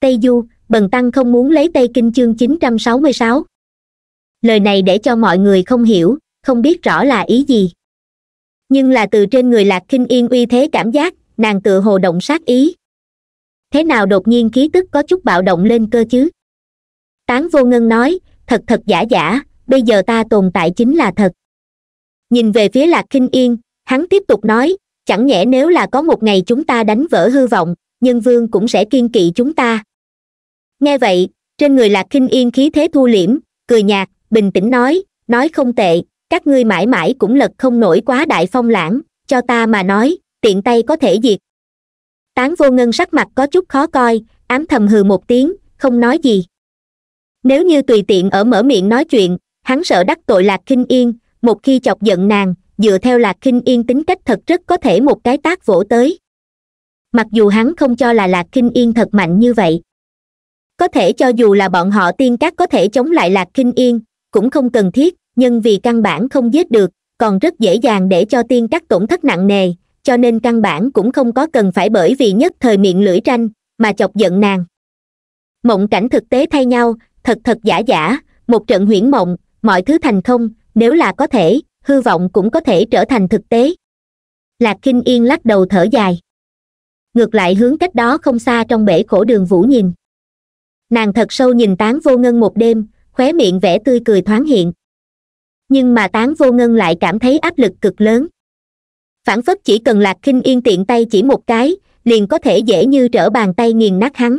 tây du bần tăng không muốn lấy tây kinh chương 966. lời này để cho mọi người không hiểu không biết rõ là ý gì nhưng là từ trên người lạc kinh yên uy thế cảm giác nàng tự hồ động sát ý thế nào đột nhiên khí tức có chút bạo động lên cơ chứ tán vô ngân nói thật thật giả giả bây giờ ta tồn tại chính là thật nhìn về phía lạc kinh yên hắn tiếp tục nói chẳng nhẽ nếu là có một ngày chúng ta đánh vỡ hư vọng nhân vương cũng sẽ kiên kỵ chúng ta nghe vậy trên người lạc kinh yên khí thế thu liễm cười nhạt bình tĩnh nói nói không tệ các ngươi mãi mãi cũng lật không nổi quá đại phong lãng cho ta mà nói tiện tay có thể diệt tán vô ngân sắc mặt có chút khó coi ám thầm hừ một tiếng không nói gì nếu như tùy tiện ở mở miệng nói chuyện hắn sợ đắc tội lạc kinh yên một khi chọc giận nàng dựa theo lạc kinh yên tính cách thật rất có thể một cái tác vỗ tới mặc dù hắn không cho là lạc kinh yên thật mạnh như vậy có thể cho dù là bọn họ tiên các có thể chống lại lạc kinh yên cũng không cần thiết nhưng vì căn bản không giết được còn rất dễ dàng để cho tiên các tổn thất nặng nề cho nên căn bản cũng không có cần phải bởi vì nhất thời miệng lưỡi tranh mà chọc giận nàng mộng cảnh thực tế thay nhau thật thật giả giả một trận huyễn mộng mọi thứ thành không nếu là có thể hư vọng cũng có thể trở thành thực tế lạc kinh yên lắc đầu thở dài ngược lại hướng cách đó không xa trong bể khổ đường vũ nhìn nàng thật sâu nhìn tán vô ngân một đêm khóe miệng vẽ tươi cười thoáng hiện nhưng mà tán vô ngân lại cảm thấy áp lực cực lớn phản phất chỉ cần lạc khinh yên tiện tay chỉ một cái liền có thể dễ như trở bàn tay nghiền nát hắn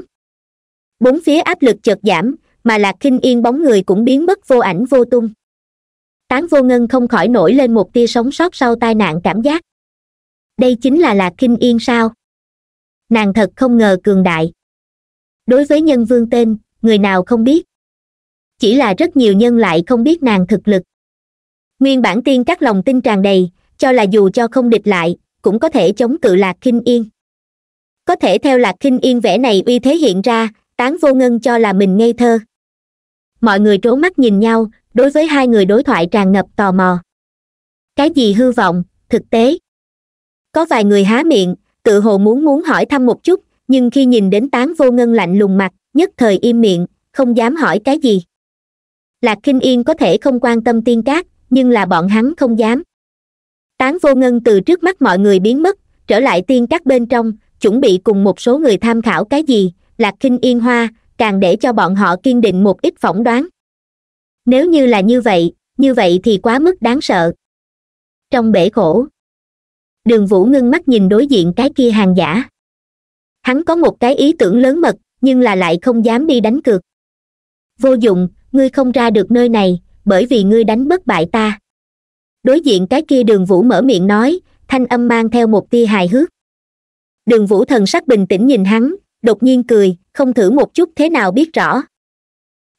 bốn phía áp lực chợt giảm mà lạc khinh yên bóng người cũng biến mất vô ảnh vô tung tán vô ngân không khỏi nổi lên một tia sống sót sau tai nạn cảm giác đây chính là lạc khinh yên sao nàng thật không ngờ cường đại đối với nhân vương tên người nào không biết chỉ là rất nhiều nhân lại không biết nàng thực lực nguyên bản tiên các lòng tin tràn đầy cho là dù cho không địch lại cũng có thể chống cự lạc khinh yên có thể theo lạc khinh yên vẽ này uy thế hiện ra tán vô ngân cho là mình ngây thơ mọi người trố mắt nhìn nhau đối với hai người đối thoại tràn ngập tò mò cái gì hư vọng thực tế có vài người há miệng tự hồ muốn muốn hỏi thăm một chút nhưng khi nhìn đến tán vô ngân lạnh lùng mặt nhất thời im miệng không dám hỏi cái gì lạc kinh yên có thể không quan tâm tiên cát nhưng là bọn hắn không dám tán vô ngân từ trước mắt mọi người biến mất trở lại tiên cát bên trong chuẩn bị cùng một số người tham khảo cái gì lạc kinh yên hoa càng để cho bọn họ kiên định một ít phỏng đoán nếu như là như vậy như vậy thì quá mức đáng sợ trong bể khổ đường vũ ngưng mắt nhìn đối diện cái kia hàng giả hắn có một cái ý tưởng lớn mật nhưng là lại không dám đi đánh cược vô dụng ngươi không ra được nơi này bởi vì ngươi đánh bất bại ta đối diện cái kia đường vũ mở miệng nói thanh âm mang theo một tia hài hước đường vũ thần sắc bình tĩnh nhìn hắn đột nhiên cười không thử một chút thế nào biết rõ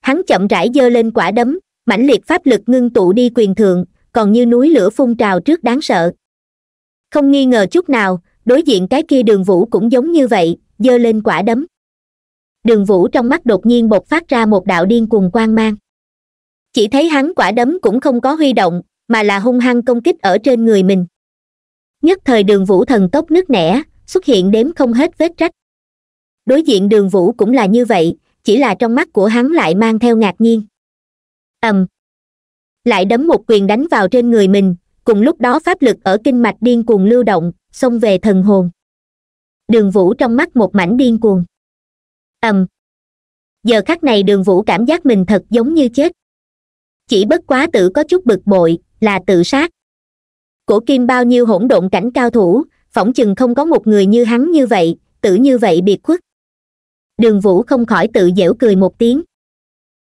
hắn chậm rãi giơ lên quả đấm mãnh liệt pháp lực ngưng tụ đi quyền thượng còn như núi lửa phun trào trước đáng sợ không nghi ngờ chút nào đối diện cái kia đường vũ cũng giống như vậy dơ lên quả đấm đường vũ trong mắt đột nhiên bộc phát ra một đạo điên cuồng quang mang chỉ thấy hắn quả đấm cũng không có huy động mà là hung hăng công kích ở trên người mình nhất thời đường vũ thần tốc nước nẻ xuất hiện đếm không hết vết rách đối diện đường vũ cũng là như vậy chỉ là trong mắt của hắn lại mang theo ngạc nhiên ầm lại đấm một quyền đánh vào trên người mình cùng lúc đó pháp lực ở kinh mạch điên cuồng lưu động xông về thần hồn đường vũ trong mắt một mảnh điên cuồng ầm giờ khắc này đường vũ cảm giác mình thật giống như chết chỉ bất quá tự có chút bực bội là tự sát cổ kim bao nhiêu hỗn độn cảnh cao thủ phỏng chừng không có một người như hắn như vậy tự như vậy biệt khuất đường vũ không khỏi tự dễu cười một tiếng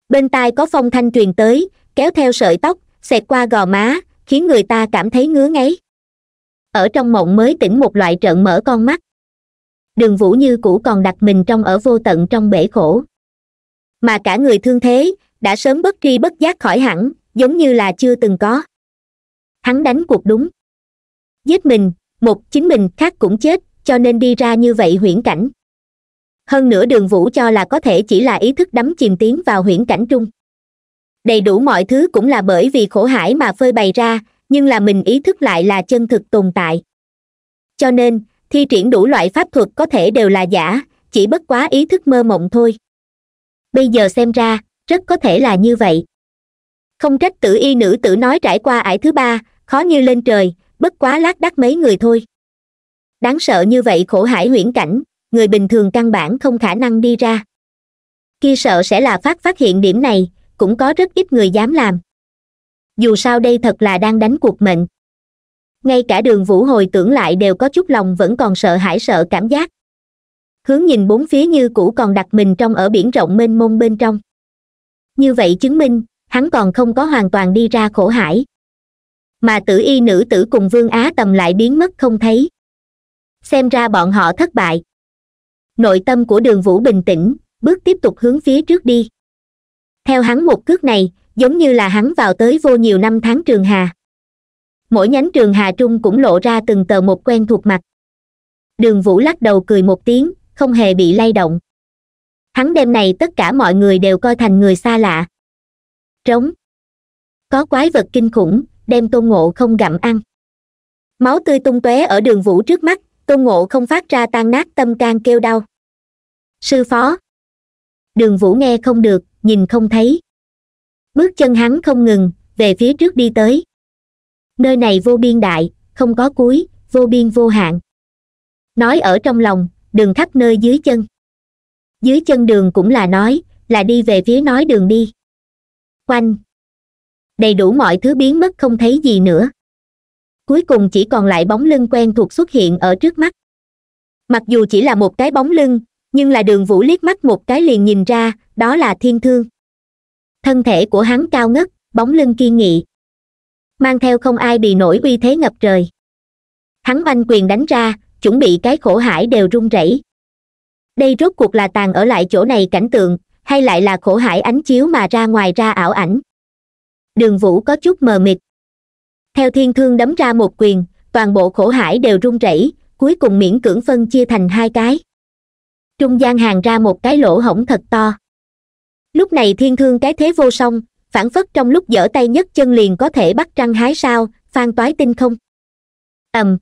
bên tai có phong thanh truyền tới kéo theo sợi tóc xẹt qua gò má khiến người ta cảm thấy ngứa ngáy ở trong mộng mới tỉnh một loại trận mở con mắt đường vũ như cũ còn đặt mình trong ở vô tận trong bể khổ mà cả người thương thế đã sớm bất tri bất giác khỏi hẳn giống như là chưa từng có hắn đánh cuộc đúng giết mình một chính mình khác cũng chết cho nên đi ra như vậy huyễn cảnh hơn nữa đường vũ cho là có thể chỉ là ý thức đắm chìm tiến vào huyễn cảnh trung đầy đủ mọi thứ cũng là bởi vì khổ hải mà phơi bày ra nhưng là mình ý thức lại là chân thực tồn tại cho nên thi triển đủ loại pháp thuật có thể đều là giả chỉ bất quá ý thức mơ mộng thôi bây giờ xem ra rất có thể là như vậy không trách tử y nữ tử nói trải qua ải thứ ba khó như lên trời bất quá lác đác mấy người thôi đáng sợ như vậy khổ hải huyễn cảnh người bình thường căn bản không khả năng đi ra kia sợ sẽ là phát phát hiện điểm này cũng có rất ít người dám làm dù sao đây thật là đang đánh cuộc mệnh ngay cả đường vũ hồi tưởng lại đều có chút lòng vẫn còn sợ hãi sợ cảm giác hướng nhìn bốn phía như cũ còn đặt mình trong ở biển rộng mênh mông bên trong như vậy chứng minh hắn còn không có hoàn toàn đi ra khổ hải mà tử y nữ tử cùng vương á tầm lại biến mất không thấy xem ra bọn họ thất bại nội tâm của đường vũ bình tĩnh bước tiếp tục hướng phía trước đi theo hắn một cước này giống như là hắn vào tới vô nhiều năm tháng trường hà mỗi nhánh trường hà trung cũng lộ ra từng tờ một quen thuộc mặt đường vũ lắc đầu cười một tiếng không hề bị lay động hắn đêm này tất cả mọi người đều coi thành người xa lạ trống có quái vật kinh khủng đem tôn ngộ không gặm ăn máu tươi tung tóe ở đường vũ trước mắt tôn ngộ không phát ra tan nát tâm can kêu đau sư phó đường vũ nghe không được nhìn không thấy bước chân hắn không ngừng về phía trước đi tới nơi này vô biên đại không có cuối vô biên vô hạn nói ở trong lòng đường khắp nơi dưới chân dưới chân đường cũng là nói là đi về phía nói đường đi quanh đầy đủ mọi thứ biến mất không thấy gì nữa cuối cùng chỉ còn lại bóng lưng quen thuộc xuất hiện ở trước mắt mặc dù chỉ là một cái bóng lưng nhưng là đường vũ liếc mắt một cái liền nhìn ra đó là thiên thương thân thể của hắn cao ngất bóng lưng kiên nghị mang theo không ai bị nổi uy thế ngập trời hắn banh quyền đánh ra chuẩn bị cái khổ hải đều rung rẩy đây rốt cuộc là tàn ở lại chỗ này cảnh tượng hay lại là khổ hải ánh chiếu mà ra ngoài ra ảo ảnh đường vũ có chút mờ mịt theo thiên thương đấm ra một quyền toàn bộ khổ hải đều rung rẩy cuối cùng miễn cưỡng phân chia thành hai cái trung gian hàng ra một cái lỗ hổng thật to lúc này thiên thương cái thế vô song phản phất trong lúc giở tay nhất chân liền có thể bắt trăng hái sao phan toái tinh không ầm um.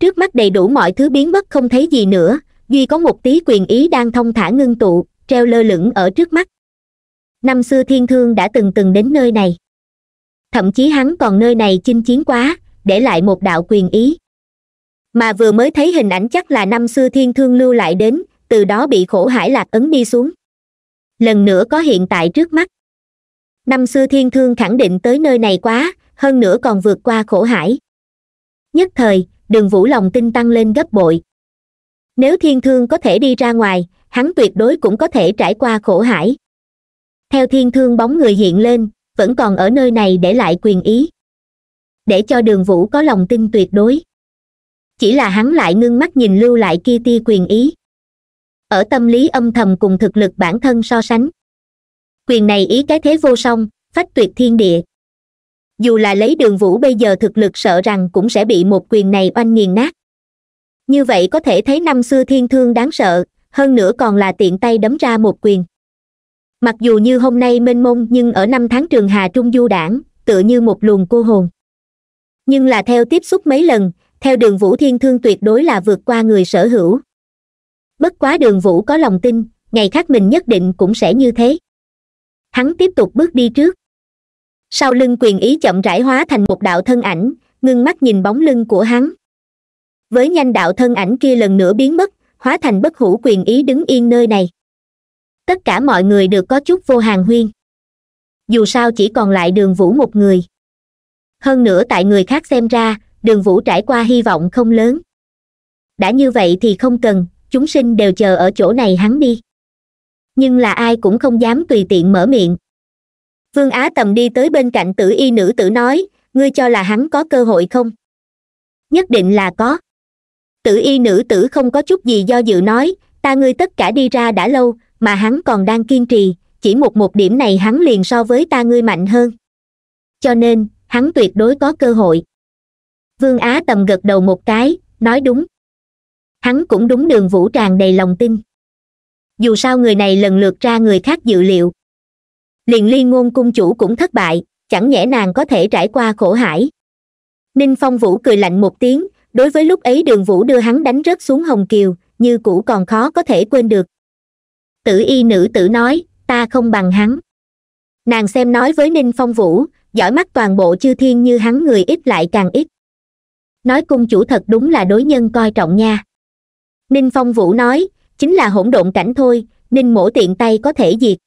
trước mắt đầy đủ mọi thứ biến mất không thấy gì nữa duy có một tí quyền ý đang thông thả ngưng tụ treo lơ lửng ở trước mắt năm xưa thiên thương đã từng từng đến nơi này thậm chí hắn còn nơi này chinh chiến quá để lại một đạo quyền ý mà vừa mới thấy hình ảnh chắc là năm xưa thiên thương lưu lại đến từ đó bị khổ hải lạc ấn đi xuống lần nữa có hiện tại trước mắt năm xưa thiên thương khẳng định tới nơi này quá hơn nữa còn vượt qua khổ hải nhất thời đường vũ lòng tin tăng lên gấp bội nếu thiên thương có thể đi ra ngoài hắn tuyệt đối cũng có thể trải qua khổ hải theo thiên thương bóng người hiện lên vẫn còn ở nơi này để lại quyền ý để cho đường vũ có lòng tin tuyệt đối chỉ là hắn lại ngưng mắt nhìn lưu lại kia tia quyền ý ở tâm lý âm thầm cùng thực lực bản thân so sánh quyền này ý cái thế vô song phách tuyệt thiên địa dù là lấy đường vũ bây giờ thực lực sợ rằng cũng sẽ bị một quyền này oanh nghiền nát như vậy có thể thấy năm xưa thiên thương đáng sợ hơn nữa còn là tiện tay đấm ra một quyền mặc dù như hôm nay mênh mông nhưng ở năm tháng trường hà trung du đảng tựa như một luồng cô hồn nhưng là theo tiếp xúc mấy lần theo đường vũ thiên thương tuyệt đối là vượt qua người sở hữu bất quá đường vũ có lòng tin ngày khác mình nhất định cũng sẽ như thế hắn tiếp tục bước đi trước sau lưng quyền ý chậm rãi hóa thành một đạo thân ảnh ngưng mắt nhìn bóng lưng của hắn với nhanh đạo thân ảnh kia lần nữa biến mất hóa thành bất hủ quyền ý đứng yên nơi này tất cả mọi người được có chút vô hàng huyên dù sao chỉ còn lại đường vũ một người hơn nữa tại người khác xem ra đường vũ trải qua hy vọng không lớn đã như vậy thì không cần chúng sinh đều chờ ở chỗ này hắn đi nhưng là ai cũng không dám tùy tiện mở miệng vương á tầm đi tới bên cạnh tử y nữ tử nói ngươi cho là hắn có cơ hội không nhất định là có tử y nữ tử không có chút gì do dự nói ta ngươi tất cả đi ra đã lâu mà hắn còn đang kiên trì chỉ một một điểm này hắn liền so với ta ngươi mạnh hơn cho nên hắn tuyệt đối có cơ hội vương á tầm gật đầu một cái nói đúng hắn cũng đúng đường vũ tràn đầy lòng tin dù sao người này lần lượt ra người khác dự liệu liền ly ngôn cung chủ cũng thất bại chẳng nhẽ nàng có thể trải qua khổ hải ninh phong vũ cười lạnh một tiếng đối với lúc ấy đường vũ đưa hắn đánh rớt xuống hồng kiều như cũ còn khó có thể quên được tử y nữ tử nói ta không bằng hắn nàng xem nói với ninh phong vũ giỏi mắt toàn bộ chư thiên như hắn người ít lại càng ít nói cung chủ thật đúng là đối nhân coi trọng nha ninh phong vũ nói chính là hỗn độn cảnh thôi ninh mổ tiện tay có thể diệt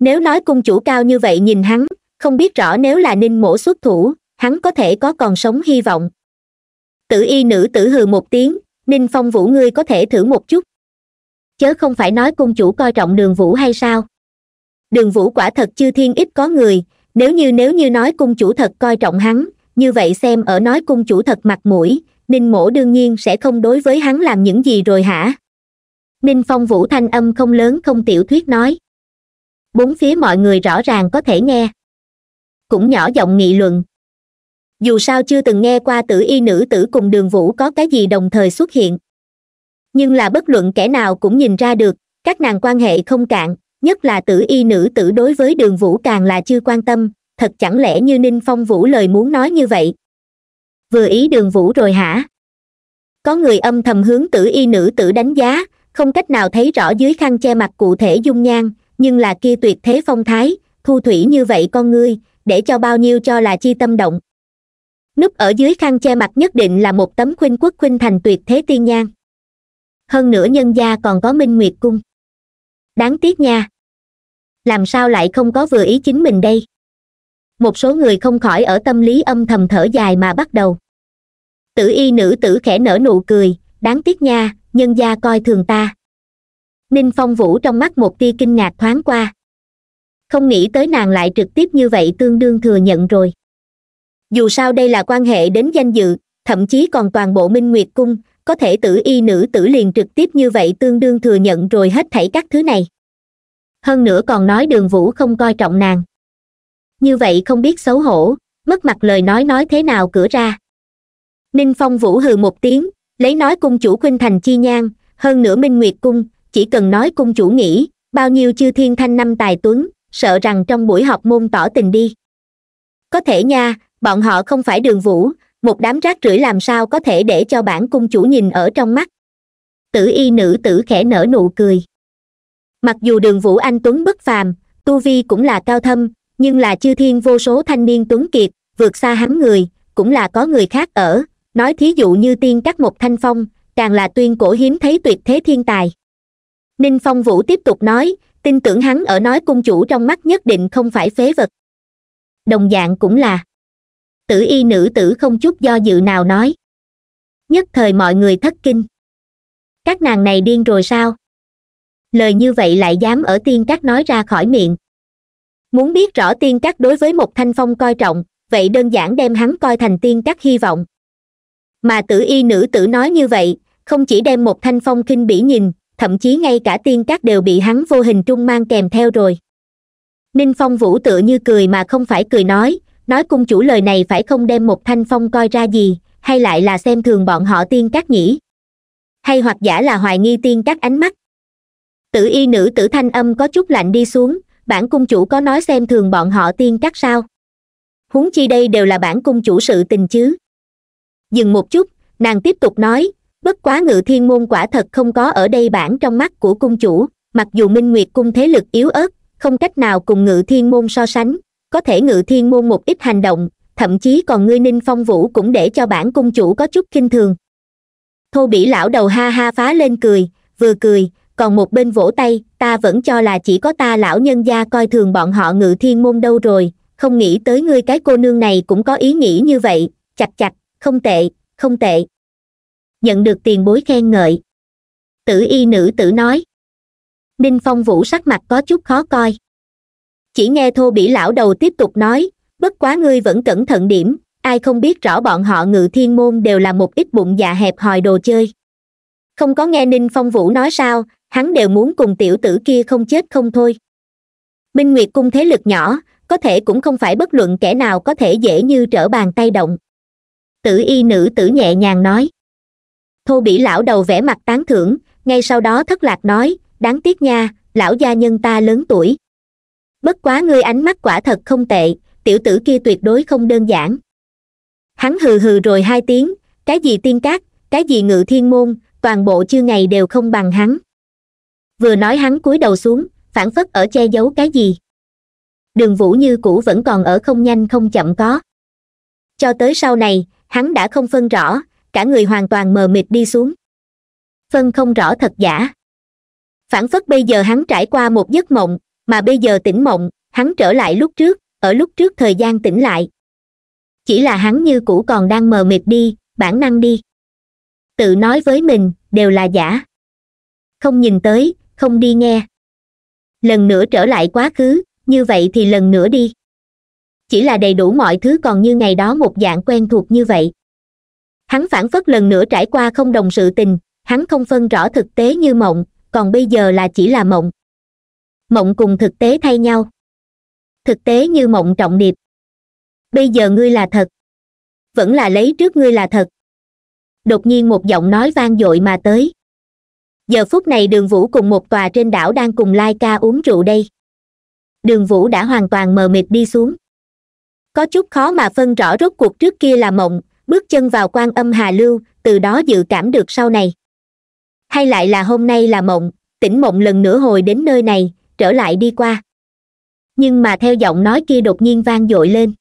nếu nói cung chủ cao như vậy nhìn hắn không biết rõ nếu là ninh mổ xuất thủ hắn có thể có còn sống hy vọng tử y nữ tử hừ một tiếng ninh phong vũ ngươi có thể thử một chút chớ không phải nói cung chủ coi trọng đường vũ hay sao đường vũ quả thật chư thiên ít có người nếu như nếu như nói cung chủ thật coi trọng hắn như vậy xem ở nói cung chủ thật mặt mũi ninh mổ đương nhiên sẽ không đối với hắn làm những gì rồi hả ninh phong vũ thanh âm không lớn không tiểu thuyết nói bốn phía mọi người rõ ràng có thể nghe cũng nhỏ giọng nghị luận dù sao chưa từng nghe qua tử y nữ tử cùng đường vũ có cái gì đồng thời xuất hiện nhưng là bất luận kẻ nào cũng nhìn ra được các nàng quan hệ không cạn nhất là tử y nữ tử đối với đường vũ càng là chưa quan tâm thật chẳng lẽ như ninh phong vũ lời muốn nói như vậy vừa ý đường vũ rồi hả có người âm thầm hướng tử y nữ tử đánh giá không cách nào thấy rõ dưới khăn che mặt cụ thể dung nhan nhưng là kia tuyệt thế phong thái thu thủy như vậy con ngươi để cho bao nhiêu cho là chi tâm động núp ở dưới khăn che mặt nhất định là một tấm khuynh quốc khuynh thành tuyệt thế tiên nhan hơn nữa nhân gia còn có minh nguyệt cung đáng tiếc nha làm sao lại không có vừa ý chính mình đây một số người không khỏi ở tâm lý âm thầm thở dài mà bắt đầu tử y nữ tử khẽ nở nụ cười đáng tiếc nha nhân gia coi thường ta ninh phong vũ trong mắt một tia kinh ngạc thoáng qua không nghĩ tới nàng lại trực tiếp như vậy tương đương thừa nhận rồi dù sao đây là quan hệ đến danh dự thậm chí còn toàn bộ minh nguyệt cung có thể tử y nữ tử liền trực tiếp như vậy tương đương thừa nhận rồi hết thảy các thứ này hơn nữa còn nói đường vũ không coi trọng nàng như vậy không biết xấu hổ mất mặt lời nói nói thế nào cửa ra ninh phong vũ hừ một tiếng lấy nói cung chủ khuynh thành chi nhan hơn nữa minh nguyệt cung chỉ cần nói cung chủ nghĩ bao nhiêu chư thiên thanh năm tài tuấn sợ rằng trong buổi họp môn tỏ tình đi có thể nha bọn họ không phải đường vũ một đám rác rưởi làm sao có thể để cho bản cung chủ nhìn ở trong mắt tử y nữ tử khẽ nở nụ cười mặc dù đường vũ anh tuấn bất phàm tu vi cũng là cao thâm nhưng là chư thiên vô số thanh niên tuấn kiệt vượt xa hắn người cũng là có người khác ở nói thí dụ như tiên các một thanh phong càng là tuyên cổ hiếm thấy tuyệt thế thiên tài ninh phong vũ tiếp tục nói tin tưởng hắn ở nói cung chủ trong mắt nhất định không phải phế vật đồng dạng cũng là tử y nữ tử không chút do dự nào nói nhất thời mọi người thất kinh các nàng này điên rồi sao lời như vậy lại dám ở tiên các nói ra khỏi miệng muốn biết rõ tiên cắt đối với một thanh phong coi trọng vậy đơn giản đem hắn coi thành tiên cắt hy vọng mà tử y nữ tử nói như vậy không chỉ đem một thanh phong kinh bỉ nhìn thậm chí ngay cả tiên cắt đều bị hắn vô hình trung mang kèm theo rồi ninh phong vũ tựa như cười mà không phải cười nói nói cung chủ lời này phải không đem một thanh phong coi ra gì hay lại là xem thường bọn họ tiên cắt nhỉ hay hoặc giả là hoài nghi tiên cắt ánh mắt tử y nữ tử thanh âm có chút lạnh đi xuống bản cung chủ có nói xem thường bọn họ tiên cắt sao huống chi đây đều là bản cung chủ sự tình chứ dừng một chút nàng tiếp tục nói bất quá ngự thiên môn quả thật không có ở đây bản trong mắt của cung chủ mặc dù minh nguyệt cung thế lực yếu ớt không cách nào cùng ngự thiên môn so sánh có thể ngự thiên môn một ít hành động thậm chí còn ngươi ninh phong vũ cũng để cho bản cung chủ có chút kinh thường thô bỉ lão đầu ha ha phá lên cười vừa cười còn một bên vỗ tay ta vẫn cho là chỉ có ta lão nhân gia coi thường bọn họ ngự thiên môn đâu rồi không nghĩ tới ngươi cái cô nương này cũng có ý nghĩ như vậy chặt chặt không tệ không tệ nhận được tiền bối khen ngợi tử y nữ tử nói ninh phong vũ sắc mặt có chút khó coi chỉ nghe thô bỉ lão đầu tiếp tục nói bất quá ngươi vẫn cẩn thận điểm ai không biết rõ bọn họ ngự thiên môn đều là một ít bụng dạ hẹp hòi đồ chơi không có nghe ninh phong vũ nói sao hắn đều muốn cùng tiểu tử kia không chết không thôi minh nguyệt cung thế lực nhỏ có thể cũng không phải bất luận kẻ nào có thể dễ như trở bàn tay động tử y nữ tử nhẹ nhàng nói thô bỉ lão đầu vẻ mặt tán thưởng ngay sau đó thất lạc nói đáng tiếc nha lão gia nhân ta lớn tuổi bất quá ngươi ánh mắt quả thật không tệ tiểu tử kia tuyệt đối không đơn giản hắn hừ hừ rồi hai tiếng cái gì tiên cát cái gì ngự thiên môn toàn bộ chưa ngày đều không bằng hắn vừa nói hắn cúi đầu xuống phản phất ở che giấu cái gì đường vũ như cũ vẫn còn ở không nhanh không chậm có cho tới sau này hắn đã không phân rõ cả người hoàn toàn mờ mịt đi xuống phân không rõ thật giả phản phất bây giờ hắn trải qua một giấc mộng mà bây giờ tỉnh mộng hắn trở lại lúc trước ở lúc trước thời gian tỉnh lại chỉ là hắn như cũ còn đang mờ mịt đi bản năng đi tự nói với mình đều là giả không nhìn tới không đi nghe lần nữa trở lại quá khứ như vậy thì lần nữa đi chỉ là đầy đủ mọi thứ còn như ngày đó một dạng quen thuộc như vậy hắn phản phất lần nữa trải qua không đồng sự tình hắn không phân rõ thực tế như mộng còn bây giờ là chỉ là mộng mộng cùng thực tế thay nhau thực tế như mộng trọng điệp bây giờ ngươi là thật vẫn là lấy trước ngươi là thật đột nhiên một giọng nói vang dội mà tới giờ phút này đường vũ cùng một tòa trên đảo đang cùng lai ca uống rượu đây đường vũ đã hoàn toàn mờ mịt đi xuống có chút khó mà phân rõ rốt cuộc trước kia là mộng bước chân vào quan âm hà lưu từ đó dự cảm được sau này hay lại là hôm nay là mộng tỉnh mộng lần nữa hồi đến nơi này trở lại đi qua nhưng mà theo giọng nói kia đột nhiên vang dội lên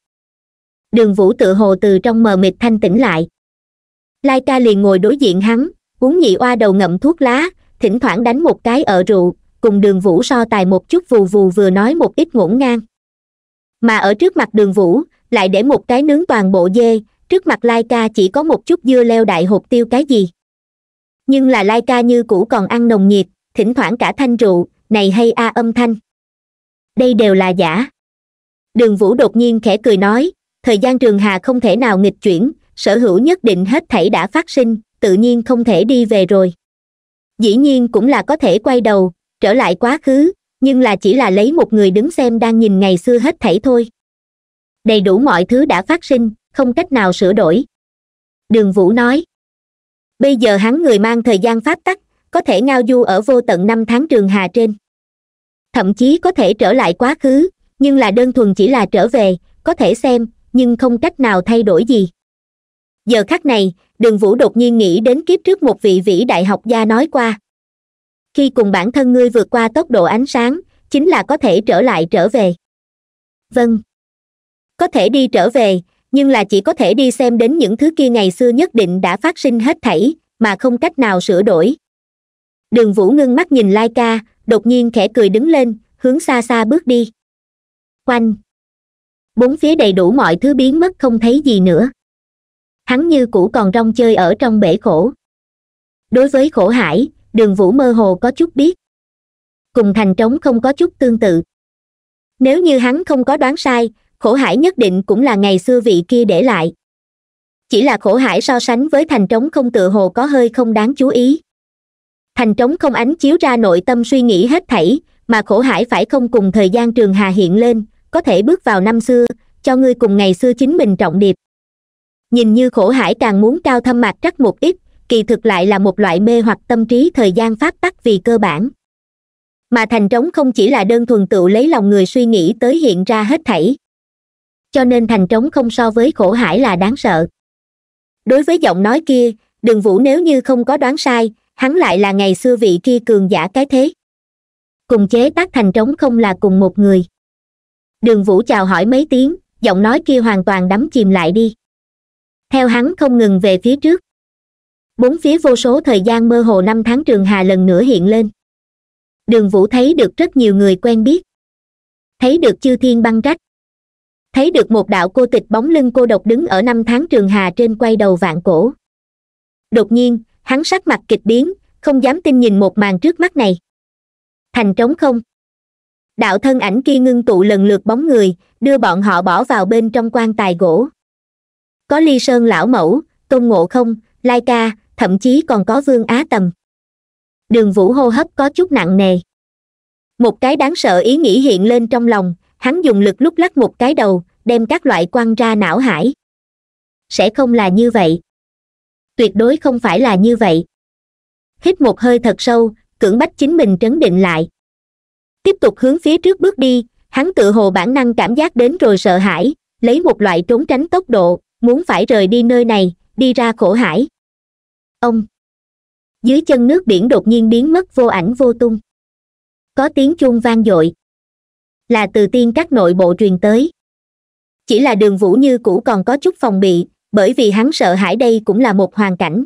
đường vũ tự hồ từ trong mờ mịt thanh tỉnh lại lai ca liền ngồi đối diện hắn uống nhị oa đầu ngậm thuốc lá thỉnh thoảng đánh một cái ở rượu cùng đường vũ so tài một chút vù vù vừa nói một ít ngổn ngang mà ở trước mặt đường vũ lại để một cái nướng toàn bộ dê trước mặt lai ca chỉ có một chút dưa leo đại hộp tiêu cái gì nhưng là lai ca như cũ còn ăn nồng nhiệt thỉnh thoảng cả thanh rượu này hay a âm thanh đây đều là giả đường vũ đột nhiên khẽ cười nói thời gian trường hà không thể nào nghịch chuyển sở hữu nhất định hết thảy đã phát sinh tự nhiên không thể đi về rồi dĩ nhiên cũng là có thể quay đầu trở lại quá khứ nhưng là chỉ là lấy một người đứng xem đang nhìn ngày xưa hết thảy thôi đầy đủ mọi thứ đã phát sinh không cách nào sửa đổi đường vũ nói bây giờ hắn người mang thời gian pháp tắc có thể ngao du ở vô tận năm tháng trường hà trên thậm chí có thể trở lại quá khứ nhưng là đơn thuần chỉ là trở về có thể xem nhưng không cách nào thay đổi gì giờ khắc này đường vũ đột nhiên nghĩ đến kiếp trước một vị vĩ đại học gia nói qua khi cùng bản thân ngươi vượt qua tốc độ ánh sáng chính là có thể trở lại trở về vâng có thể đi trở về nhưng là chỉ có thể đi xem đến những thứ kia ngày xưa nhất định đã phát sinh hết thảy mà không cách nào sửa đổi đường vũ ngưng mắt nhìn lai ca đột nhiên khẽ cười đứng lên hướng xa xa bước đi quanh bốn phía đầy đủ mọi thứ biến mất không thấy gì nữa hắn như cũ còn rong chơi ở trong bể khổ đối với khổ hải đường vũ mơ hồ có chút biết cùng thành trống không có chút tương tự nếu như hắn không có đoán sai khổ hải nhất định cũng là ngày xưa vị kia để lại chỉ là khổ hải so sánh với thành trống không tự hồ có hơi không đáng chú ý thành trống không ánh chiếu ra nội tâm suy nghĩ hết thảy mà khổ hải phải không cùng thời gian trường hà hiện lên có thể bước vào năm xưa cho ngươi cùng ngày xưa chính mình trọng điệp nhìn như khổ hải càng muốn cao thâm mạc trắc một ít kỳ thực lại là một loại mê hoặc tâm trí thời gian pháp tắc vì cơ bản mà thành trống không chỉ là đơn thuần tựu lấy lòng người suy nghĩ tới hiện ra hết thảy cho nên thành trống không so với khổ hải là đáng sợ đối với giọng nói kia đường vũ nếu như không có đoán sai hắn lại là ngày xưa vị kia cường giả cái thế cùng chế tác thành trống không là cùng một người đường vũ chào hỏi mấy tiếng giọng nói kia hoàn toàn đắm chìm lại đi theo hắn không ngừng về phía trước bốn phía vô số thời gian mơ hồ năm tháng trường hà lần nữa hiện lên đường vũ thấy được rất nhiều người quen biết thấy được chư thiên băng trách thấy được một đạo cô tịch bóng lưng cô độc đứng ở năm tháng trường hà trên quay đầu vạn cổ đột nhiên hắn sắc mặt kịch biến không dám tin nhìn một màn trước mắt này thành trống không đạo thân ảnh kia ngưng tụ lần lượt bóng người đưa bọn họ bỏ vào bên trong quan tài gỗ có ly sơn lão mẫu tôn ngộ không lai ca thậm chí còn có vương á tầm đường vũ hô hấp có chút nặng nề một cái đáng sợ ý nghĩ hiện lên trong lòng hắn dùng lực lúc lắc một cái đầu đem các loại quăng ra não hải sẽ không là như vậy tuyệt đối không phải là như vậy hít một hơi thật sâu cưỡng bách chính mình trấn định lại tiếp tục hướng phía trước bước đi hắn tự hồ bản năng cảm giác đến rồi sợ hãi lấy một loại trốn tránh tốc độ muốn phải rời đi nơi này đi ra khổ hải ông dưới chân nước biển đột nhiên biến mất vô ảnh vô tung có tiếng chuông vang dội là từ tiên các nội bộ truyền tới chỉ là đường vũ như cũ còn có chút phòng bị bởi vì hắn sợ hãi đây cũng là một hoàn cảnh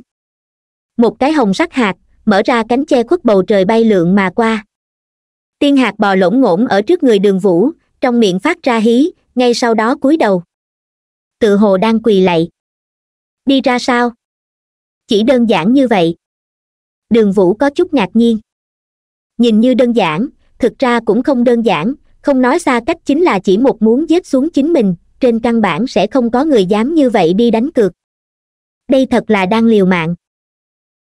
một cái hồng sắc hạt mở ra cánh che khuất bầu trời bay lượn mà qua tiên hạt bò lỗng ngỗng ở trước người đường vũ trong miệng phát ra hí ngay sau đó cúi đầu tự hồ đang quỳ lạy đi ra sao chỉ đơn giản như vậy đường vũ có chút ngạc nhiên nhìn như đơn giản thực ra cũng không đơn giản không nói xa cách chính là chỉ một muốn giết xuống chính mình trên căn bản sẽ không có người dám như vậy đi đánh cược đây thật là đang liều mạng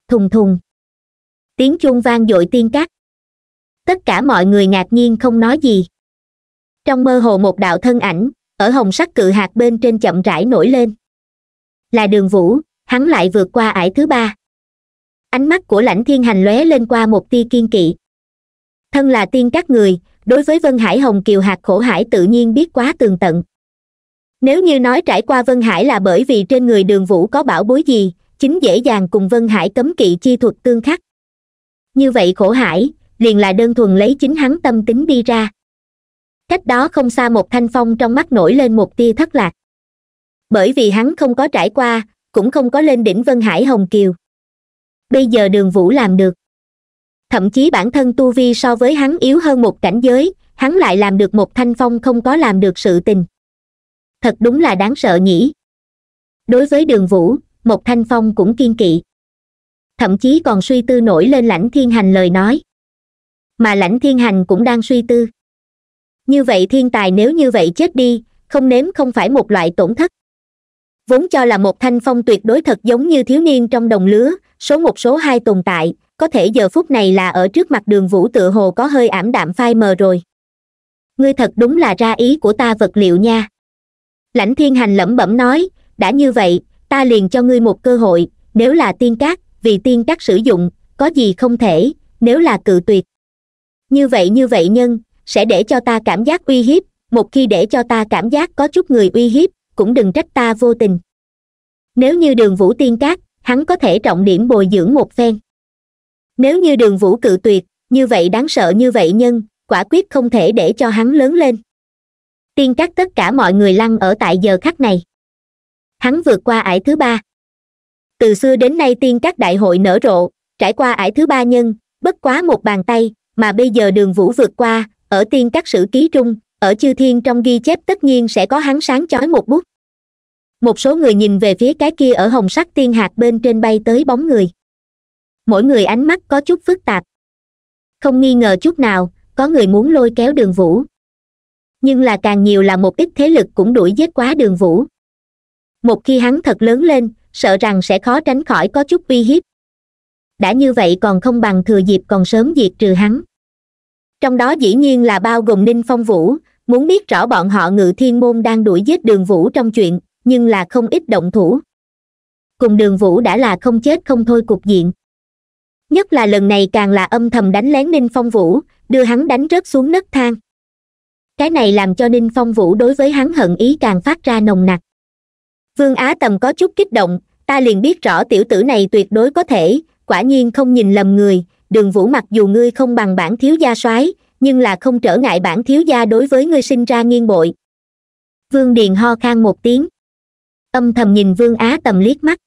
thùng thùng tiếng chuông vang dội tiên cát tất cả mọi người ngạc nhiên không nói gì trong mơ hồ một đạo thân ảnh ở hồng sắc cự hạt bên trên chậm rãi nổi lên là đường vũ hắn lại vượt qua ải thứ ba ánh mắt của lãnh thiên hành lóe lên qua một tia kiên kỵ thân là tiên các người đối với vân hải hồng kiều hạt khổ hải tự nhiên biết quá tường tận nếu như nói trải qua vân hải là bởi vì trên người đường vũ có bảo bối gì chính dễ dàng cùng vân hải cấm kỵ chi thuật tương khắc như vậy khổ hải liền là đơn thuần lấy chính hắn tâm tính đi ra cách đó không xa một thanh phong trong mắt nổi lên một tia thất lạc bởi vì hắn không có trải qua cũng không có lên đỉnh vân hải hồng kiều bây giờ đường vũ làm được thậm chí bản thân tu vi so với hắn yếu hơn một cảnh giới hắn lại làm được một thanh phong không có làm được sự tình thật đúng là đáng sợ nhỉ đối với đường vũ một thanh phong cũng kiên kỵ thậm chí còn suy tư nổi lên lãnh thiên hành lời nói mà lãnh thiên hành cũng đang suy tư như vậy thiên tài nếu như vậy chết đi không nếm không phải một loại tổn thất vốn cho là một thanh phong tuyệt đối thật giống như thiếu niên trong đồng lứa số một số hai tồn tại có thể giờ phút này là ở trước mặt đường vũ tựa hồ có hơi ảm đạm phai mờ rồi ngươi thật đúng là ra ý của ta vật liệu nha lãnh thiên hành lẩm bẩm nói đã như vậy ta liền cho ngươi một cơ hội nếu là tiên cát vì tiên cát sử dụng có gì không thể nếu là cự tuyệt như vậy như vậy nhân sẽ để cho ta cảm giác uy hiếp một khi để cho ta cảm giác có chút người uy hiếp cũng đừng trách ta vô tình nếu như đường vũ tiên cát hắn có thể trọng điểm bồi dưỡng một phen nếu như đường vũ cự tuyệt như vậy đáng sợ như vậy nhân quả quyết không thể để cho hắn lớn lên tiên cát tất cả mọi người lăn ở tại giờ khắc này hắn vượt qua ải thứ ba từ xưa đến nay tiên các đại hội nở rộ trải qua ải thứ ba nhân bất quá một bàn tay mà bây giờ đường vũ vượt qua ở tiên các sử ký trung ở chư thiên trong ghi chép tất nhiên sẽ có hắn sáng chói một bút một số người nhìn về phía cái kia ở hồng sắc tiên hạt bên trên bay tới bóng người mỗi người ánh mắt có chút phức tạp không nghi ngờ chút nào có người muốn lôi kéo đường vũ nhưng là càng nhiều là một ít thế lực cũng đuổi giết quá đường vũ một khi hắn thật lớn lên sợ rằng sẽ khó tránh khỏi có chút uy hiếp đã như vậy còn không bằng thừa dịp còn sớm diệt trừ hắn trong đó dĩ nhiên là bao gồm ninh phong vũ muốn biết rõ bọn họ ngự thiên môn đang đuổi giết đường vũ trong chuyện nhưng là không ít động thủ cùng đường vũ đã là không chết không thôi cục diện nhất là lần này càng là âm thầm đánh lén ninh phong vũ đưa hắn đánh rớt xuống nấc thang cái này làm cho ninh phong vũ đối với hắn hận ý càng phát ra nồng nặc vương á tầm có chút kích động ta liền biết rõ tiểu tử này tuyệt đối có thể quả nhiên không nhìn lầm người đường vũ mặc dù ngươi không bằng bản thiếu gia soái nhưng là không trở ngại bản thiếu gia đối với ngươi sinh ra nghiên bội vương điền ho khan một tiếng âm thầm nhìn vương á tầm liếc mắt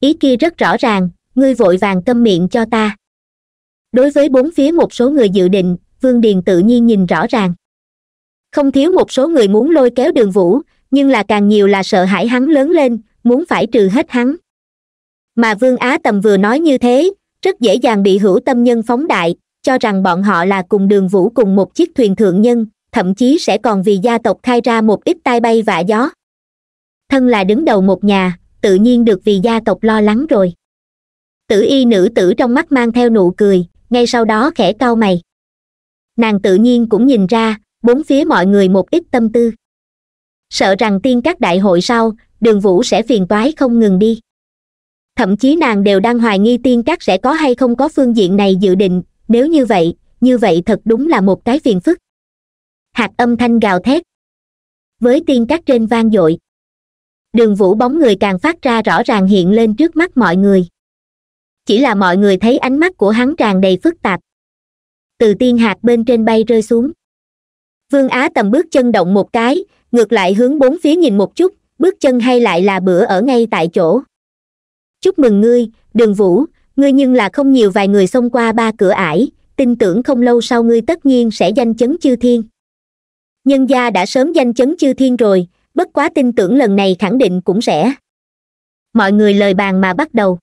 ý kia rất rõ ràng ngươi vội vàng câm miệng cho ta đối với bốn phía một số người dự định vương điền tự nhiên nhìn rõ ràng không thiếu một số người muốn lôi kéo đường vũ nhưng là càng nhiều là sợ hãi hắn lớn lên muốn phải trừ hết hắn mà vương á tầm vừa nói như thế rất dễ dàng bị hữu tâm nhân phóng đại cho rằng bọn họ là cùng đường vũ cùng một chiếc thuyền thượng nhân thậm chí sẽ còn vì gia tộc khai ra một ít tai bay vạ gió thân là đứng đầu một nhà tự nhiên được vì gia tộc lo lắng rồi tử y nữ tử trong mắt mang theo nụ cười ngay sau đó khẽ cau mày nàng tự nhiên cũng nhìn ra bốn phía mọi người một ít tâm tư sợ rằng tiên các đại hội sau đường vũ sẽ phiền toái không ngừng đi thậm chí nàng đều đang hoài nghi tiên các sẽ có hay không có phương diện này dự định nếu như vậy như vậy thật đúng là một cái phiền phức hạt âm thanh gào thét với tiên các trên vang dội đường vũ bóng người càng phát ra rõ ràng hiện lên trước mắt mọi người chỉ là mọi người thấy ánh mắt của hắn tràn đầy phức tạp từ tiên hạt bên trên bay rơi xuống vương á tầm bước chân động một cái ngược lại hướng bốn phía nhìn một chút bước chân hay lại là bữa ở ngay tại chỗ chúc mừng ngươi đường vũ ngươi nhưng là không nhiều vài người xông qua ba cửa ải tin tưởng không lâu sau ngươi tất nhiên sẽ danh chấn chư thiên nhân gia đã sớm danh chấn chư thiên rồi bất quá tin tưởng lần này khẳng định cũng sẽ mọi người lời bàn mà bắt đầu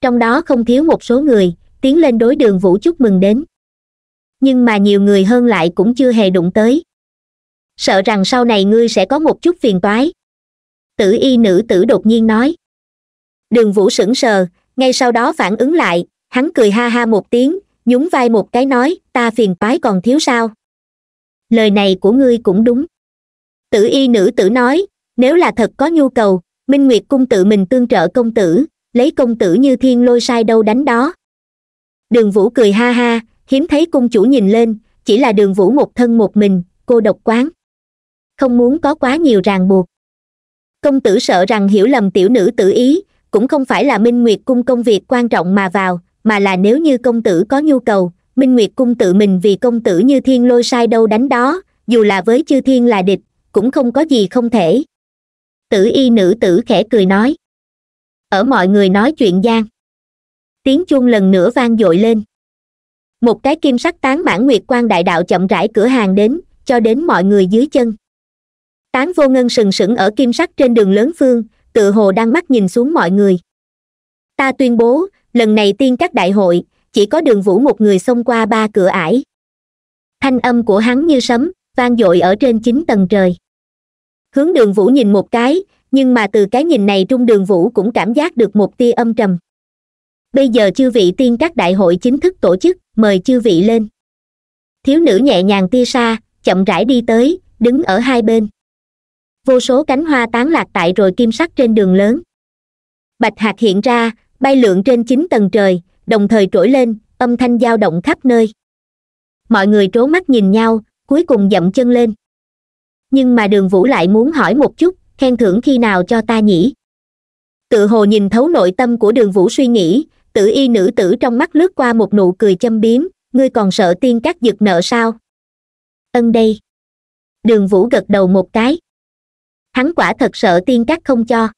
trong đó không thiếu một số người tiến lên đối đường vũ chúc mừng đến nhưng mà nhiều người hơn lại cũng chưa hề đụng tới sợ rằng sau này ngươi sẽ có một chút phiền toái tử y nữ tử đột nhiên nói đường vũ sững sờ ngay sau đó phản ứng lại hắn cười ha ha một tiếng nhún vai một cái nói ta phiền toái còn thiếu sao lời này của ngươi cũng đúng tử y nữ tử nói nếu là thật có nhu cầu minh nguyệt cung tự mình tương trợ công tử lấy công tử như thiên lôi sai đâu đánh đó đường vũ cười ha ha hiếm thấy cung chủ nhìn lên chỉ là đường vũ một thân một mình cô độc quán không muốn có quá nhiều ràng buộc công tử sợ rằng hiểu lầm tiểu nữ tử ý cũng không phải là minh nguyệt cung công việc quan trọng mà vào mà là nếu như công tử có nhu cầu minh nguyệt cung tự mình vì công tử như thiên lôi sai đâu đánh đó dù là với chư thiên là địch cũng không có gì không thể tử y nữ tử khẽ cười nói ở mọi người nói chuyện gian tiếng chuông lần nữa vang dội lên một cái kim sắc tán mãn nguyệt quan đại đạo chậm rãi cửa hàng đến cho đến mọi người dưới chân tán vô ngân sừng sững ở kim sắc trên đường lớn phương tự hồ đang mắt nhìn xuống mọi người ta tuyên bố lần này tiên các đại hội chỉ có đường vũ một người xông qua ba cửa ải thanh âm của hắn như sấm vang dội ở trên chín tầng trời hướng đường vũ nhìn một cái nhưng mà từ cái nhìn này trung đường vũ cũng cảm giác được một tia âm trầm bây giờ chư vị tiên các đại hội chính thức tổ chức mời chư vị lên thiếu nữ nhẹ nhàng tia xa chậm rãi đi tới đứng ở hai bên vô số cánh hoa tán lạc tại rồi kim sắc trên đường lớn bạch hạt hiện ra bay lượn trên chín tầng trời đồng thời trỗi lên âm thanh dao động khắp nơi mọi người trố mắt nhìn nhau cuối cùng dậm chân lên nhưng mà đường vũ lại muốn hỏi một chút khen thưởng khi nào cho ta nhỉ tự hồ nhìn thấu nội tâm của đường vũ suy nghĩ tử y nữ tử trong mắt lướt qua một nụ cười châm biếm ngươi còn sợ tiên các giật nợ sao ân đây đường vũ gật đầu một cái hắn quả thật sợ tiên cắt không cho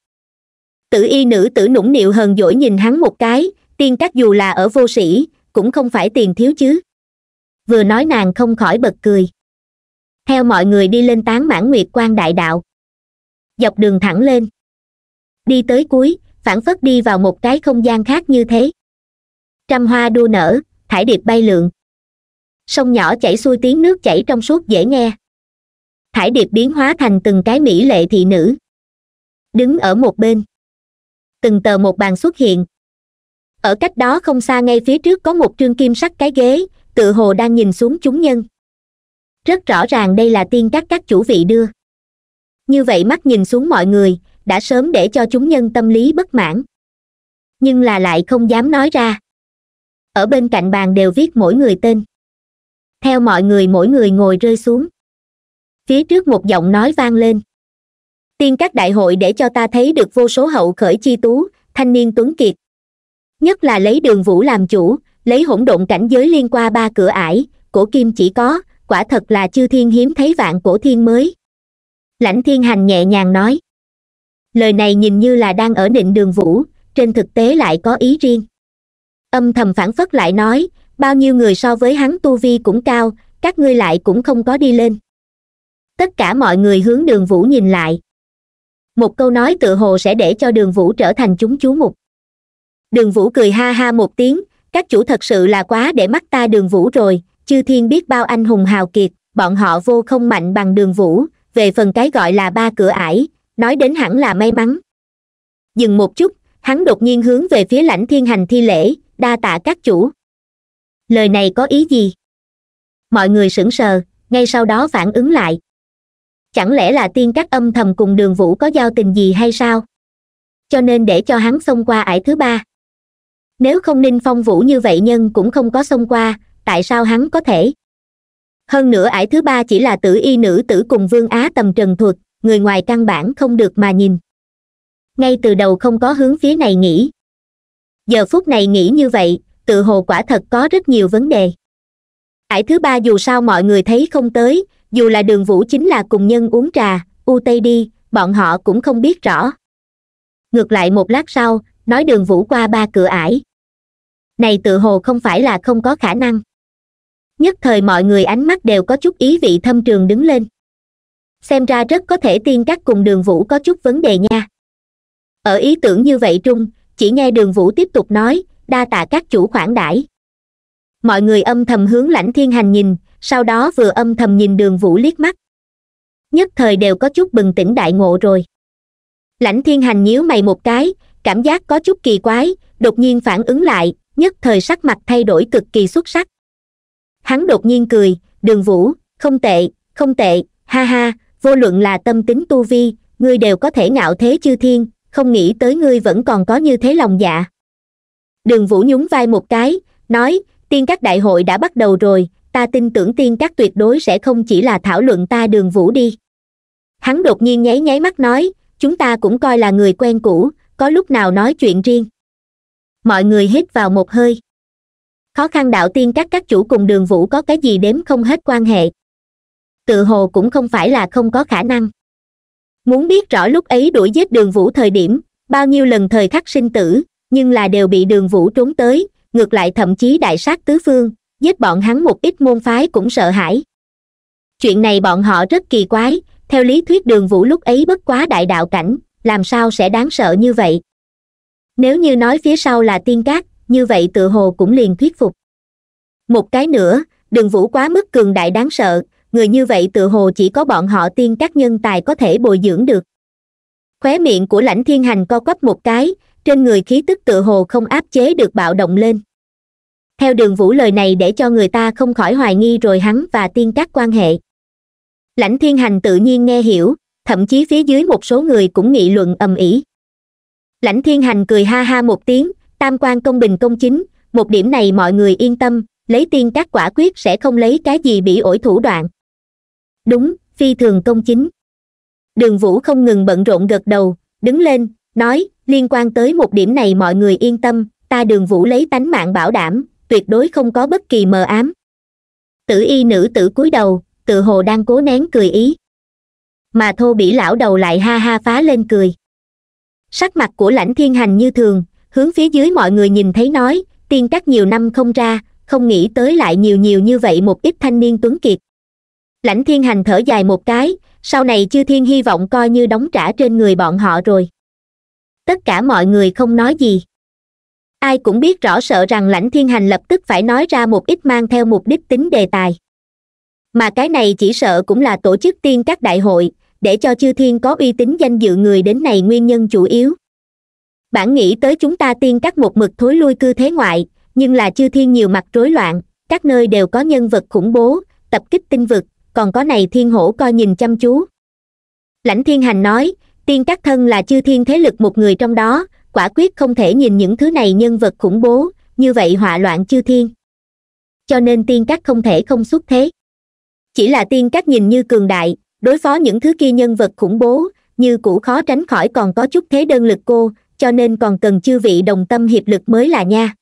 tử y nữ tử nũng nịu hờn dỗi nhìn hắn một cái tiên cắt dù là ở vô sĩ cũng không phải tiền thiếu chứ vừa nói nàng không khỏi bật cười theo mọi người đi lên tán mãn nguyệt quan đại đạo dọc đường thẳng lên đi tới cuối phản phất đi vào một cái không gian khác như thế trăm hoa đua nở thải điệp bay lượn sông nhỏ chảy xuôi tiếng nước chảy trong suốt dễ nghe thải điệp biến hóa thành từng cái mỹ lệ thị nữ đứng ở một bên từng tờ một bàn xuất hiện ở cách đó không xa ngay phía trước có một trương kim sắc cái ghế tự hồ đang nhìn xuống chúng nhân rất rõ ràng đây là tiên các các chủ vị đưa như vậy mắt nhìn xuống mọi người đã sớm để cho chúng nhân tâm lý bất mãn nhưng là lại không dám nói ra ở bên cạnh bàn đều viết mỗi người tên theo mọi người mỗi người ngồi rơi xuống phía trước một giọng nói vang lên tiên các đại hội để cho ta thấy được vô số hậu khởi chi tú thanh niên tuấn kiệt nhất là lấy đường vũ làm chủ lấy hỗn độn cảnh giới liên qua ba cửa ải cổ kim chỉ có quả thật là chư thiên hiếm thấy vạn cổ thiên mới lãnh thiên hành nhẹ nhàng nói lời này nhìn như là đang ở định đường vũ trên thực tế lại có ý riêng âm thầm phản phất lại nói bao nhiêu người so với hắn tu vi cũng cao các ngươi lại cũng không có đi lên tất cả mọi người hướng đường vũ nhìn lại một câu nói tự hồ sẽ để cho đường vũ trở thành chúng chú mục đường vũ cười ha ha một tiếng các chủ thật sự là quá để mắt ta đường vũ rồi chư thiên biết bao anh hùng hào kiệt bọn họ vô không mạnh bằng đường vũ về phần cái gọi là ba cửa ải nói đến hẳn là may mắn dừng một chút hắn đột nhiên hướng về phía lãnh thiên hành thi lễ đa tạ các chủ lời này có ý gì mọi người sững sờ ngay sau đó phản ứng lại chẳng lẽ là tiên các âm thầm cùng đường vũ có giao tình gì hay sao cho nên để cho hắn xông qua ải thứ ba nếu không ninh phong vũ như vậy nhân cũng không có xông qua tại sao hắn có thể hơn nữa ải thứ ba chỉ là tử y nữ tử cùng vương á tầm trần thuật người ngoài căn bản không được mà nhìn ngay từ đầu không có hướng phía này nghĩ giờ phút này nghĩ như vậy tự hồ quả thật có rất nhiều vấn đề ải thứ ba dù sao mọi người thấy không tới dù là đường vũ chính là cùng nhân uống trà u tây đi bọn họ cũng không biết rõ ngược lại một lát sau nói đường vũ qua ba cửa ải này tự hồ không phải là không có khả năng nhất thời mọi người ánh mắt đều có chút ý vị thâm trường đứng lên xem ra rất có thể tiên các cùng đường vũ có chút vấn đề nha ở ý tưởng như vậy trung chỉ nghe đường vũ tiếp tục nói đa tạ các chủ khoản đãi mọi người âm thầm hướng lãnh thiên hành nhìn sau đó vừa âm thầm nhìn đường vũ liếc mắt nhất thời đều có chút bừng tỉnh đại ngộ rồi lãnh thiên hành nhíu mày một cái cảm giác có chút kỳ quái đột nhiên phản ứng lại nhất thời sắc mặt thay đổi cực kỳ xuất sắc hắn đột nhiên cười đường vũ không tệ không tệ ha ha vô luận là tâm tính tu vi ngươi đều có thể ngạo thế chư thiên không nghĩ tới ngươi vẫn còn có như thế lòng dạ đường vũ nhún vai một cái nói tiên các đại hội đã bắt đầu rồi ta tin tưởng tiên các tuyệt đối sẽ không chỉ là thảo luận ta đường vũ đi hắn đột nhiên nháy nháy mắt nói chúng ta cũng coi là người quen cũ có lúc nào nói chuyện riêng mọi người hít vào một hơi khó khăn đạo tiên các các chủ cùng đường vũ có cái gì đếm không hết quan hệ tự hồ cũng không phải là không có khả năng muốn biết rõ lúc ấy đuổi giết đường vũ thời điểm bao nhiêu lần thời khắc sinh tử nhưng là đều bị đường vũ trốn tới ngược lại thậm chí đại sát tứ phương giết bọn hắn một ít môn phái cũng sợ hãi chuyện này bọn họ rất kỳ quái theo lý thuyết đường vũ lúc ấy bất quá đại đạo cảnh làm sao sẽ đáng sợ như vậy nếu như nói phía sau là tiên cát như vậy tự hồ cũng liền thuyết phục một cái nữa đường vũ quá mức cường đại đáng sợ người như vậy tự hồ chỉ có bọn họ tiên các nhân tài có thể bồi dưỡng được khóe miệng của lãnh thiên hành co quắp một cái trên người khí tức tự hồ không áp chế được bạo động lên theo đường vũ lời này để cho người ta không khỏi hoài nghi rồi hắn và tiên các quan hệ lãnh thiên hành tự nhiên nghe hiểu thậm chí phía dưới một số người cũng nghị luận ầm ĩ lãnh thiên hành cười ha ha một tiếng tam quan công bình công chính một điểm này mọi người yên tâm lấy tiên các quả quyết sẽ không lấy cái gì bị ổi thủ đoạn đúng phi thường công chính đường vũ không ngừng bận rộn gật đầu đứng lên nói liên quan tới một điểm này mọi người yên tâm ta đường vũ lấy tánh mạng bảo đảm tuyệt đối không có bất kỳ mờ ám tử y nữ tử cúi đầu tự hồ đang cố nén cười ý mà thô bỉ lão đầu lại ha ha phá lên cười sắc mặt của lãnh thiên hành như thường hướng phía dưới mọi người nhìn thấy nói tiên các nhiều năm không ra không nghĩ tới lại nhiều nhiều như vậy một ít thanh niên tuấn kiệt lãnh thiên hành thở dài một cái sau này chư thiên hy vọng coi như đóng trả trên người bọn họ rồi tất cả mọi người không nói gì ai cũng biết rõ sợ rằng lãnh thiên hành lập tức phải nói ra một ít mang theo mục đích tính đề tài mà cái này chỉ sợ cũng là tổ chức tiên các đại hội để cho chư thiên có uy tín danh dự người đến này nguyên nhân chủ yếu bản nghĩ tới chúng ta tiên các một mực thối lui cư thế ngoại nhưng là chư thiên nhiều mặt rối loạn các nơi đều có nhân vật khủng bố tập kích tinh vực còn có này thiên hổ coi nhìn chăm chú lãnh thiên hành nói tiên các thân là chư thiên thế lực một người trong đó quả quyết không thể nhìn những thứ này nhân vật khủng bố như vậy họa loạn chư thiên cho nên tiên các không thể không xuất thế chỉ là tiên các nhìn như cường đại đối phó những thứ kia nhân vật khủng bố như cũ khó tránh khỏi còn có chút thế đơn lực cô cho nên còn cần chư vị đồng tâm hiệp lực mới là nha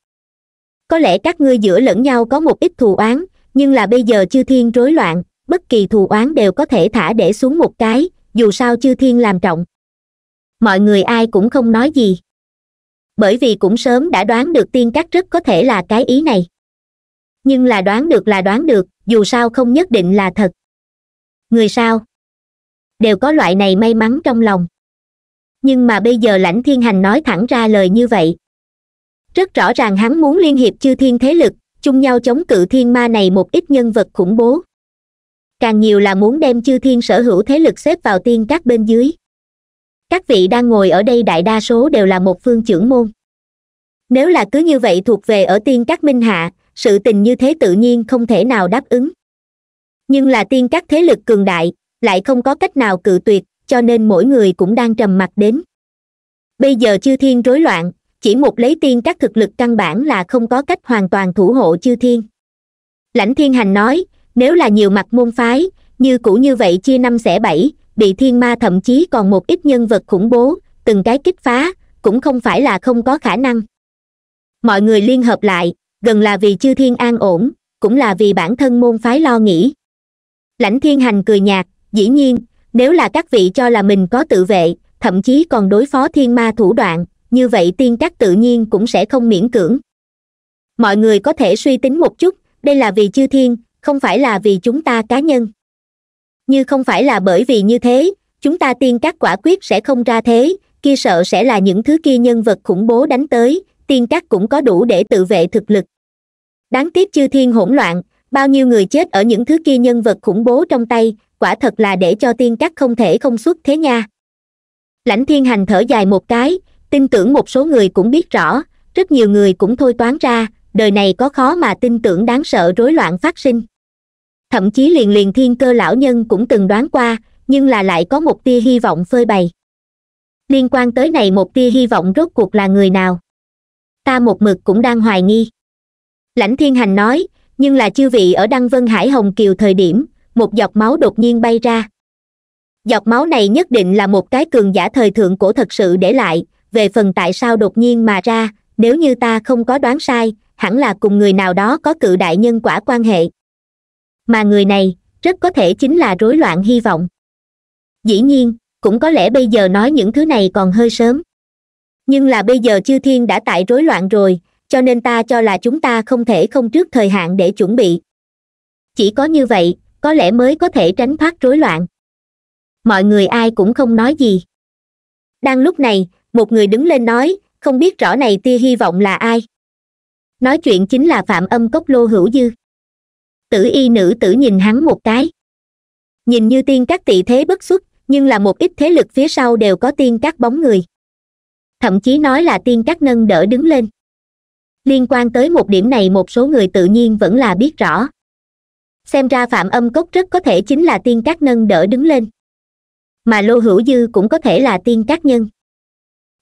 có lẽ các ngươi giữa lẫn nhau có một ít thù oán nhưng là bây giờ chư thiên rối loạn bất kỳ thù oán đều có thể thả để xuống một cái dù sao chư thiên làm trọng mọi người ai cũng không nói gì bởi vì cũng sớm đã đoán được tiên cắt rất có thể là cái ý này nhưng là đoán được là đoán được dù sao không nhất định là thật người sao đều có loại này may mắn trong lòng nhưng mà bây giờ lãnh thiên hành nói thẳng ra lời như vậy rất rõ ràng hắn muốn liên hiệp chư thiên thế lực chung nhau chống cự thiên ma này một ít nhân vật khủng bố càng nhiều là muốn đem chư thiên sở hữu thế lực xếp vào tiên các bên dưới các vị đang ngồi ở đây đại đa số đều là một phương trưởng môn nếu là cứ như vậy thuộc về ở tiên các minh hạ sự tình như thế tự nhiên không thể nào đáp ứng nhưng là tiên các thế lực cường đại lại không có cách nào cự tuyệt cho nên mỗi người cũng đang trầm mặc đến bây giờ chư thiên rối loạn chỉ một lấy tiên các thực lực căn bản là không có cách hoàn toàn thủ hộ chư thiên lãnh thiên hành nói nếu là nhiều mặt môn phái như cũ như vậy chia năm xẻ bảy bị thiên ma thậm chí còn một ít nhân vật khủng bố từng cái kích phá cũng không phải là không có khả năng mọi người liên hợp lại gần là vì chư thiên an ổn cũng là vì bản thân môn phái lo nghĩ lãnh thiên hành cười nhạt dĩ nhiên nếu là các vị cho là mình có tự vệ thậm chí còn đối phó thiên ma thủ đoạn như vậy tiên các tự nhiên cũng sẽ không miễn cưỡng mọi người có thể suy tính một chút đây là vì chư thiên không phải là vì chúng ta cá nhân như không phải là bởi vì như thế chúng ta tiên các quả quyết sẽ không ra thế kia sợ sẽ là những thứ kia nhân vật khủng bố đánh tới tiên các cũng có đủ để tự vệ thực lực đáng tiếc chư thiên hỗn loạn bao nhiêu người chết ở những thứ kia nhân vật khủng bố trong tay quả thật là để cho tiên các không thể không xuất thế nha lãnh thiên hành thở dài một cái tin tưởng một số người cũng biết rõ rất nhiều người cũng thôi toán ra đời này có khó mà tin tưởng đáng sợ rối loạn phát sinh thậm chí liền liền thiên cơ lão nhân cũng từng đoán qua nhưng là lại có một tia hy vọng phơi bày liên quan tới này một tia hy vọng rốt cuộc là người nào ta một mực cũng đang hoài nghi lãnh thiên hành nói nhưng là chư vị ở đăng vân hải hồng kiều thời điểm một giọt máu đột nhiên bay ra giọt máu này nhất định là một cái cường giả thời thượng cổ thật sự để lại về phần tại sao đột nhiên mà ra nếu như ta không có đoán sai hẳn là cùng người nào đó có cự đại nhân quả quan hệ mà người này rất có thể chính là rối loạn hy vọng dĩ nhiên cũng có lẽ bây giờ nói những thứ này còn hơi sớm nhưng là bây giờ chư thiên đã tại rối loạn rồi cho nên ta cho là chúng ta không thể không trước thời hạn để chuẩn bị chỉ có như vậy có lẽ mới có thể tránh thoát rối loạn mọi người ai cũng không nói gì đang lúc này một người đứng lên nói không biết rõ này tia hy vọng là ai nói chuyện chính là phạm âm cốc lô hữu dư tử y nữ tử nhìn hắn một cái nhìn như tiên các tỷ thế bất xuất nhưng là một ít thế lực phía sau đều có tiên các bóng người thậm chí nói là tiên các nâng đỡ đứng lên liên quan tới một điểm này một số người tự nhiên vẫn là biết rõ xem ra phạm âm cốc rất có thể chính là tiên các nâng đỡ đứng lên mà lô hữu dư cũng có thể là tiên các nhân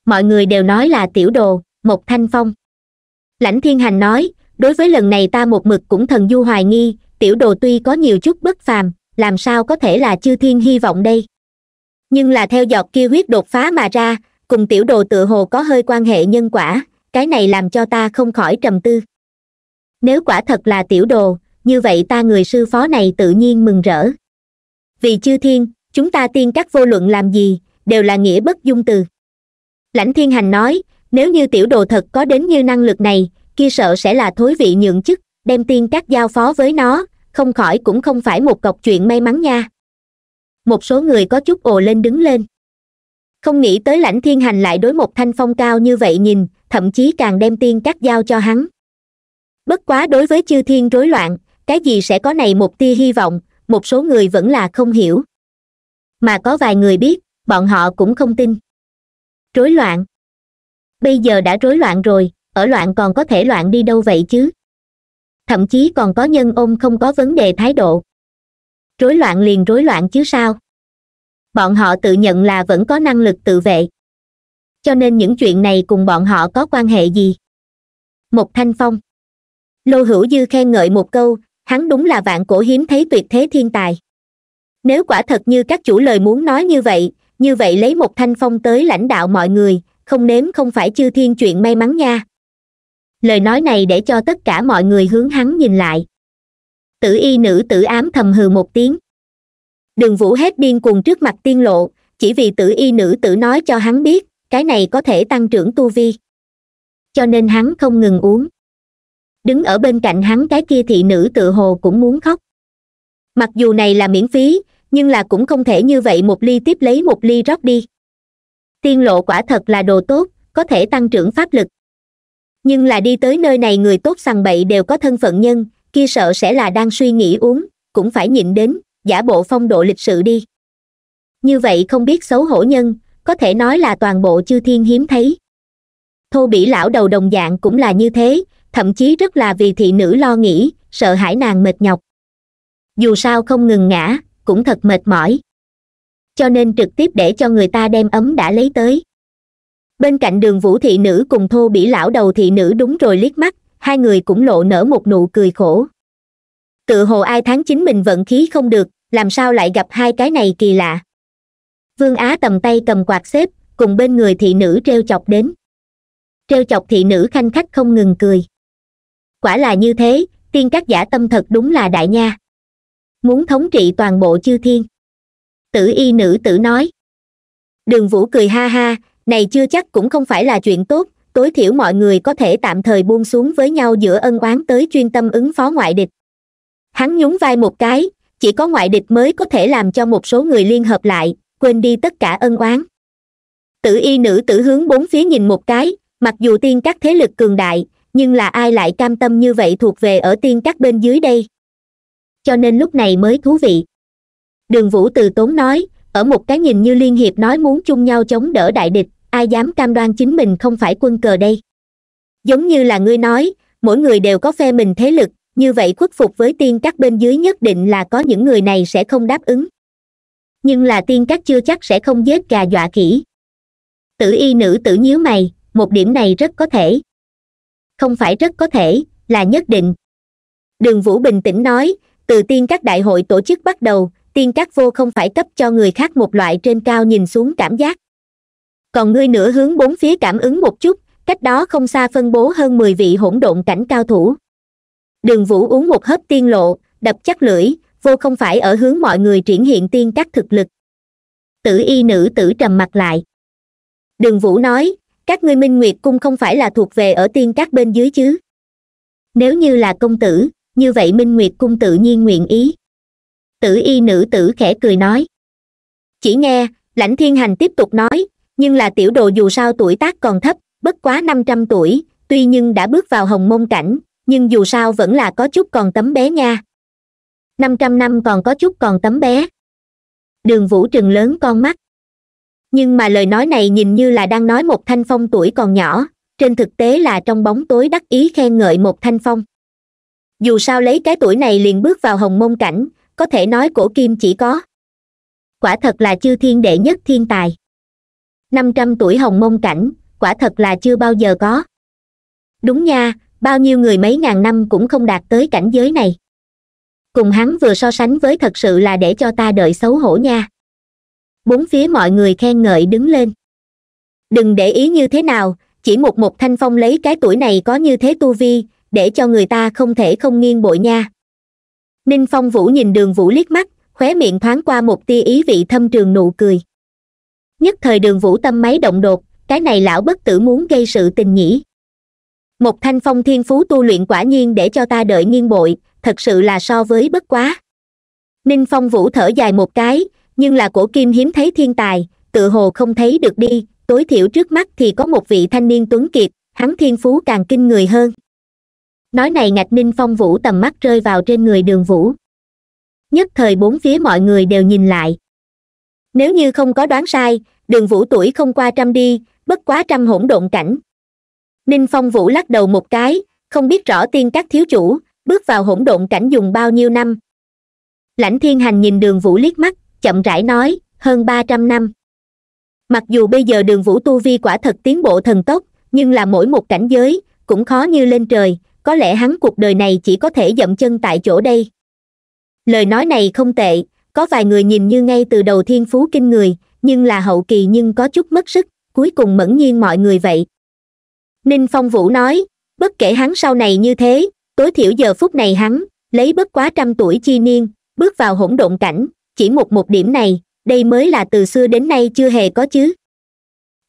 mọi người đều nói là tiểu đồ một thanh phong lãnh thiên hành nói đối với lần này ta một mực cũng thần du hoài nghi tiểu đồ tuy có nhiều chút bất phàm làm sao có thể là chư thiên hy vọng đây nhưng là theo giọt kia huyết đột phá mà ra cùng tiểu đồ tựa hồ có hơi quan hệ nhân quả cái này làm cho ta không khỏi trầm tư nếu quả thật là tiểu đồ như vậy ta người sư phó này tự nhiên mừng rỡ vì chư thiên chúng ta tiên các vô luận làm gì đều là nghĩa bất dung từ lãnh thiên hành nói nếu như tiểu đồ thật có đến như năng lực này kia sợ sẽ là thối vị nhượng chức đem tiên các giao phó với nó không khỏi cũng không phải một cọc chuyện may mắn nha một số người có chút ồ lên đứng lên không nghĩ tới lãnh thiên hành lại đối một thanh phong cao như vậy nhìn thậm chí càng đem tiên các giao cho hắn bất quá đối với chư thiên rối loạn cái gì sẽ có này một tia hy vọng một số người vẫn là không hiểu mà có vài người biết bọn họ cũng không tin rối loạn bây giờ đã rối loạn rồi ở loạn còn có thể loạn đi đâu vậy chứ thậm chí còn có nhân ôm không có vấn đề thái độ rối loạn liền rối loạn chứ sao bọn họ tự nhận là vẫn có năng lực tự vệ cho nên những chuyện này cùng bọn họ có quan hệ gì một thanh phong lô hữu dư khen ngợi một câu hắn đúng là vạn cổ hiếm thấy tuyệt thế thiên tài nếu quả thật như các chủ lời muốn nói như vậy như vậy lấy một thanh phong tới lãnh đạo mọi người không nếm không phải chư thiên chuyện may mắn nha lời nói này để cho tất cả mọi người hướng hắn nhìn lại tử y nữ tử ám thầm hừ một tiếng đường vũ hết điên cuồng trước mặt tiên lộ chỉ vì tử y nữ tử nói cho hắn biết cái này có thể tăng trưởng tu vi cho nên hắn không ngừng uống đứng ở bên cạnh hắn cái kia thị nữ tự hồ cũng muốn khóc mặc dù này là miễn phí nhưng là cũng không thể như vậy một ly tiếp lấy một ly rót đi tiên lộ quả thật là đồ tốt có thể tăng trưởng pháp lực nhưng là đi tới nơi này người tốt sằng bậy đều có thân phận nhân kia sợ sẽ là đang suy nghĩ uống cũng phải nhịn đến giả bộ phong độ lịch sự đi như vậy không biết xấu hổ nhân có thể nói là toàn bộ chư thiên hiếm thấy thô bỉ lão đầu đồng dạng cũng là như thế thậm chí rất là vì thị nữ lo nghĩ sợ hãi nàng mệt nhọc dù sao không ngừng ngã cũng thật mệt mỏi cho nên trực tiếp để cho người ta đem ấm đã lấy tới bên cạnh đường vũ thị nữ cùng thô bỉ lão đầu thị nữ đúng rồi liếc mắt hai người cũng lộ nở một nụ cười khổ tự hồ ai tháng chính mình vận khí không được làm sao lại gặp hai cái này kỳ lạ vương á tầm tay cầm quạt xếp cùng bên người thị nữ t chọc đến t chọc thị nữ khanh khách không ngừng cười quả là như thế tiên các giả tâm thật đúng là đại nha muốn thống trị toàn bộ chư thiên tử y nữ tử nói đường vũ cười ha ha này chưa chắc cũng không phải là chuyện tốt tối thiểu mọi người có thể tạm thời buông xuống với nhau giữa ân oán tới chuyên tâm ứng phó ngoại địch hắn nhún vai một cái chỉ có ngoại địch mới có thể làm cho một số người liên hợp lại quên đi tất cả ân oán tử y nữ tử hướng bốn phía nhìn một cái mặc dù tiên các thế lực cường đại nhưng là ai lại cam tâm như vậy thuộc về ở tiên các bên dưới đây cho nên lúc này mới thú vị đường vũ từ tốn nói ở một cái nhìn như liên hiệp nói muốn chung nhau chống đỡ đại địch ai dám cam đoan chính mình không phải quân cờ đây giống như là ngươi nói mỗi người đều có phe mình thế lực như vậy khuất phục với tiên các bên dưới nhất định là có những người này sẽ không đáp ứng nhưng là tiên các chưa chắc sẽ không giết gà dọa kỹ tử y nữ tử nhíu mày một điểm này rất có thể không phải rất có thể là nhất định đường vũ bình tĩnh nói từ tiên các đại hội tổ chức bắt đầu tiên các vô không phải cấp cho người khác một loại trên cao nhìn xuống cảm giác còn ngươi nữa hướng bốn phía cảm ứng một chút cách đó không xa phân bố hơn mười vị hỗn độn cảnh cao thủ đường vũ uống một hớp tiên lộ đập chắc lưỡi vô không phải ở hướng mọi người triển hiện tiên các thực lực tử y nữ tử trầm mặt lại đường vũ nói các ngươi minh nguyệt cung không phải là thuộc về ở tiên các bên dưới chứ nếu như là công tử như vậy minh nguyệt cung tự nhiên nguyện ý tử y nữ tử khẽ cười nói chỉ nghe lãnh thiên hành tiếp tục nói nhưng là tiểu đồ dù sao tuổi tác còn thấp bất quá năm trăm tuổi tuy nhưng đã bước vào hồng môn cảnh nhưng dù sao vẫn là có chút còn tấm bé nha năm trăm năm còn có chút còn tấm bé đường vũ trừng lớn con mắt nhưng mà lời nói này nhìn như là đang nói một thanh phong tuổi còn nhỏ trên thực tế là trong bóng tối đắc ý khen ngợi một thanh phong dù sao lấy cái tuổi này liền bước vào hồng môn cảnh có thể nói cổ kim chỉ có quả thật là chư thiên đệ nhất thiên tài năm trăm tuổi hồng mông cảnh quả thật là chưa bao giờ có đúng nha bao nhiêu người mấy ngàn năm cũng không đạt tới cảnh giới này cùng hắn vừa so sánh với thật sự là để cho ta đợi xấu hổ nha bốn phía mọi người khen ngợi đứng lên đừng để ý như thế nào chỉ một một thanh phong lấy cái tuổi này có như thế tu vi để cho người ta không thể không nghiêng bội nha ninh phong vũ nhìn đường vũ liếc mắt khóe miệng thoáng qua một tia ý vị thâm trường nụ cười nhất thời đường vũ tâm máy động đột cái này lão bất tử muốn gây sự tình nhỉ một thanh phong thiên phú tu luyện quả nhiên để cho ta đợi nghiên bội thật sự là so với bất quá ninh phong vũ thở dài một cái nhưng là cổ kim hiếm thấy thiên tài tự hồ không thấy được đi tối thiểu trước mắt thì có một vị thanh niên tuấn kiệt hắn thiên phú càng kinh người hơn nói này ngạch ninh phong vũ tầm mắt rơi vào trên người đường vũ nhất thời bốn phía mọi người đều nhìn lại nếu như không có đoán sai đường vũ tuổi không qua trăm đi bất quá trăm hỗn độn cảnh ninh phong vũ lắc đầu một cái không biết rõ tiên các thiếu chủ bước vào hỗn độn cảnh dùng bao nhiêu năm lãnh thiên hành nhìn đường vũ liếc mắt chậm rãi nói hơn ba trăm năm mặc dù bây giờ đường vũ tu vi quả thật tiến bộ thần tốc nhưng là mỗi một cảnh giới cũng khó như lên trời có lẽ hắn cuộc đời này chỉ có thể dậm chân tại chỗ đây lời nói này không tệ có vài người nhìn như ngay từ đầu thiên phú kinh người nhưng là hậu kỳ nhưng có chút mất sức cuối cùng mẫn nhiên mọi người vậy ninh phong vũ nói bất kể hắn sau này như thế tối thiểu giờ phút này hắn lấy bất quá trăm tuổi chi niên bước vào hỗn độn cảnh chỉ một một điểm này đây mới là từ xưa đến nay chưa hề có chứ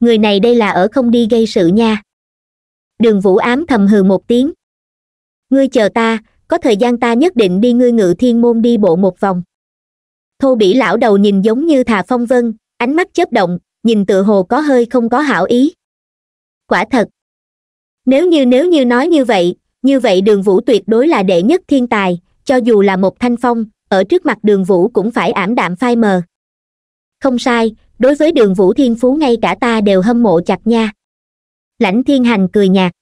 người này đây là ở không đi gây sự nha đường vũ ám thầm hừ một tiếng ngươi chờ ta có thời gian ta nhất định đi ngươi ngự thiên môn đi bộ một vòng thô bỉ lão đầu nhìn giống như thà phong vân ánh mắt chớp động nhìn tựa hồ có hơi không có hảo ý quả thật nếu như nếu như nói như vậy như vậy đường vũ tuyệt đối là đệ nhất thiên tài cho dù là một thanh phong ở trước mặt đường vũ cũng phải ảm đạm phai mờ không sai đối với đường vũ thiên phú ngay cả ta đều hâm mộ chặt nha lãnh thiên hành cười nhạt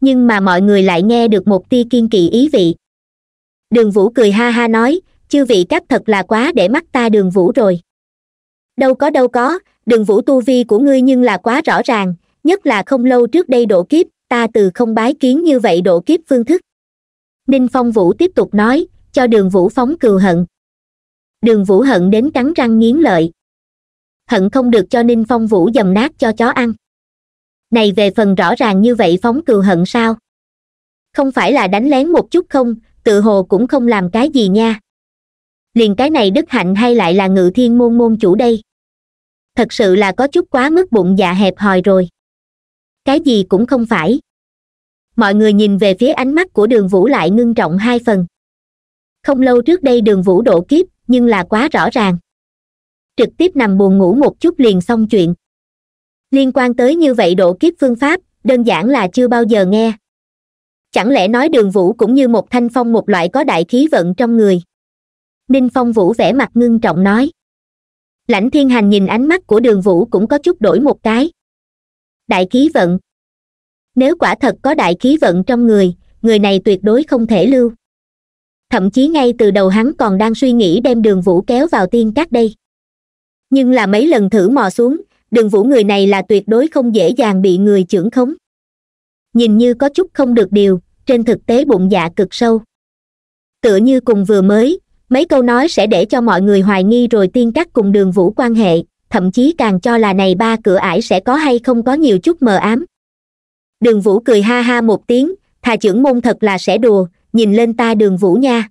nhưng mà mọi người lại nghe được một tia kiên kỵ ý vị đường vũ cười ha ha nói chư vị các thật là quá để mắt ta đường vũ rồi đâu có đâu có đường vũ tu vi của ngươi nhưng là quá rõ ràng nhất là không lâu trước đây đổ kiếp ta từ không bái kiến như vậy đổ kiếp phương thức ninh phong vũ tiếp tục nói cho đường vũ phóng cừu hận đường vũ hận đến cắn răng nghiến lợi hận không được cho ninh phong vũ dầm nát cho chó ăn này về phần rõ ràng như vậy phóng cừu hận sao không phải là đánh lén một chút không tự hồ cũng không làm cái gì nha liền cái này đức hạnh hay lại là ngự thiên môn môn chủ đây thật sự là có chút quá mức bụng dạ hẹp hòi rồi cái gì cũng không phải mọi người nhìn về phía ánh mắt của đường vũ lại ngưng trọng hai phần không lâu trước đây đường vũ độ kiếp nhưng là quá rõ ràng trực tiếp nằm buồn ngủ một chút liền xong chuyện liên quan tới như vậy độ kiếp phương pháp đơn giản là chưa bao giờ nghe chẳng lẽ nói đường vũ cũng như một thanh phong một loại có đại khí vận trong người ninh phong vũ vẻ mặt ngưng trọng nói lãnh thiên hành nhìn ánh mắt của đường vũ cũng có chút đổi một cái đại khí vận nếu quả thật có đại khí vận trong người người này tuyệt đối không thể lưu thậm chí ngay từ đầu hắn còn đang suy nghĩ đem đường vũ kéo vào tiên cát đây nhưng là mấy lần thử mò xuống đường vũ người này là tuyệt đối không dễ dàng bị người trưởng khống nhìn như có chút không được điều trên thực tế bụng dạ cực sâu tựa như cùng vừa mới mấy câu nói sẽ để cho mọi người hoài nghi rồi tiên cắt cùng đường vũ quan hệ thậm chí càng cho là này ba cửa ải sẽ có hay không có nhiều chút mờ ám đường vũ cười ha ha một tiếng thà trưởng môn thật là sẽ đùa nhìn lên ta đường vũ nha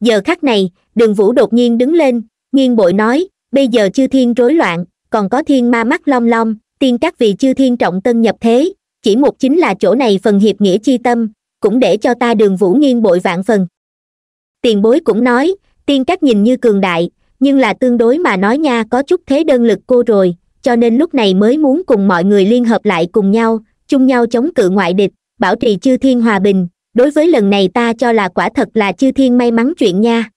giờ khắc này đường vũ đột nhiên đứng lên nghiêng bội nói bây giờ chư thiên rối loạn còn có thiên ma mắt long long tiên các vị chư thiên trọng tân nhập thế chỉ một chính là chỗ này phần hiệp nghĩa chi tâm cũng để cho ta đường vũ nghiên bội vạn phần tiền bối cũng nói tiên các nhìn như cường đại nhưng là tương đối mà nói nha có chút thế đơn lực cô rồi cho nên lúc này mới muốn cùng mọi người liên hợp lại cùng nhau chung nhau chống cự ngoại địch bảo trì chư thiên hòa bình đối với lần này ta cho là quả thật là chư thiên may mắn chuyện nha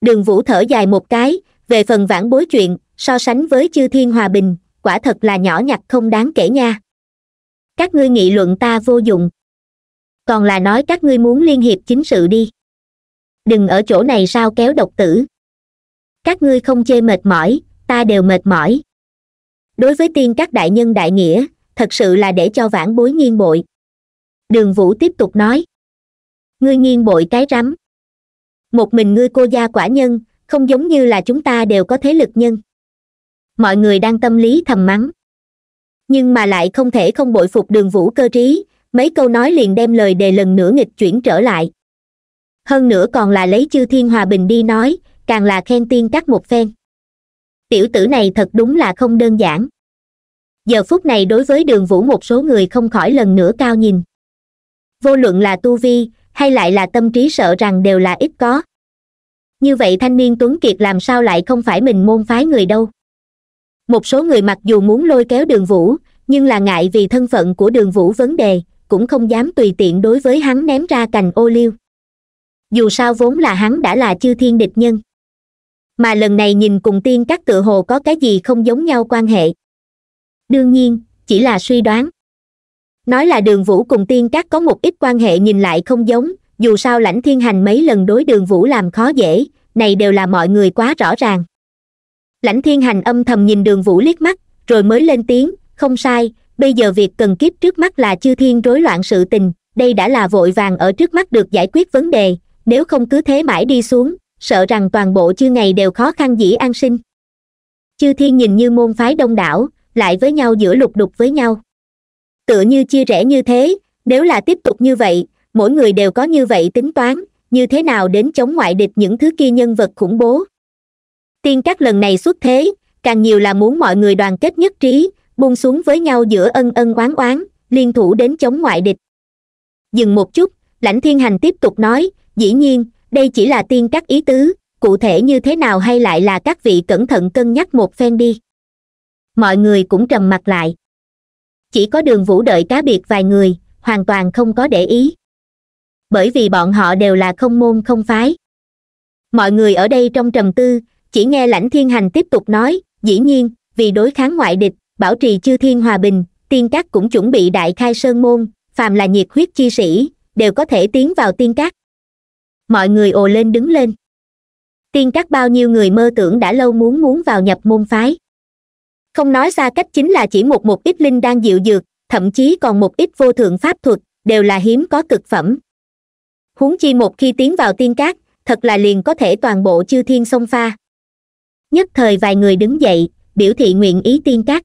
đường vũ thở dài một cái về phần vãn bối chuyện so sánh với chư thiên hòa bình quả thật là nhỏ nhặt không đáng kể nha các ngươi nghị luận ta vô dụng còn là nói các ngươi muốn liên hiệp chính sự đi đừng ở chỗ này sao kéo độc tử các ngươi không chê mệt mỏi ta đều mệt mỏi đối với tiên các đại nhân đại nghĩa thật sự là để cho vãn bối nghiêng bội đường vũ tiếp tục nói ngươi nghiêng bội cái rắm một mình ngươi cô gia quả nhân không giống như là chúng ta đều có thế lực nhân mọi người đang tâm lý thầm mắng nhưng mà lại không thể không bội phục đường vũ cơ trí mấy câu nói liền đem lời đề lần nữa nghịch chuyển trở lại hơn nữa còn là lấy chư thiên hòa bình đi nói càng là khen tiên các một phen tiểu tử này thật đúng là không đơn giản giờ phút này đối với đường vũ một số người không khỏi lần nữa cao nhìn vô luận là tu vi hay lại là tâm trí sợ rằng đều là ít có như vậy thanh niên tuấn kiệt làm sao lại không phải mình môn phái người đâu một số người mặc dù muốn lôi kéo đường vũ nhưng là ngại vì thân phận của đường vũ vấn đề cũng không dám tùy tiện đối với hắn ném ra cành ô liu dù sao vốn là hắn đã là chư thiên địch nhân mà lần này nhìn cùng tiên các tự hồ có cái gì không giống nhau quan hệ đương nhiên chỉ là suy đoán nói là đường vũ cùng tiên các có một ít quan hệ nhìn lại không giống dù sao lãnh thiên hành mấy lần đối đường vũ làm khó dễ này đều là mọi người quá rõ ràng lãnh thiên hành âm thầm nhìn đường vũ liếc mắt rồi mới lên tiếng không sai bây giờ việc cần kiếp trước mắt là chư thiên rối loạn sự tình đây đã là vội vàng ở trước mắt được giải quyết vấn đề nếu không cứ thế mãi đi xuống sợ rằng toàn bộ chư ngày đều khó khăn dĩ an sinh chư thiên nhìn như môn phái đông đảo lại với nhau giữa lục đục với nhau tựa như chia rẽ như thế nếu là tiếp tục như vậy mỗi người đều có như vậy tính toán như thế nào đến chống ngoại địch những thứ kia nhân vật khủng bố tiên các lần này xuất thế càng nhiều là muốn mọi người đoàn kết nhất trí buông xuống với nhau giữa ân ân oán oán liên thủ đến chống ngoại địch dừng một chút lãnh thiên hành tiếp tục nói dĩ nhiên đây chỉ là tiên các ý tứ cụ thể như thế nào hay lại là các vị cẩn thận cân nhắc một phen đi mọi người cũng trầm mặt lại chỉ có đường vũ đợi cá biệt vài người hoàn toàn không có để ý bởi vì bọn họ đều là không môn không phái mọi người ở đây trong trầm tư chỉ nghe lãnh thiên hành tiếp tục nói dĩ nhiên vì đối kháng ngoại địch bảo trì chư thiên hòa bình tiên các cũng chuẩn bị đại khai sơn môn phàm là nhiệt huyết chi sĩ đều có thể tiến vào tiên các mọi người ồ lên đứng lên tiên các bao nhiêu người mơ tưởng đã lâu muốn muốn vào nhập môn phái không nói xa cách chính là chỉ một một ít linh đang dịu dược thậm chí còn một ít vô thượng pháp thuật đều là hiếm có cực phẩm huống chi một khi tiến vào tiên cát thật là liền có thể toàn bộ chư thiên xông pha nhất thời vài người đứng dậy biểu thị nguyện ý tiên cát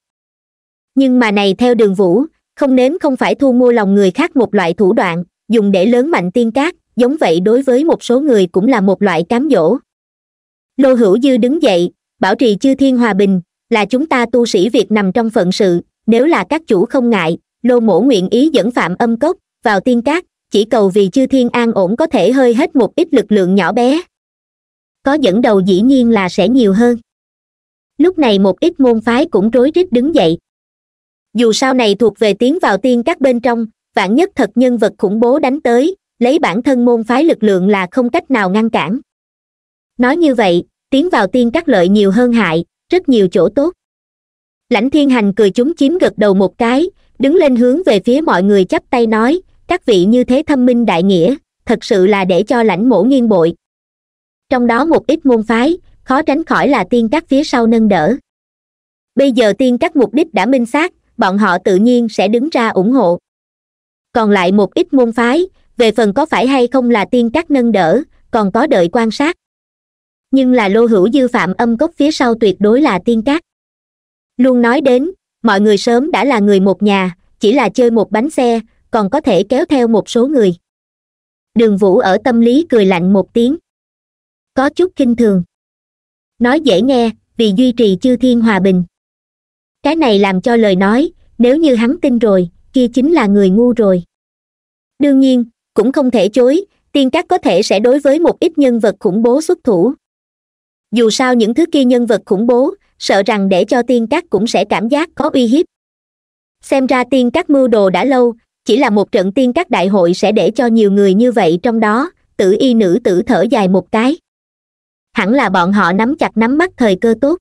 nhưng mà này theo đường vũ không nếm không phải thu mua lòng người khác một loại thủ đoạn dùng để lớn mạnh tiên cát giống vậy đối với một số người cũng là một loại cám dỗ lô hữu dư đứng dậy bảo trì chư thiên hòa bình là chúng ta tu sĩ việc nằm trong phận sự nếu là các chủ không ngại lô mổ nguyện ý dẫn phạm âm cốc vào tiên cát chỉ cầu vì chư thiên an ổn có thể hơi hết một ít lực lượng nhỏ bé có dẫn đầu dĩ nhiên là sẽ nhiều hơn lúc này một ít môn phái cũng rối rít đứng dậy dù sau này thuộc về tiến vào tiên các bên trong vạn nhất thật nhân vật khủng bố đánh tới lấy bản thân môn phái lực lượng là không cách nào ngăn cản nói như vậy tiến vào tiên các lợi nhiều hơn hại rất nhiều chỗ tốt lãnh thiên hành cười chúng chiếm gật đầu một cái đứng lên hướng về phía mọi người chắp tay nói các vị như thế thâm minh đại nghĩa thật sự là để cho lãnh mổ nghiêng bội trong đó một ít môn phái khó tránh khỏi là tiên các phía sau nâng đỡ bây giờ tiên các mục đích đã minh xác bọn họ tự nhiên sẽ đứng ra ủng hộ còn lại một ít môn phái về phần có phải hay không là tiên các nâng đỡ còn có đợi quan sát nhưng là lô hữu dư phạm âm cốc phía sau tuyệt đối là tiên các luôn nói đến mọi người sớm đã là người một nhà chỉ là chơi một bánh xe còn có thể kéo theo một số người đường vũ ở tâm lý cười lạnh một tiếng có chút kinh thường nói dễ nghe vì duy trì chư thiên hòa bình cái này làm cho lời nói nếu như hắn tin rồi kia chính là người ngu rồi đương nhiên cũng không thể chối tiên các có thể sẽ đối với một ít nhân vật khủng bố xuất thủ dù sao những thứ kia nhân vật khủng bố sợ rằng để cho tiên các cũng sẽ cảm giác có uy hiếp xem ra tiên các mưu đồ đã lâu chỉ là một trận tiên các đại hội sẽ để cho nhiều người như vậy trong đó tử y nữ tử thở dài một cái hẳn là bọn họ nắm chặt nắm mắt thời cơ tốt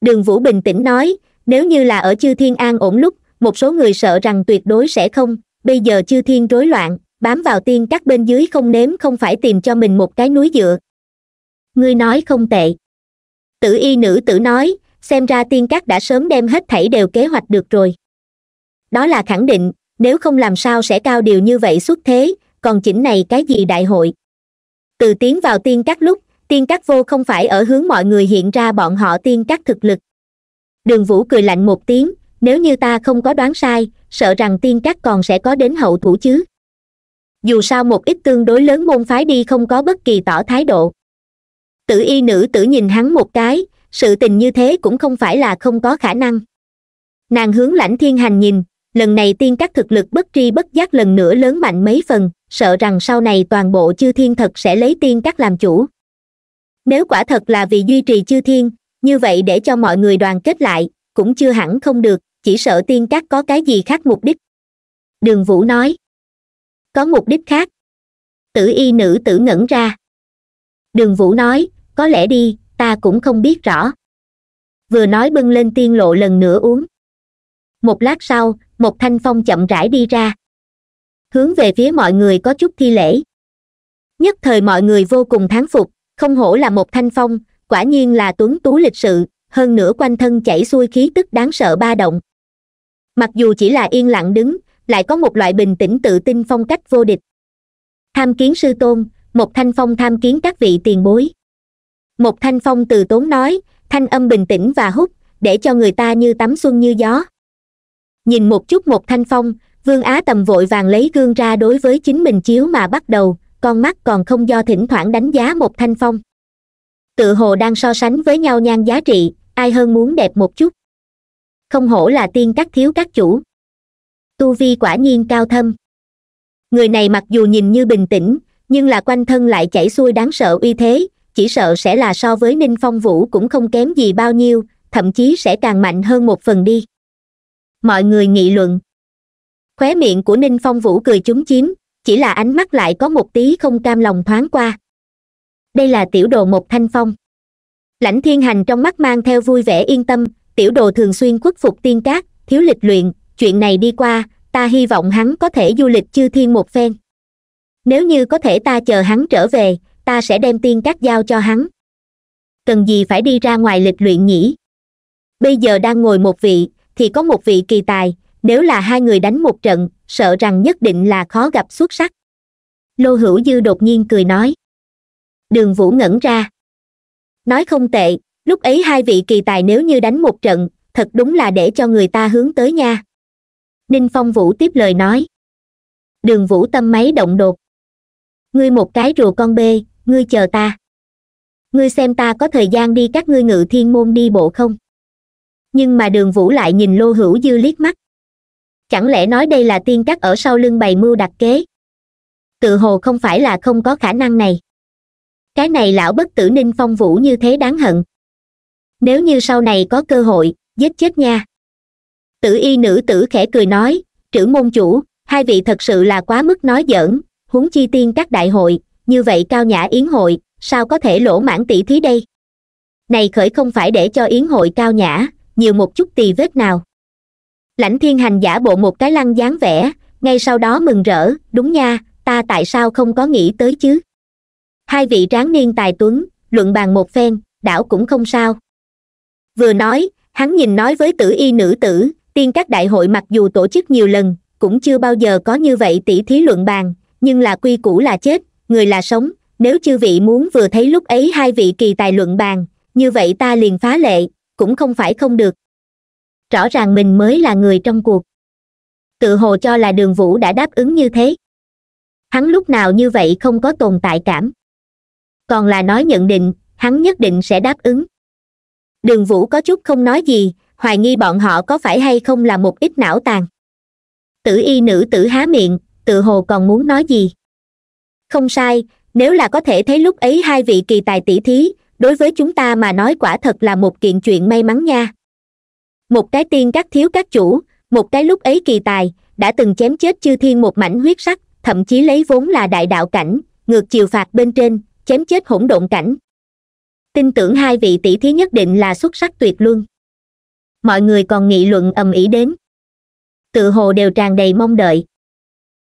đường vũ bình tĩnh nói nếu như là ở chư thiên an ổn lúc một số người sợ rằng tuyệt đối sẽ không bây giờ chư thiên rối loạn bám vào tiên các bên dưới không nếm không phải tìm cho mình một cái núi dựa ngươi nói không tệ tử y nữ tử nói xem ra tiên các đã sớm đem hết thảy đều kế hoạch được rồi đó là khẳng định nếu không làm sao sẽ cao điều như vậy xuất thế còn chỉnh này cái gì đại hội từ tiến vào tiên các lúc tiên các vô không phải ở hướng mọi người hiện ra bọn họ tiên các thực lực đường vũ cười lạnh một tiếng nếu như ta không có đoán sai sợ rằng tiên các còn sẽ có đến hậu thủ chứ dù sao một ít tương đối lớn môn phái đi không có bất kỳ tỏ thái độ tử y nữ tử nhìn hắn một cái sự tình như thế cũng không phải là không có khả năng nàng hướng lãnh thiên hành nhìn lần này tiên các thực lực bất tri bất giác lần nữa lớn mạnh mấy phần sợ rằng sau này toàn bộ chư thiên thật sẽ lấy tiên các làm chủ nếu quả thật là vì duy trì chư thiên như vậy để cho mọi người đoàn kết lại cũng chưa hẳn không được chỉ sợ tiên các có cái gì khác mục đích đường vũ nói có mục đích khác tử y nữ tử ngẩn ra đường vũ nói có lẽ đi ta cũng không biết rõ vừa nói bưng lên tiên lộ lần nữa uống một lát sau một thanh phong chậm rãi đi ra hướng về phía mọi người có chút thi lễ nhất thời mọi người vô cùng thán phục không hổ là một thanh phong quả nhiên là tuấn tú lịch sự hơn nữa quanh thân chảy xuôi khí tức đáng sợ ba động mặc dù chỉ là yên lặng đứng lại có một loại bình tĩnh tự tin phong cách vô địch tham kiến sư tôn một thanh phong tham kiến các vị tiền bối một thanh phong từ tốn nói thanh âm bình tĩnh và hút để cho người ta như tắm xuân như gió nhìn một chút một thanh phong vương á tầm vội vàng lấy gương ra đối với chính mình chiếu mà bắt đầu con mắt còn không do thỉnh thoảng đánh giá một thanh phong tự hồ đang so sánh với nhau nhan giá trị ai hơn muốn đẹp một chút không hổ là tiên các thiếu các chủ tu vi quả nhiên cao thâm người này mặc dù nhìn như bình tĩnh nhưng là quanh thân lại chảy xuôi đáng sợ uy thế chỉ sợ sẽ là so với ninh phong vũ cũng không kém gì bao nhiêu thậm chí sẽ càng mạnh hơn một phần đi mọi người nghị luận khóe miệng của ninh phong vũ cười chúng chiếm chỉ là ánh mắt lại có một tí không cam lòng thoáng qua đây là tiểu đồ một thanh phong lãnh thiên hành trong mắt mang theo vui vẻ yên tâm tiểu đồ thường xuyên khuất phục tiên cát thiếu lịch luyện chuyện này đi qua ta hy vọng hắn có thể du lịch chư thiên một phen nếu như có thể ta chờ hắn trở về ta sẽ đem tiên cát giao cho hắn cần gì phải đi ra ngoài lịch luyện nhỉ bây giờ đang ngồi một vị thì có một vị kỳ tài nếu là hai người đánh một trận sợ rằng nhất định là khó gặp xuất sắc lô hữu dư đột nhiên cười nói đường vũ ngẩn ra nói không tệ lúc ấy hai vị kỳ tài nếu như đánh một trận thật đúng là để cho người ta hướng tới nha ninh phong vũ tiếp lời nói đường vũ tâm máy động đột ngươi một cái rùa con bê ngươi chờ ta ngươi xem ta có thời gian đi các ngươi ngự thiên môn đi bộ không nhưng mà đường vũ lại nhìn lô hữu dư liếc mắt chẳng lẽ nói đây là tiên cắt ở sau lưng bày mưu đặt kế tự hồ không phải là không có khả năng này cái này lão bất tử ninh phong vũ như thế đáng hận nếu như sau này có cơ hội giết chết nha tử y nữ tử khẽ cười nói trưởng môn chủ hai vị thật sự là quá mức nói giỡn huống chi tiên các đại hội như vậy cao nhã yến hội sao có thể lỗ mãn tỷ thí đây này khởi không phải để cho yến hội cao nhã nhiều một chút tì vết nào lãnh thiên hành giả bộ một cái lăng dáng vẻ ngay sau đó mừng rỡ đúng nha ta tại sao không có nghĩ tới chứ hai vị tráng niên tài tuấn luận bàn một phen đảo cũng không sao vừa nói hắn nhìn nói với tử y nữ tử tiên các đại hội mặc dù tổ chức nhiều lần cũng chưa bao giờ có như vậy tỷ thí luận bàn nhưng là quy củ là chết người là sống nếu chư vị muốn vừa thấy lúc ấy hai vị kỳ tài luận bàn như vậy ta liền phá lệ cũng không phải không được rõ ràng mình mới là người trong cuộc tự hồ cho là đường vũ đã đáp ứng như thế hắn lúc nào như vậy không có tồn tại cảm còn là nói nhận định hắn nhất định sẽ đáp ứng đường vũ có chút không nói gì hoài nghi bọn họ có phải hay không là một ít não tàn tử y nữ tử há miệng tự hồ còn muốn nói gì không sai nếu là có thể thấy lúc ấy hai vị kỳ tài tỷ thí đối với chúng ta mà nói quả thật là một kiện chuyện may mắn nha một cái tiên các thiếu các chủ một cái lúc ấy kỳ tài đã từng chém chết chư thiên một mảnh huyết sắc thậm chí lấy vốn là đại đạo cảnh ngược chiều phạt bên trên chém chết hỗn độn cảnh tin tưởng hai vị tỷ thí nhất định là xuất sắc tuyệt luân mọi người còn nghị luận ầm ĩ đến tự hồ đều tràn đầy mong đợi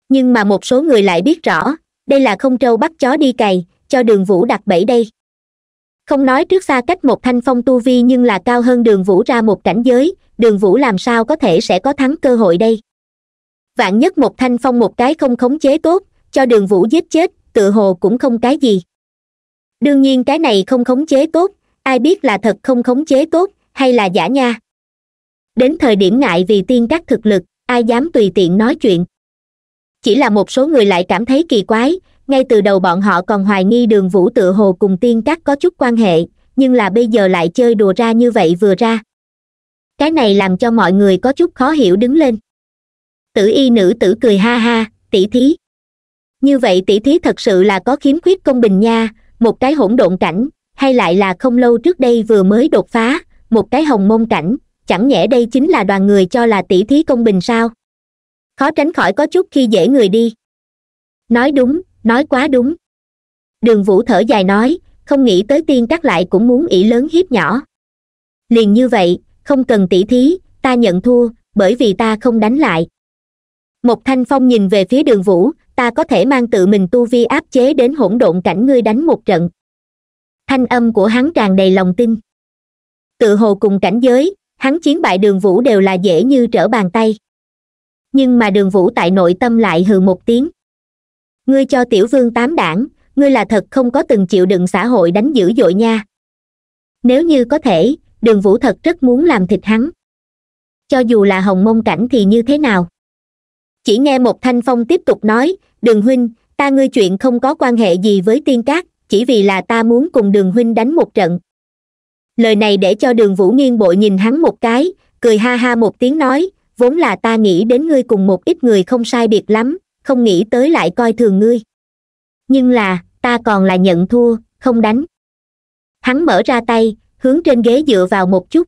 nhưng mà một số người lại biết rõ đây là không trâu bắt chó đi cày cho đường vũ đặt bẫy đây không nói trước xa cách một thanh phong tu vi nhưng là cao hơn đường vũ ra một cảnh giới đường vũ làm sao có thể sẽ có thắng cơ hội đây vạn nhất một thanh phong một cái không khống chế tốt cho đường vũ giết chết tựa hồ cũng không cái gì đương nhiên cái này không khống chế tốt ai biết là thật không khống chế tốt hay là giả nha đến thời điểm ngại vì tiên các thực lực ai dám tùy tiện nói chuyện chỉ là một số người lại cảm thấy kỳ quái ngay từ đầu bọn họ còn hoài nghi đường vũ Tự hồ cùng tiên các có chút quan hệ nhưng là bây giờ lại chơi đùa ra như vậy vừa ra cái này làm cho mọi người có chút khó hiểu đứng lên tử y nữ tử cười ha ha tỷ thí như vậy tỷ thí thật sự là có khiếm khuyết công bình nha một cái hỗn độn cảnh hay lại là không lâu trước đây vừa mới đột phá một cái hồng môn cảnh chẳng nhẽ đây chính là đoàn người cho là tỷ thí công bình sao khó tránh khỏi có chút khi dễ người đi nói đúng nói quá đúng đường vũ thở dài nói không nghĩ tới tiên các lại cũng muốn ỷ lớn hiếp nhỏ liền như vậy không cần tỉ thí ta nhận thua bởi vì ta không đánh lại một thanh phong nhìn về phía đường vũ ta có thể mang tự mình tu vi áp chế đến hỗn độn cảnh ngươi đánh một trận thanh âm của hắn tràn đầy lòng tin tự hồ cùng cảnh giới hắn chiến bại đường vũ đều là dễ như trở bàn tay nhưng mà đường vũ tại nội tâm lại hừ một tiếng ngươi cho tiểu vương tám đảng ngươi là thật không có từng chịu đựng xã hội đánh dữ dội nha nếu như có thể đường vũ thật rất muốn làm thịt hắn cho dù là hồng mông cảnh thì như thế nào chỉ nghe một thanh phong tiếp tục nói đường huynh ta ngươi chuyện không có quan hệ gì với tiên cát chỉ vì là ta muốn cùng đường huynh đánh một trận lời này để cho đường vũ nghiêng bội nhìn hắn một cái cười ha ha một tiếng nói vốn là ta nghĩ đến ngươi cùng một ít người không sai biệt lắm không nghĩ tới lại coi thường ngươi nhưng là ta còn là nhận thua không đánh hắn mở ra tay hướng trên ghế dựa vào một chút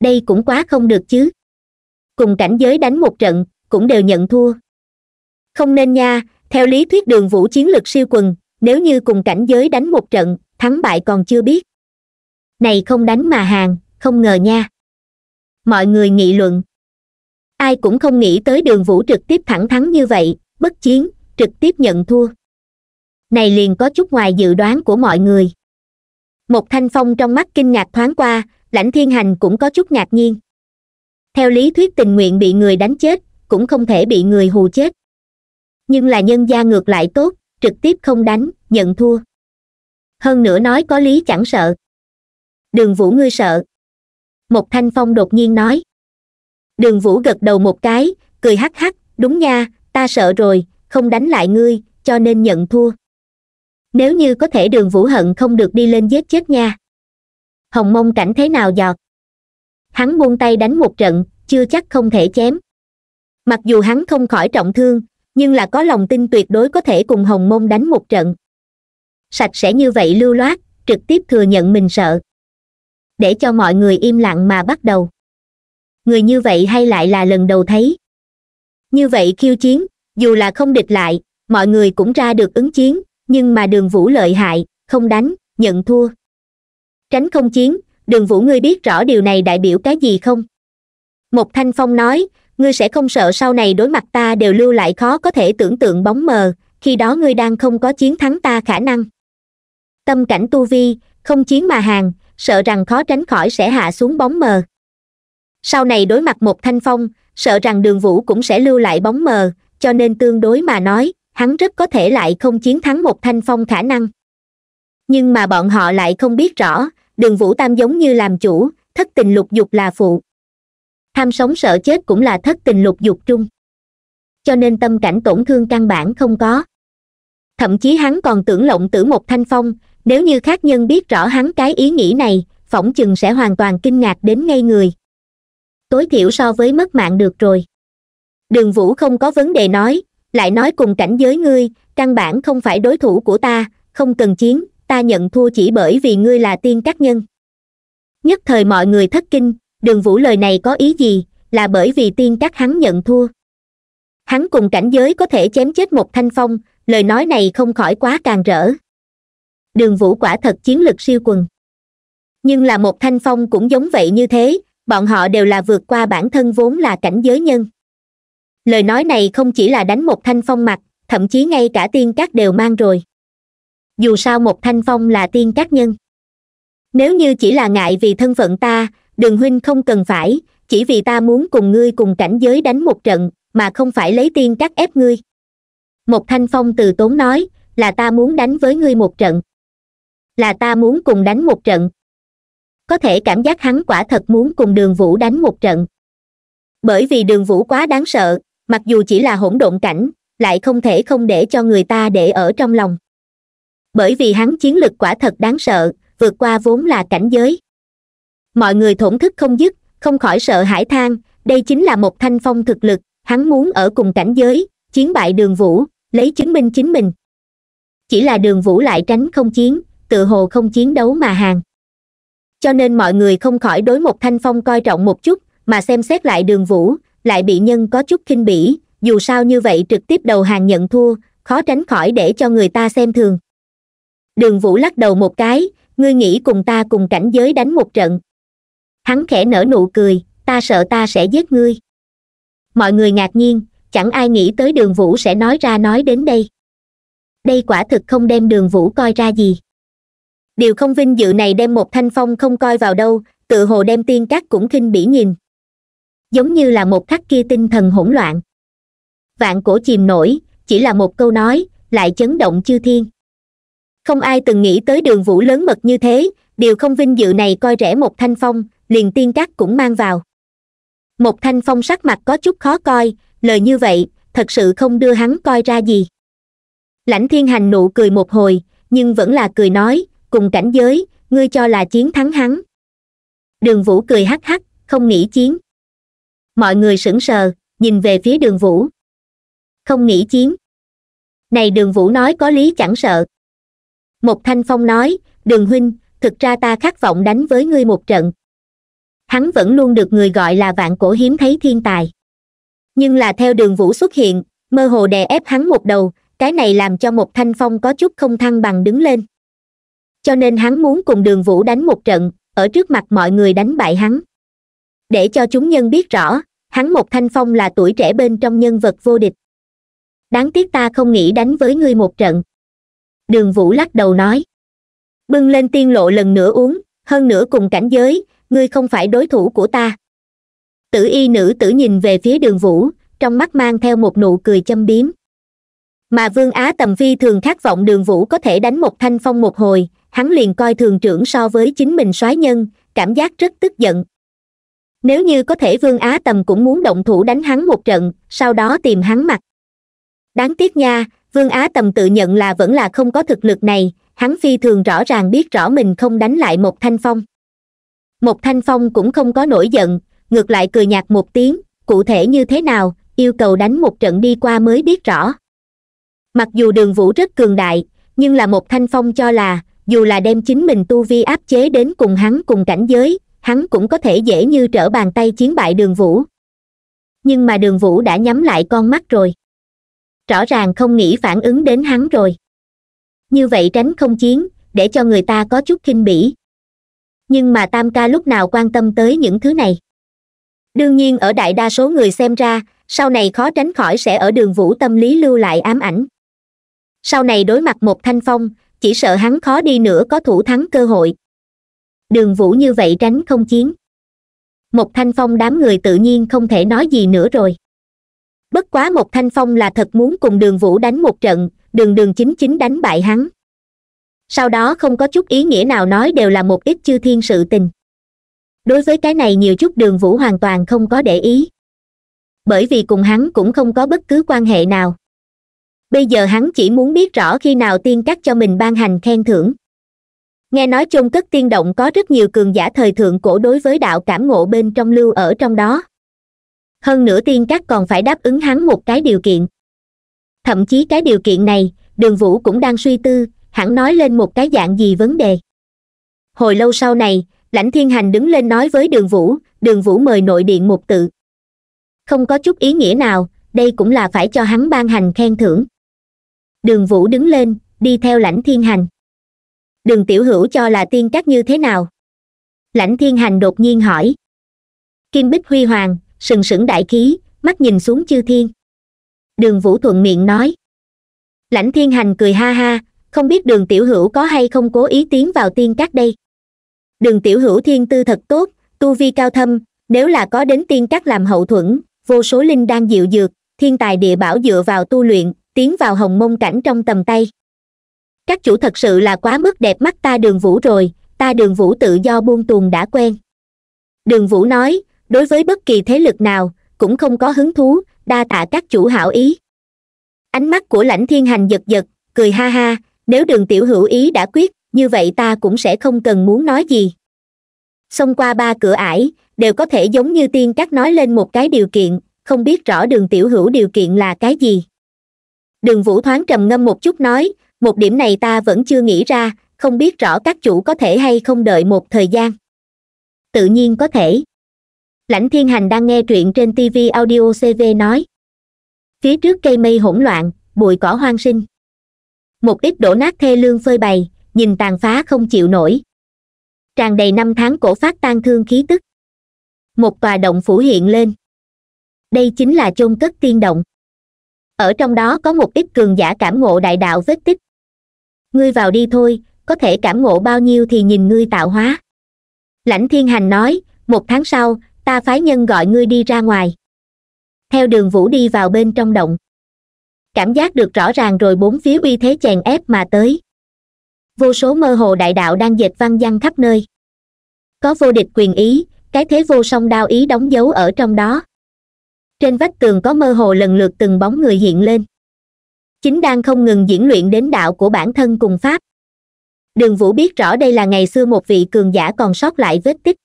đây cũng quá không được chứ cùng cảnh giới đánh một trận cũng đều nhận thua không nên nha theo lý thuyết đường vũ chiến lược siêu quần nếu như cùng cảnh giới đánh một trận thắng bại còn chưa biết này không đánh mà hàng không ngờ nha mọi người nghị luận ai cũng không nghĩ tới đường vũ trực tiếp thẳng thắn như vậy bất chiến trực tiếp nhận thua này liền có chút ngoài dự đoán của mọi người một thanh phong trong mắt kinh ngạc thoáng qua lãnh thiên hành cũng có chút ngạc nhiên theo lý thuyết tình nguyện bị người đánh chết cũng không thể bị người hù chết nhưng là nhân gia ngược lại tốt trực tiếp không đánh nhận thua hơn nữa nói có lý chẳng sợ đường vũ ngươi sợ một thanh phong đột nhiên nói đường vũ gật đầu một cái cười hắc hắc đúng nha ta sợ rồi không đánh lại ngươi cho nên nhận thua nếu như có thể đường vũ hận không được đi lên giết chết nha hồng mông cảnh thế nào giọt hắn buông tay đánh một trận chưa chắc không thể chém mặc dù hắn không khỏi trọng thương nhưng là có lòng tin tuyệt đối có thể cùng hồng mông đánh một trận sạch sẽ như vậy lưu loát trực tiếp thừa nhận mình sợ để cho mọi người im lặng mà bắt đầu người như vậy hay lại là lần đầu thấy như vậy khiêu chiến dù là không địch lại mọi người cũng ra được ứng chiến nhưng mà đường vũ lợi hại không đánh nhận thua tránh không chiến đường vũ ngươi biết rõ điều này đại biểu cái gì không một thanh phong nói ngươi sẽ không sợ sau này đối mặt ta đều lưu lại khó có thể tưởng tượng bóng mờ khi đó ngươi đang không có chiến thắng ta khả năng tâm cảnh tu vi không chiến mà hàng sợ rằng khó tránh khỏi sẽ hạ xuống bóng mờ sau này đối mặt một thanh phong sợ rằng đường vũ cũng sẽ lưu lại bóng mờ cho nên tương đối mà nói hắn rất có thể lại không chiến thắng một thanh phong khả năng nhưng mà bọn họ lại không biết rõ đường vũ tam giống như làm chủ thất tình lục dục là phụ tham sống sợ chết cũng là thất tình lục dục trung cho nên tâm cảnh tổn thương căn bản không có thậm chí hắn còn tưởng lộng tử một thanh phong nếu như khác nhân biết rõ hắn cái ý nghĩ này phỏng chừng sẽ hoàn toàn kinh ngạc đến ngay người tối thiểu so với mất mạng được rồi đường vũ không có vấn đề nói lại nói cùng cảnh giới ngươi căn bản không phải đối thủ của ta không cần chiến ta nhận thua chỉ bởi vì ngươi là tiên các nhân nhất thời mọi người thất kinh đường vũ lời này có ý gì là bởi vì tiên các hắn nhận thua hắn cùng cảnh giới có thể chém chết một thanh phong lời nói này không khỏi quá càng rỡ đường vũ quả thật chiến lực siêu quần nhưng là một thanh phong cũng giống vậy như thế bọn họ đều là vượt qua bản thân vốn là cảnh giới nhân lời nói này không chỉ là đánh một thanh phong mặt thậm chí ngay cả tiên các đều mang rồi dù sao một thanh phong là tiên các nhân nếu như chỉ là ngại vì thân phận ta đường huynh không cần phải chỉ vì ta muốn cùng ngươi cùng cảnh giới đánh một trận mà không phải lấy tiên các ép ngươi một thanh phong từ tốn nói là ta muốn đánh với ngươi một trận là ta muốn cùng đánh một trận có thể cảm giác hắn quả thật muốn cùng đường vũ đánh một trận bởi vì đường vũ quá đáng sợ mặc dù chỉ là hỗn độn cảnh lại không thể không để cho người ta để ở trong lòng bởi vì hắn chiến lực quả thật đáng sợ vượt qua vốn là cảnh giới mọi người thổn thức không dứt không khỏi sợ hãi than đây chính là một thanh phong thực lực hắn muốn ở cùng cảnh giới chiến bại đường vũ lấy chứng minh chính mình chỉ là đường vũ lại tránh không chiến tự hồ không chiến đấu mà hàng cho nên mọi người không khỏi đối một thanh phong coi trọng một chút mà xem xét lại đường vũ lại bị nhân có chút khinh bỉ dù sao như vậy trực tiếp đầu hàng nhận thua khó tránh khỏi để cho người ta xem thường đường vũ lắc đầu một cái ngươi nghĩ cùng ta cùng cảnh giới đánh một trận hắn khẽ nở nụ cười ta sợ ta sẽ giết ngươi mọi người ngạc nhiên chẳng ai nghĩ tới đường vũ sẽ nói ra nói đến đây đây quả thực không đem đường vũ coi ra gì điều không vinh dự này đem một thanh phong không coi vào đâu tự hồ đem tiên các cũng khinh bỉ nhìn giống như là một khắc kia tinh thần hỗn loạn vạn cổ chìm nổi chỉ là một câu nói lại chấn động chư thiên không ai từng nghĩ tới đường vũ lớn mật như thế điều không vinh dự này coi rẻ một thanh phong liền tiên các cũng mang vào một thanh phong sắc mặt có chút khó coi lời như vậy thật sự không đưa hắn coi ra gì lãnh thiên hành nụ cười một hồi nhưng vẫn là cười nói cùng cảnh giới ngươi cho là chiến thắng hắn đường vũ cười hắc hắc không nghĩ chiến mọi người sững sờ nhìn về phía đường vũ không nghĩ chiến này đường vũ nói có lý chẳng sợ một thanh phong nói đường huynh thực ra ta khát vọng đánh với ngươi một trận hắn vẫn luôn được người gọi là vạn cổ hiếm thấy thiên tài nhưng là theo đường vũ xuất hiện mơ hồ đè ép hắn một đầu cái này làm cho một thanh phong có chút không thăng bằng đứng lên cho nên hắn muốn cùng đường vũ đánh một trận ở trước mặt mọi người đánh bại hắn để cho chúng nhân biết rõ hắn một thanh phong là tuổi trẻ bên trong nhân vật vô địch đáng tiếc ta không nghĩ đánh với ngươi một trận đường vũ lắc đầu nói bưng lên tiên lộ lần nữa uống hơn nữa cùng cảnh giới ngươi không phải đối thủ của ta tử y nữ tử nhìn về phía đường vũ trong mắt mang theo một nụ cười châm biếm mà vương á tầm phi thường khát vọng đường vũ có thể đánh một thanh phong một hồi hắn liền coi thường trưởng so với chính mình soái nhân cảm giác rất tức giận nếu như có thể vương á tầm cũng muốn động thủ đánh hắn một trận sau đó tìm hắn mặt đáng tiếc nha vương á tầm tự nhận là vẫn là không có thực lực này hắn phi thường rõ ràng biết rõ mình không đánh lại một thanh phong một thanh phong cũng không có nổi giận ngược lại cười nhạt một tiếng cụ thể như thế nào yêu cầu đánh một trận đi qua mới biết rõ mặc dù đường vũ rất cường đại nhưng là một thanh phong cho là dù là đem chính mình tu vi áp chế đến cùng hắn cùng cảnh giới hắn cũng có thể dễ như trở bàn tay chiến bại đường vũ nhưng mà đường vũ đã nhắm lại con mắt rồi rõ ràng không nghĩ phản ứng đến hắn rồi như vậy tránh không chiến để cho người ta có chút khinh bỉ nhưng mà tam ca lúc nào quan tâm tới những thứ này đương nhiên ở đại đa số người xem ra sau này khó tránh khỏi sẽ ở đường vũ tâm lý lưu lại ám ảnh sau này đối mặt một thanh phong chỉ sợ hắn khó đi nữa có thủ thắng cơ hội đường vũ như vậy tránh không chiến một thanh phong đám người tự nhiên không thể nói gì nữa rồi bất quá một thanh phong là thật muốn cùng đường vũ đánh một trận đường đường chính chính đánh bại hắn sau đó không có chút ý nghĩa nào nói đều là một ít chư thiên sự tình đối với cái này nhiều chút đường vũ hoàn toàn không có để ý bởi vì cùng hắn cũng không có bất cứ quan hệ nào bây giờ hắn chỉ muốn biết rõ khi nào tiên cắt cho mình ban hành khen thưởng nghe nói chôn cất tiên động có rất nhiều cường giả thời thượng cổ đối với đạo cảm ngộ bên trong lưu ở trong đó hơn nữa tiên cắt còn phải đáp ứng hắn một cái điều kiện thậm chí cái điều kiện này đường vũ cũng đang suy tư hẳn nói lên một cái dạng gì vấn đề hồi lâu sau này lãnh thiên hành đứng lên nói với đường vũ đường vũ mời nội điện một tự không có chút ý nghĩa nào đây cũng là phải cho hắn ban hành khen thưởng đường vũ đứng lên đi theo lãnh thiên hành đường tiểu hữu cho là tiên các như thế nào lãnh thiên hành đột nhiên hỏi kim bích huy hoàng sừng sững đại khí mắt nhìn xuống chư thiên đường vũ thuận miệng nói lãnh thiên hành cười ha ha không biết đường tiểu hữu có hay không cố ý tiến vào tiên các đây đường tiểu hữu thiên tư thật tốt tu vi cao thâm nếu là có đến tiên các làm hậu thuẫn vô số linh đang dịu dược thiên tài địa bảo dựa vào tu luyện tiến vào hồng mông cảnh trong tầm tay các chủ thật sự là quá mức đẹp mắt ta đường vũ rồi ta đường vũ tự do buông tuồng đã quen đường vũ nói đối với bất kỳ thế lực nào cũng không có hứng thú đa tạ các chủ hảo ý ánh mắt của lãnh thiên hành giật giật cười ha ha nếu đường tiểu hữu ý đã quyết như vậy ta cũng sẽ không cần muốn nói gì xông qua ba cửa ải đều có thể giống như tiên các nói lên một cái điều kiện không biết rõ đường tiểu hữu điều kiện là cái gì đường vũ thoáng trầm ngâm một chút nói một điểm này ta vẫn chưa nghĩ ra không biết rõ các chủ có thể hay không đợi một thời gian tự nhiên có thể lãnh thiên hành đang nghe truyện trên tv audio cv nói phía trước cây mây hỗn loạn bụi cỏ hoang sinh một ít đổ nát thê lương phơi bày nhìn tàn phá không chịu nổi tràn đầy năm tháng cổ phát tan thương khí tức một tòa động phủ hiện lên đây chính là chôn cất tiên động ở trong đó có một ít cường giả cảm ngộ đại đạo vết tích ngươi vào đi thôi có thể cảm ngộ bao nhiêu thì nhìn ngươi tạo hóa lãnh thiên hành nói một tháng sau ta phái nhân gọi ngươi đi ra ngoài theo đường vũ đi vào bên trong động cảm giác được rõ ràng rồi bốn phía uy thế chèn ép mà tới vô số mơ hồ đại đạo đang dệt văn văn khắp nơi có vô địch quyền ý cái thế vô song đao ý đóng dấu ở trong đó trên vách tường có mơ hồ lần lượt từng bóng người hiện lên chính đang không ngừng diễn luyện đến đạo của bản thân cùng pháp đường vũ biết rõ đây là ngày xưa một vị cường giả còn sót lại vết tích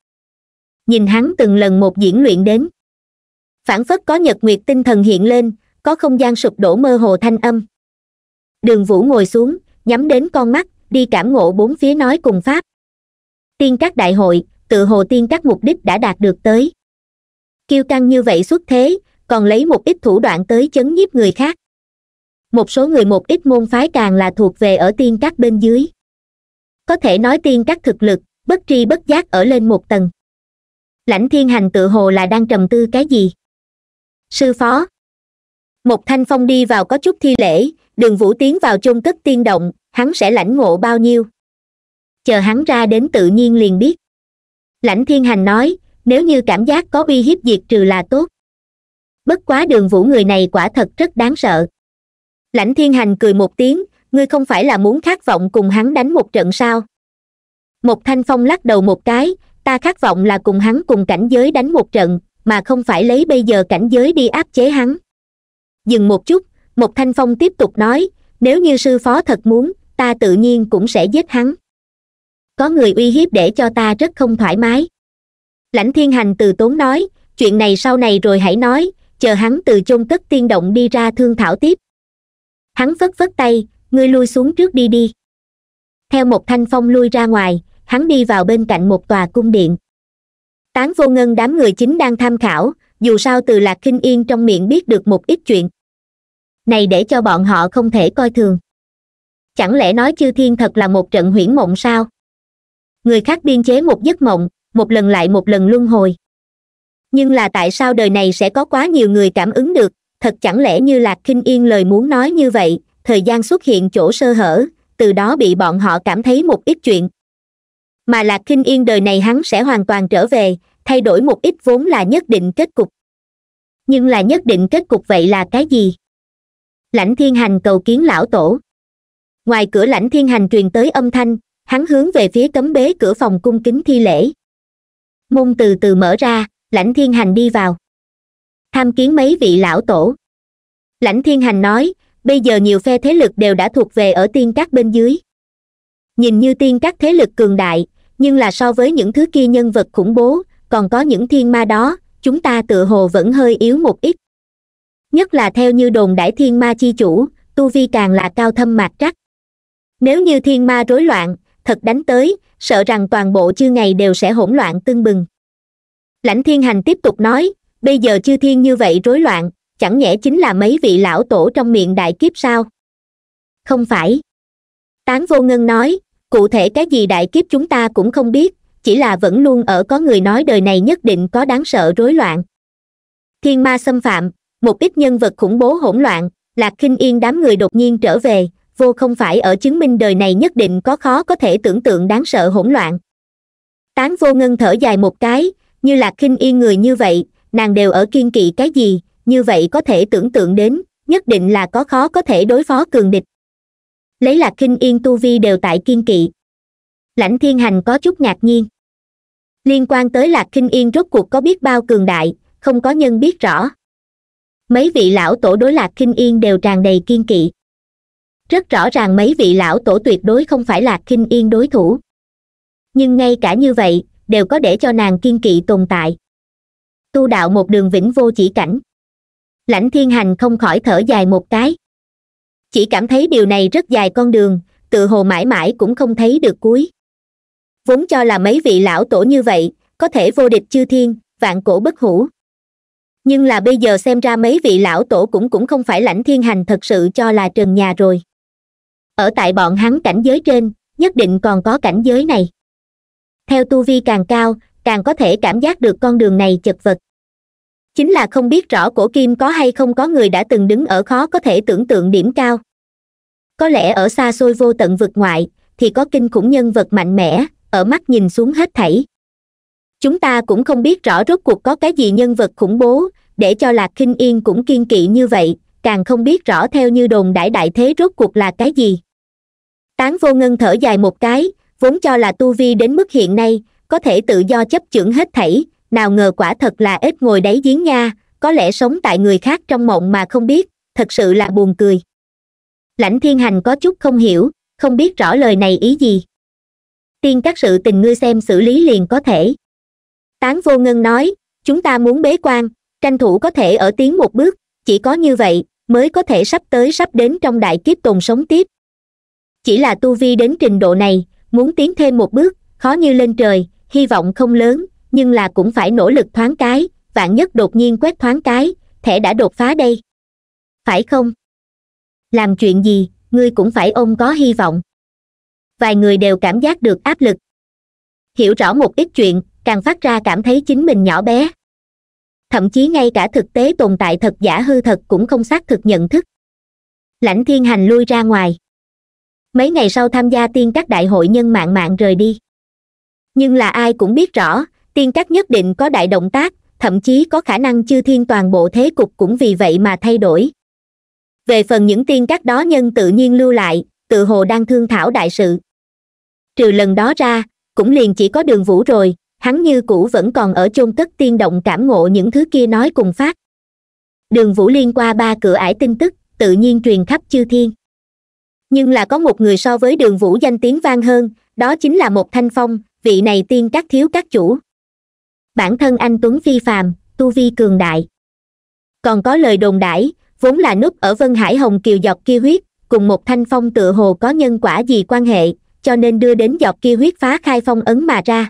nhìn hắn từng lần một diễn luyện đến phản phất có nhật nguyệt tinh thần hiện lên có không gian sụp đổ mơ hồ thanh âm đường vũ ngồi xuống nhắm đến con mắt đi cảm ngộ bốn phía nói cùng pháp tiên các đại hội tự hồ tiên các mục đích đã đạt được tới kiêu căng như vậy xuất thế còn lấy một ít thủ đoạn tới chấn nhiếp người khác một số người một ít môn phái càng là thuộc về ở tiên các bên dưới có thể nói tiên các thực lực bất tri bất giác ở lên một tầng lãnh thiên hành tự hồ là đang trầm tư cái gì sư phó một thanh phong đi vào có chút thi lễ đường vũ tiến vào chôn cất tiên động hắn sẽ lãnh ngộ bao nhiêu chờ hắn ra đến tự nhiên liền biết lãnh thiên hành nói nếu như cảm giác có uy hiếp diệt trừ là tốt bất quá đường vũ người này quả thật rất đáng sợ lãnh thiên hành cười một tiếng ngươi không phải là muốn khát vọng cùng hắn đánh một trận sao một thanh phong lắc đầu một cái ta khát vọng là cùng hắn cùng cảnh giới đánh một trận mà không phải lấy bây giờ cảnh giới đi áp chế hắn dừng một chút một thanh phong tiếp tục nói nếu như sư phó thật muốn ta tự nhiên cũng sẽ giết hắn có người uy hiếp để cho ta rất không thoải mái lãnh thiên hành từ tốn nói chuyện này sau này rồi hãy nói chờ hắn từ chôn cất tiên động đi ra thương thảo tiếp hắn vất vất tay ngươi lui xuống trước đi đi theo một thanh phong lui ra ngoài hắn đi vào bên cạnh một tòa cung điện tán vô ngân đám người chính đang tham khảo dù sao từ lạc kinh yên trong miệng biết được một ít chuyện này để cho bọn họ không thể coi thường chẳng lẽ nói chư thiên thật là một trận huyễn mộng sao người khác biên chế một giấc mộng một lần lại một lần luân hồi nhưng là tại sao đời này sẽ có quá nhiều người cảm ứng được thật chẳng lẽ như lạc kinh yên lời muốn nói như vậy thời gian xuất hiện chỗ sơ hở từ đó bị bọn họ cảm thấy một ít chuyện mà lạc kinh yên đời này hắn sẽ hoàn toàn trở về thay đổi một ít vốn là nhất định kết cục nhưng là nhất định kết cục vậy là cái gì lãnh thiên hành cầu kiến lão tổ ngoài cửa lãnh thiên hành truyền tới âm thanh hắn hướng về phía cấm bế cửa phòng cung kính thi lễ môn từ từ mở ra lãnh thiên hành đi vào tham kiến mấy vị lão tổ lãnh thiên hành nói bây giờ nhiều phe thế lực đều đã thuộc về ở tiên các bên dưới nhìn như tiên các thế lực cường đại nhưng là so với những thứ kia nhân vật khủng bố còn có những thiên ma đó chúng ta tựa hồ vẫn hơi yếu một ít nhất là theo như đồn đại thiên ma chi chủ tu vi càng là cao thâm mạc trắc nếu như thiên ma rối loạn thật đánh tới sợ rằng toàn bộ chư ngày đều sẽ hỗn loạn tưng bừng lãnh thiên hành tiếp tục nói bây giờ chư thiên như vậy rối loạn chẳng nhẽ chính là mấy vị lão tổ trong miệng đại kiếp sao không phải tán vô ngân nói cụ thể cái gì đại kiếp chúng ta cũng không biết chỉ là vẫn luôn ở có người nói đời này nhất định có đáng sợ rối loạn thiên ma xâm phạm một ít nhân vật khủng bố hỗn loạn lạc kinh yên đám người đột nhiên trở về vô không phải ở chứng minh đời này nhất định có khó có thể tưởng tượng đáng sợ hỗn loạn tán vô ngân thở dài một cái như lạc khinh yên người như vậy nàng đều ở kiên kỵ cái gì như vậy có thể tưởng tượng đến nhất định là có khó có thể đối phó cường địch lấy lạc khinh yên tu vi đều tại kiên kỵ lãnh thiên hành có chút ngạc nhiên liên quan tới lạc khinh yên rốt cuộc có biết bao cường đại không có nhân biết rõ mấy vị lão tổ đối lạc khinh yên đều tràn đầy kiên kỵ rất rõ ràng mấy vị lão tổ tuyệt đối không phải là kinh yên đối thủ nhưng ngay cả như vậy đều có để cho nàng kiên kỵ tồn tại tu đạo một đường vĩnh vô chỉ cảnh lãnh thiên hành không khỏi thở dài một cái chỉ cảm thấy điều này rất dài con đường tự hồ mãi mãi cũng không thấy được cuối vốn cho là mấy vị lão tổ như vậy có thể vô địch chư thiên vạn cổ bất hủ nhưng là bây giờ xem ra mấy vị lão tổ cũng cũng không phải lãnh thiên hành thật sự cho là trần nhà rồi ở tại bọn hắn cảnh giới trên nhất định còn có cảnh giới này theo tu vi càng cao càng có thể cảm giác được con đường này chật vật chính là không biết rõ cổ kim có hay không có người đã từng đứng ở khó có thể tưởng tượng điểm cao có lẽ ở xa xôi vô tận vực ngoại thì có kinh khủng nhân vật mạnh mẽ ở mắt nhìn xuống hết thảy chúng ta cũng không biết rõ rốt cuộc có cái gì nhân vật khủng bố để cho lạc kinh yên cũng kiên kỵ như vậy càng không biết rõ theo như đồn đại đại thế rốt cuộc là cái gì tán vô ngân thở dài một cái vốn cho là tu vi đến mức hiện nay có thể tự do chấp chưởng hết thảy nào ngờ quả thật là ít ngồi đáy giếng nha có lẽ sống tại người khác trong mộng mà không biết thật sự là buồn cười lãnh thiên hành có chút không hiểu không biết rõ lời này ý gì tiên các sự tình ngươi xem xử lý liền có thể tán vô ngân nói chúng ta muốn bế quan tranh thủ có thể ở tiến một bước chỉ có như vậy mới có thể sắp tới sắp đến trong đại kiếp tồn sống tiếp chỉ là tu vi đến trình độ này muốn tiến thêm một bước khó như lên trời hy vọng không lớn nhưng là cũng phải nỗ lực thoáng cái vạn nhất đột nhiên quét thoáng cái thẻ đã đột phá đây phải không làm chuyện gì ngươi cũng phải ôm có hy vọng vài người đều cảm giác được áp lực hiểu rõ một ít chuyện càng phát ra cảm thấy chính mình nhỏ bé thậm chí ngay cả thực tế tồn tại thật giả hư thật cũng không xác thực nhận thức lãnh thiên hành lui ra ngoài mấy ngày sau tham gia tiên các đại hội nhân mạng mạng rời đi nhưng là ai cũng biết rõ tiên các nhất định có đại động tác thậm chí có khả năng chư thiên toàn bộ thế cục cũng vì vậy mà thay đổi về phần những tiên các đó nhân tự nhiên lưu lại tự hồ đang thương thảo đại sự trừ lần đó ra cũng liền chỉ có đường vũ rồi hắn như cũ vẫn còn ở chôn cất tiên động cảm ngộ những thứ kia nói cùng phát đường vũ liên qua ba cửa ải tin tức tự nhiên truyền khắp chư thiên nhưng là có một người so với đường vũ danh tiếng vang hơn đó chính là một thanh phong vị này tiên các thiếu các chủ bản thân anh tuấn phi phàm tu vi cường đại còn có lời đồn đãi vốn là núp ở vân hải hồng kiều dọc kia huyết cùng một thanh phong tựa hồ có nhân quả gì quan hệ cho nên đưa đến dọc kia huyết phá khai phong ấn mà ra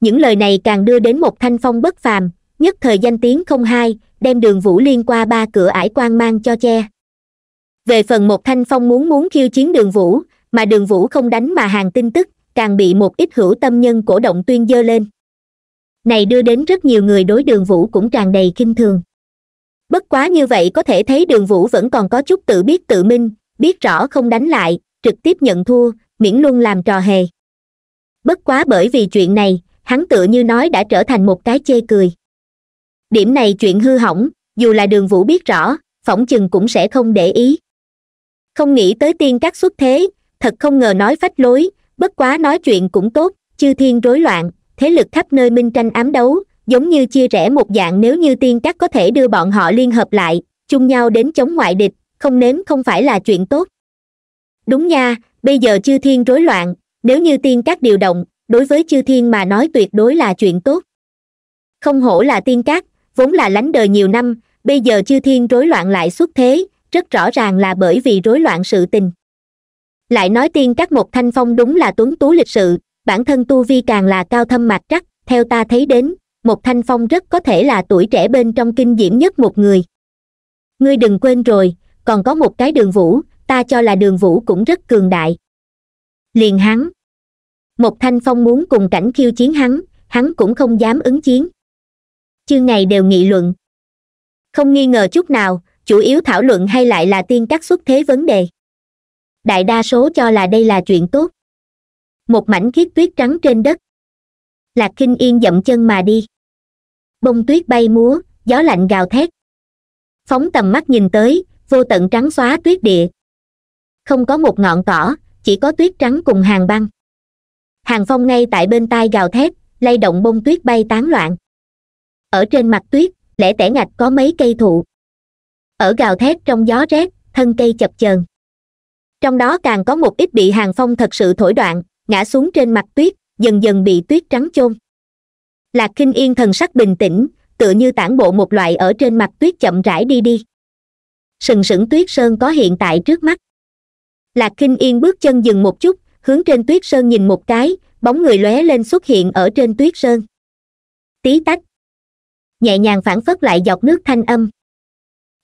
những lời này càng đưa đến một thanh phong bất phàm nhất thời danh tiếng không hai đem đường vũ liên qua ba cửa ải quan mang cho che về phần một thanh phong muốn muốn khiêu chiến đường vũ mà đường vũ không đánh mà hàng tin tức càng bị một ít hữu tâm nhân cổ động tuyên dơ lên này đưa đến rất nhiều người đối đường vũ cũng tràn đầy kinh thường bất quá như vậy có thể thấy đường vũ vẫn còn có chút tự biết tự minh biết rõ không đánh lại trực tiếp nhận thua miễn luôn làm trò hề bất quá bởi vì chuyện này hắn tựa như nói đã trở thành một cái chê cười điểm này chuyện hư hỏng dù là đường vũ biết rõ phỏng chừng cũng sẽ không để ý không nghĩ tới tiên các xuất thế thật không ngờ nói phách lối bất quá nói chuyện cũng tốt chư thiên rối loạn thế lực khắp nơi minh tranh ám đấu giống như chia rẽ một dạng nếu như tiên các có thể đưa bọn họ liên hợp lại chung nhau đến chống ngoại địch không nếm không phải là chuyện tốt đúng nha bây giờ chư thiên rối loạn nếu như tiên các điều động đối với chư thiên mà nói tuyệt đối là chuyện tốt không hổ là tiên các vốn là lánh đời nhiều năm bây giờ chư thiên rối loạn lại xuất thế rất rõ ràng là bởi vì rối loạn sự tình lại nói tiên các một thanh phong đúng là tuấn tú lịch sự bản thân tu vi càng là cao thâm mạch trắc theo ta thấy đến một thanh phong rất có thể là tuổi trẻ bên trong kinh diễm nhất một người ngươi đừng quên rồi còn có một cái đường vũ ta cho là đường vũ cũng rất cường đại liền hắn một thanh phong muốn cùng cảnh khiêu chiến hắn hắn cũng không dám ứng chiến chương này đều nghị luận không nghi ngờ chút nào chủ yếu thảo luận hay lại là tiên cắt xuất thế vấn đề đại đa số cho là đây là chuyện tốt một mảnh khiết tuyết trắng trên đất lạc kinh yên dậm chân mà đi bông tuyết bay múa gió lạnh gào thét phóng tầm mắt nhìn tới vô tận trắng xóa tuyết địa không có một ngọn cỏ chỉ có tuyết trắng cùng hàng băng hàng phong ngay tại bên tai gào thét lay động bông tuyết bay tán loạn ở trên mặt tuyết lẽ tẻ ngạch có mấy cây thụ ở gào thét trong gió rét thân cây chập chờn trong đó càng có một ít bị hàng phong thật sự thổi đoạn ngã xuống trên mặt tuyết dần dần bị tuyết trắng chôn lạc k yên thần sắc bình tĩnh tựa như tản bộ một loại ở trên mặt tuyết chậm rãi đi đi sừng sững tuyết sơn có hiện tại trước mắt lạc k yên bước chân dừng một chút hướng trên tuyết sơn nhìn một cái bóng người lóe lên xuất hiện ở trên tuyết sơn tí tách nhẹ nhàng phản phất lại dọc nước thanh âm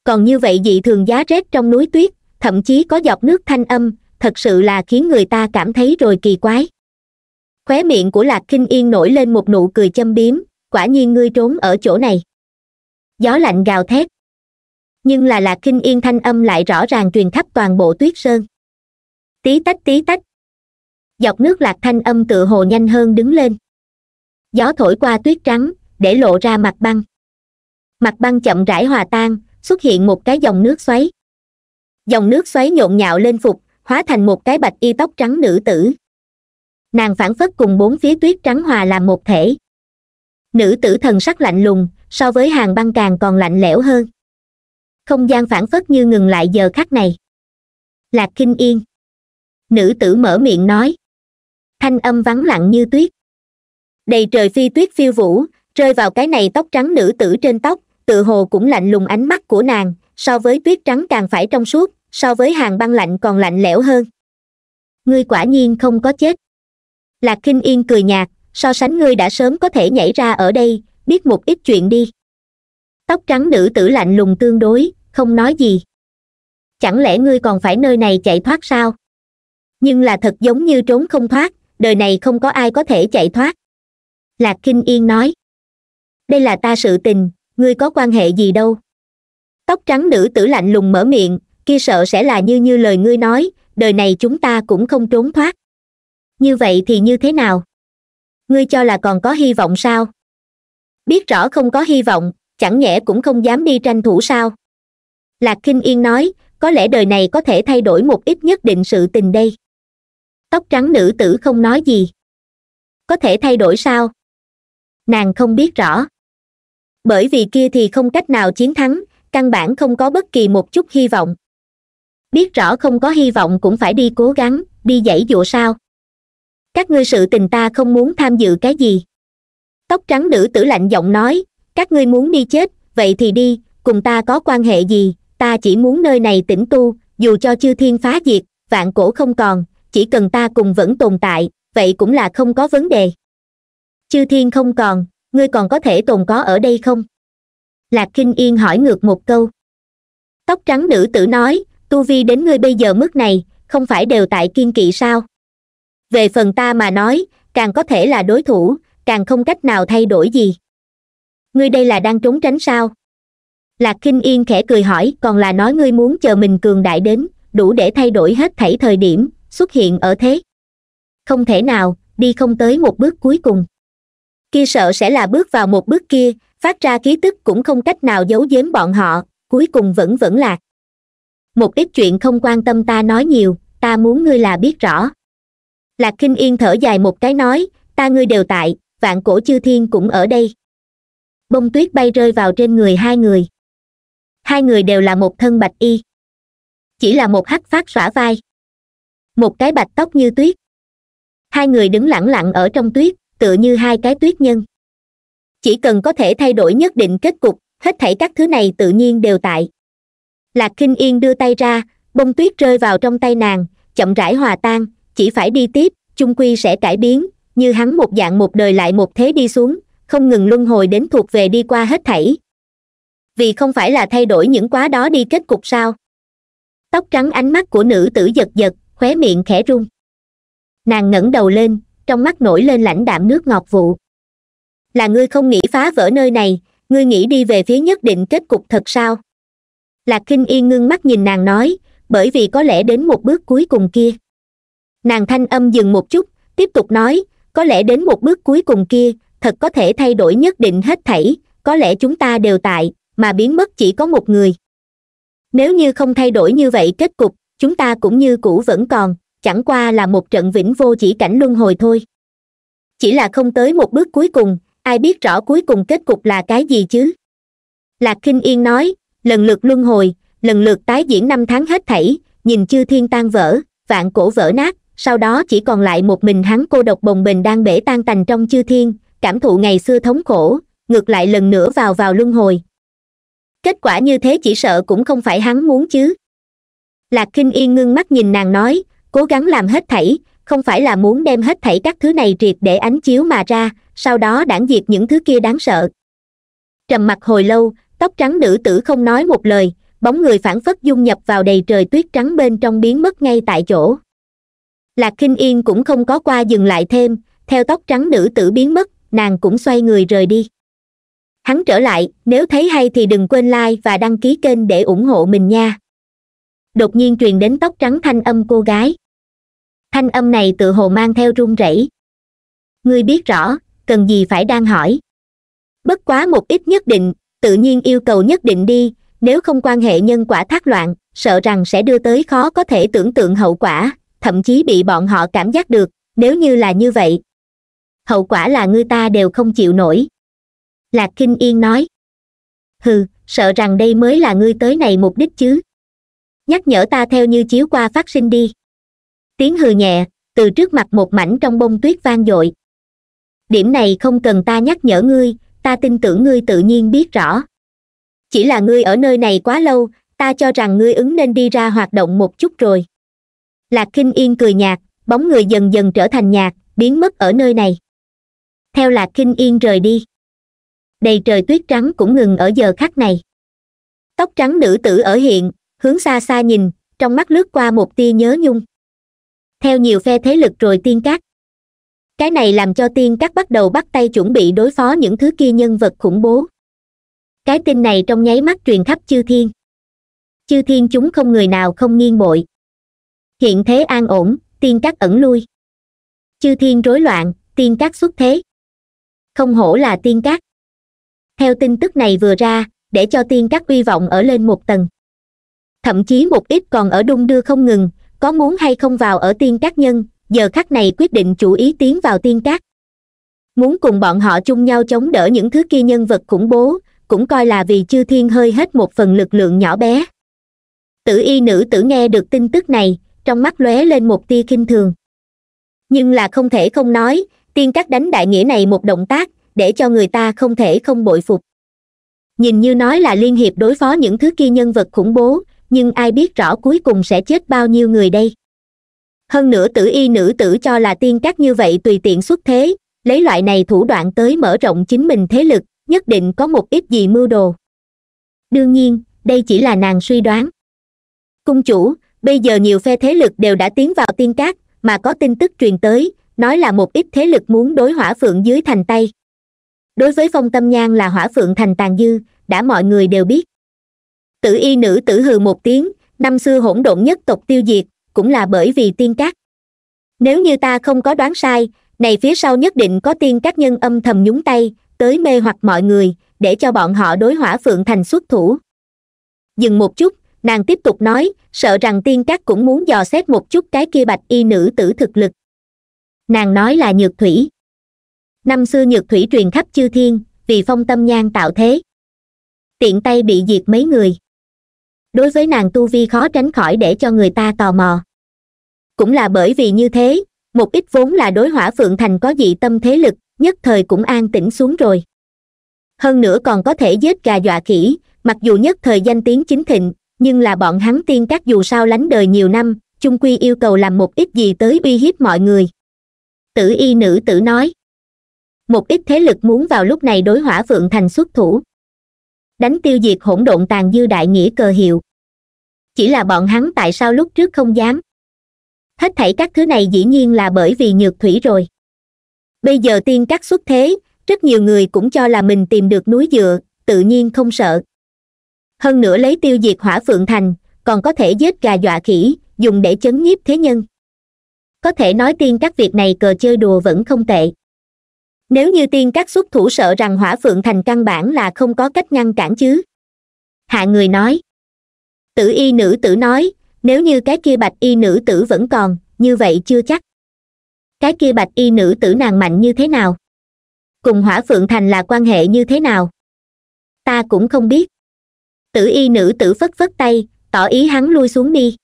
còn như vậy dị thường giá rét trong núi tuyết thậm chí có giọt nước thanh âm thật sự là khiến người ta cảm thấy rồi kỳ quái khóe miệng của lạc kinh yên nổi lên một nụ cười châm biếm quả nhiên ngươi trốn ở chỗ này gió lạnh gào thét nhưng là lạc kinh yên thanh âm lại rõ ràng truyền khắp toàn bộ tuyết sơn tí tách tí tách dọc nước lạc thanh âm tự hồ nhanh hơn đứng lên gió thổi qua tuyết trắng để lộ ra mặt băng mặt băng chậm rãi hòa tan xuất hiện một cái dòng nước xoáy dòng nước xoáy nhộn nhạo lên phục hóa thành một cái bạch y tóc trắng nữ tử nàng phản phất cùng bốn phía tuyết trắng hòa làm một thể nữ tử thần sắc lạnh lùng so với hàng băng càng còn lạnh lẽo hơn không gian phản phất như ngừng lại giờ khắc này lạc kinh yên nữ tử mở miệng nói thanh âm vắng lặng như tuyết đầy trời phi tuyết phiêu vũ rơi vào cái này tóc trắng nữ tử trên tóc tự hồ cũng lạnh lùng ánh mắt của nàng so với tuyết trắng càng phải trong suốt so với hàng băng lạnh còn lạnh lẽo hơn ngươi quả nhiên không có chết lạc kinh yên cười nhạt so sánh ngươi đã sớm có thể nhảy ra ở đây biết một ít chuyện đi tóc trắng nữ tử lạnh lùng tương đối không nói gì chẳng lẽ ngươi còn phải nơi này chạy thoát sao nhưng là thật giống như trốn không thoát đời này không có ai có thể chạy thoát lạc kinh yên nói đây là ta sự tình ngươi có quan hệ gì đâu tóc trắng nữ tử lạnh lùng mở miệng kia sợ sẽ là như như lời ngươi nói đời này chúng ta cũng không trốn thoát như vậy thì như thế nào ngươi cho là còn có hy vọng sao biết rõ không có hy vọng chẳng nhẽ cũng không dám đi tranh thủ sao lạc Kinh yên nói có lẽ đời này có thể thay đổi một ít nhất định sự tình đây tóc trắng nữ tử không nói gì có thể thay đổi sao nàng không biết rõ bởi vì kia thì không cách nào chiến thắng căn bản không có bất kỳ một chút hy vọng biết rõ không có hy vọng cũng phải đi cố gắng đi dãy dụa sao các ngươi sự tình ta không muốn tham dự cái gì tóc trắng nữ tử lạnh giọng nói các ngươi muốn đi chết vậy thì đi cùng ta có quan hệ gì ta chỉ muốn nơi này tĩnh tu dù cho chư thiên phá diệt vạn cổ không còn chỉ cần ta cùng vẫn tồn tại vậy cũng là không có vấn đề chư thiên không còn ngươi còn có thể tồn có ở đây không lạc kinh yên hỏi ngược một câu tóc trắng nữ tử nói tu vi đến ngươi bây giờ mức này không phải đều tại kiên kỵ sao về phần ta mà nói càng có thể là đối thủ càng không cách nào thay đổi gì ngươi đây là đang trốn tránh sao lạc kinh yên khẽ cười hỏi còn là nói ngươi muốn chờ mình cường đại đến đủ để thay đổi hết thảy thời điểm xuất hiện ở thế không thể nào đi không tới một bước cuối cùng kia sợ sẽ là bước vào một bước kia phát ra khí tức cũng không cách nào giấu giếm bọn họ cuối cùng vẫn vẫn lạc một ít chuyện không quan tâm ta nói nhiều ta muốn ngươi là biết rõ lạc khinh yên thở dài một cái nói ta ngươi đều tại vạn cổ chư thiên cũng ở đây bông tuyết bay rơi vào trên người hai người hai người đều là một thân bạch y chỉ là một hắc phát xõa vai một cái bạch tóc như tuyết hai người đứng lẳng lặng ở trong tuyết tựa như hai cái tuyết nhân chỉ cần có thể thay đổi nhất định kết cục hết thảy các thứ này tự nhiên đều tại lạc kinh yên đưa tay ra bông tuyết rơi vào trong tay nàng chậm rãi hòa tan chỉ phải đi tiếp chung quy sẽ cải biến như hắn một dạng một đời lại một thế đi xuống không ngừng luân hồi đến thuộc về đi qua hết thảy vì không phải là thay đổi những quá đó đi kết cục sao tóc trắng ánh mắt của nữ tử giật giật khóe miệng khẽ run nàng ngẩng đầu lên trong mắt nổi lên lãnh đạm nước ngọt vụ là ngươi không nghĩ phá vỡ nơi này ngươi nghĩ đi về phía nhất định kết cục thật sao lạc kinh yên ngưng mắt nhìn nàng nói bởi vì có lẽ đến một bước cuối cùng kia nàng thanh âm dừng một chút tiếp tục nói có lẽ đến một bước cuối cùng kia thật có thể thay đổi nhất định hết thảy có lẽ chúng ta đều tại mà biến mất chỉ có một người nếu như không thay đổi như vậy kết cục chúng ta cũng như cũ vẫn còn chẳng qua là một trận vĩnh vô chỉ cảnh luân hồi thôi chỉ là không tới một bước cuối cùng ai biết rõ cuối cùng kết cục là cái gì chứ lạc kinh yên nói lần lượt luân hồi lần lượt tái diễn năm tháng hết thảy nhìn chư thiên tan vỡ vạn cổ vỡ nát sau đó chỉ còn lại một mình hắn cô độc bồng bềnh đang bể tan tành trong chư thiên cảm thụ ngày xưa thống khổ ngược lại lần nữa vào vào luân hồi kết quả như thế chỉ sợ cũng không phải hắn muốn chứ lạc kinh yên ngưng mắt nhìn nàng nói cố gắng làm hết thảy không phải là muốn đem hết thảy các thứ này triệt để ánh chiếu mà ra sau đó đản diệt những thứ kia đáng sợ trầm mặc hồi lâu tóc trắng nữ tử không nói một lời bóng người phản phất dung nhập vào đầy trời tuyết trắng bên trong biến mất ngay tại chỗ lạc khinh yên cũng không có qua dừng lại thêm theo tóc trắng nữ tử biến mất nàng cũng xoay người rời đi hắn trở lại nếu thấy hay thì đừng quên like và đăng ký kênh để ủng hộ mình nha đột nhiên truyền đến tóc trắng thanh âm cô gái thanh âm này tự hồ mang theo run rẩy ngươi biết rõ cần gì phải đang hỏi bất quá một ít nhất định tự nhiên yêu cầu nhất định đi nếu không quan hệ nhân quả thác loạn sợ rằng sẽ đưa tới khó có thể tưởng tượng hậu quả thậm chí bị bọn họ cảm giác được nếu như là như vậy hậu quả là ngươi ta đều không chịu nổi lạc kinh yên nói hừ sợ rằng đây mới là ngươi tới này mục đích chứ nhắc nhở ta theo như chiếu qua phát sinh đi tiếng hừ nhẹ từ trước mặt một mảnh trong bông tuyết vang dội điểm này không cần ta nhắc nhở ngươi ta tin tưởng ngươi tự nhiên biết rõ chỉ là ngươi ở nơi này quá lâu ta cho rằng ngươi ứng nên đi ra hoạt động một chút rồi lạc kinh yên cười nhạt bóng người dần dần trở thành nhạt biến mất ở nơi này theo lạc kinh yên rời đi đầy trời tuyết trắng cũng ngừng ở giờ khắc này tóc trắng nữ tử ở hiện hướng xa xa nhìn trong mắt lướt qua một tia nhớ nhung theo nhiều phe thế lực rồi tiên cát cái này làm cho tiên cát bắt đầu bắt tay chuẩn bị đối phó những thứ kia nhân vật khủng bố cái tin này trong nháy mắt truyền khắp chư thiên chư thiên chúng không người nào không nghiêng bội hiện thế an ổn tiên cát ẩn lui chư thiên rối loạn tiên cát xuất thế không hổ là tiên cát theo tin tức này vừa ra để cho tiên cát uy vọng ở lên một tầng thậm chí một ít còn ở đung đưa không ngừng có muốn hay không vào ở tiên các nhân giờ khắc này quyết định chủ ý tiến vào tiên các muốn cùng bọn họ chung nhau chống đỡ những thứ kia nhân vật khủng bố cũng coi là vì chư thiên hơi hết một phần lực lượng nhỏ bé tử y nữ tử nghe được tin tức này trong mắt lóe lên một tia kinh thường nhưng là không thể không nói tiên các đánh đại nghĩa này một động tác để cho người ta không thể không bội phục nhìn như nói là liên hiệp đối phó những thứ kia nhân vật khủng bố nhưng ai biết rõ cuối cùng sẽ chết bao nhiêu người đây hơn nữa tử y nữ tử cho là tiên các như vậy tùy tiện xuất thế lấy loại này thủ đoạn tới mở rộng chính mình thế lực nhất định có một ít gì mưu đồ đương nhiên đây chỉ là nàng suy đoán cung chủ bây giờ nhiều phe thế lực đều đã tiến vào tiên cát mà có tin tức truyền tới nói là một ít thế lực muốn đối hỏa phượng dưới thành tay đối với phong tâm nhang là hỏa phượng thành tàn dư đã mọi người đều biết tử y nữ tử hừ một tiếng năm xưa hỗn độn nhất tộc tiêu diệt cũng là bởi vì tiên cát nếu như ta không có đoán sai này phía sau nhất định có tiên các nhân âm thầm nhúng tay tới mê hoặc mọi người để cho bọn họ đối hỏa phượng thành xuất thủ dừng một chút nàng tiếp tục nói sợ rằng tiên các cũng muốn dò xét một chút cái kia bạch y nữ tử thực lực nàng nói là nhược thủy năm xưa nhược thủy truyền khắp chư thiên vì phong tâm nhang tạo thế tiện tay bị diệt mấy người đối với nàng tu vi khó tránh khỏi để cho người ta tò mò cũng là bởi vì như thế một ít vốn là đối hỏa phượng thành có dị tâm thế lực nhất thời cũng an tĩnh xuống rồi hơn nữa còn có thể giết gà dọa khỉ mặc dù nhất thời danh tiếng chính thịnh nhưng là bọn hắn tiên các dù sao lánh đời nhiều năm chung quy yêu cầu làm một ít gì tới uy hiếp mọi người tử y nữ tử nói một ít thế lực muốn vào lúc này đối hỏa phượng thành xuất thủ đánh tiêu diệt hỗn độn tàn dư đại nghĩa cờ hiệu chỉ là bọn hắn tại sao lúc trước không dám hết thảy các thứ này dĩ nhiên là bởi vì nhược thủy rồi bây giờ tiên cắt xuất thế rất nhiều người cũng cho là mình tìm được núi dựa tự nhiên không sợ hơn nữa lấy tiêu diệt hỏa phượng thành còn có thể giết gà dọa khỉ dùng để chấn nhiếp thế nhân có thể nói tiên các việc này cờ chơi đùa vẫn không tệ nếu như tiên các xuất thủ sợ rằng hỏa phượng thành căn bản là không có cách ngăn cản chứ hạ người nói tử y nữ tử nói nếu như cái kia bạch y nữ tử vẫn còn như vậy chưa chắc cái kia bạch y nữ tử nàng mạnh như thế nào cùng hỏa phượng thành là quan hệ như thế nào ta cũng không biết tử y nữ tử phất phất tay tỏ ý hắn lui xuống đi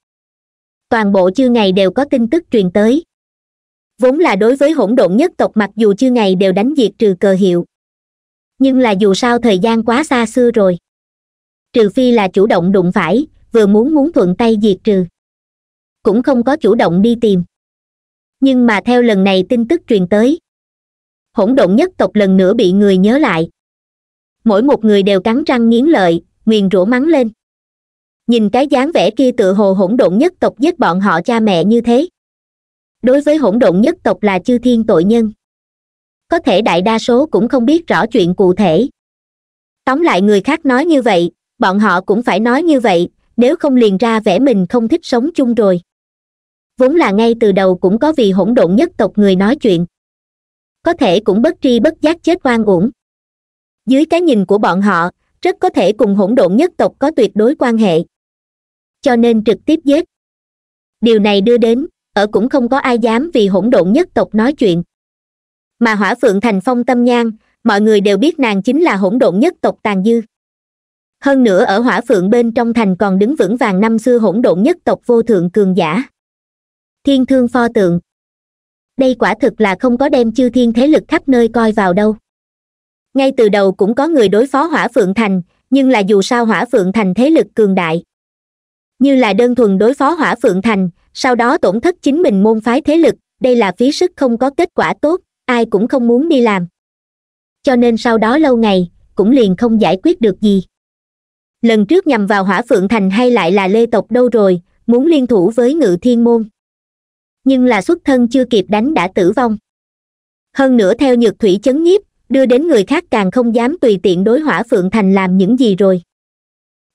toàn bộ chư ngày đều có tin tức truyền tới vốn là đối với hỗn độn nhất tộc mặc dù chư ngày đều đánh diệt trừ cờ hiệu nhưng là dù sao thời gian quá xa xưa rồi trừ phi là chủ động đụng phải vừa muốn muốn thuận tay diệt trừ cũng không có chủ động đi tìm nhưng mà theo lần này tin tức truyền tới hỗn độn nhất tộc lần nữa bị người nhớ lại mỗi một người đều cắn răng nghiến lợi nguyền rủa mắng lên nhìn cái dáng vẻ kia tựa hồ hỗn độn nhất tộc giết bọn họ cha mẹ như thế đối với hỗn độn nhất tộc là chư thiên tội nhân có thể đại đa số cũng không biết rõ chuyện cụ thể tóm lại người khác nói như vậy bọn họ cũng phải nói như vậy nếu không liền ra vẻ mình không thích sống chung rồi vốn là ngay từ đầu cũng có vì hỗn độn nhất tộc người nói chuyện có thể cũng bất tri bất giác chết oan uổng dưới cái nhìn của bọn họ rất có thể cùng hỗn độn nhất tộc có tuyệt đối quan hệ cho nên trực tiếp giết điều này đưa đến ở cũng không có ai dám vì hỗn độn nhất tộc nói chuyện mà hỏa phượng thành phong tâm nhang mọi người đều biết nàng chính là hỗn độn nhất tộc tàn dư hơn nữa ở hỏa phượng bên trong thành còn đứng vững vàng năm xưa hỗn độn nhất tộc vô thượng cường giả thiên thương pho tượng đây quả thực là không có đem chư thiên thế lực khắp nơi coi vào đâu ngay từ đầu cũng có người đối phó hỏa phượng thành nhưng là dù sao hỏa phượng thành thế lực cường đại như là đơn thuần đối phó hỏa phượng thành sau đó tổn thất chính mình môn phái thế lực đây là phí sức không có kết quả tốt ai cũng không muốn đi làm cho nên sau đó lâu ngày cũng liền không giải quyết được gì lần trước nhằm vào hỏa phượng thành hay lại là lê tộc đâu rồi muốn liên thủ với ngự thiên môn nhưng là xuất thân chưa kịp đánh đã tử vong hơn nữa theo nhược thủy chấn nhiếp đưa đến người khác càng không dám tùy tiện đối hỏa phượng thành làm những gì rồi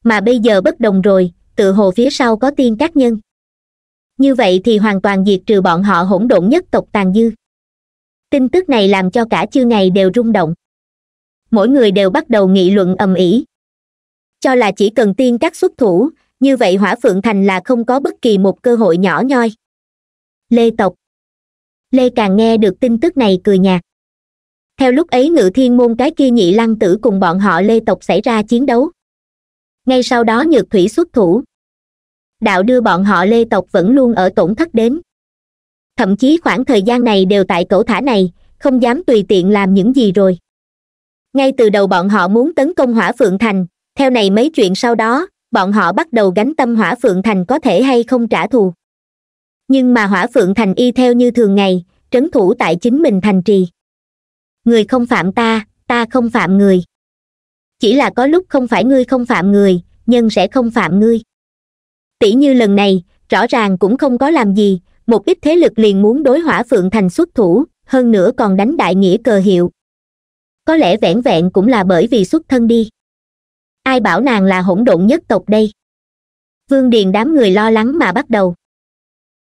mà bây giờ bất đồng rồi tự hồ phía sau có tiên các nhân như vậy thì hoàn toàn diệt trừ bọn họ hỗn độn nhất tộc tàn dư tin tức này làm cho cả chư ngày đều rung động mỗi người đều bắt đầu nghị luận ầm ĩ cho là chỉ cần tiên các xuất thủ như vậy hỏa phượng thành là không có bất kỳ một cơ hội nhỏ nhoi lê tộc lê càng nghe được tin tức này cười nhạt theo lúc ấy ngự thiên môn cái kia nhị lăng tử cùng bọn họ lê tộc xảy ra chiến đấu ngay sau đó nhược thủy xuất thủ đạo đưa bọn họ lê tộc vẫn luôn ở tổn thất đến thậm chí khoảng thời gian này đều tại cẩu thả này không dám tùy tiện làm những gì rồi ngay từ đầu bọn họ muốn tấn công hỏa phượng thành theo này mấy chuyện sau đó bọn họ bắt đầu gánh tâm hỏa phượng thành có thể hay không trả thù nhưng mà hỏa phượng thành y theo như thường ngày trấn thủ tại chính mình thành trì người không phạm ta ta không phạm người chỉ là có lúc không phải ngươi không phạm người nhân sẽ không phạm ngươi tỷ như lần này rõ ràng cũng không có làm gì một ít thế lực liền muốn đối hỏa phượng thành xuất thủ hơn nữa còn đánh đại nghĩa cờ hiệu có lẽ vẻn vẹn cũng là bởi vì xuất thân đi ai bảo nàng là hỗn độn nhất tộc đây vương điền đám người lo lắng mà bắt đầu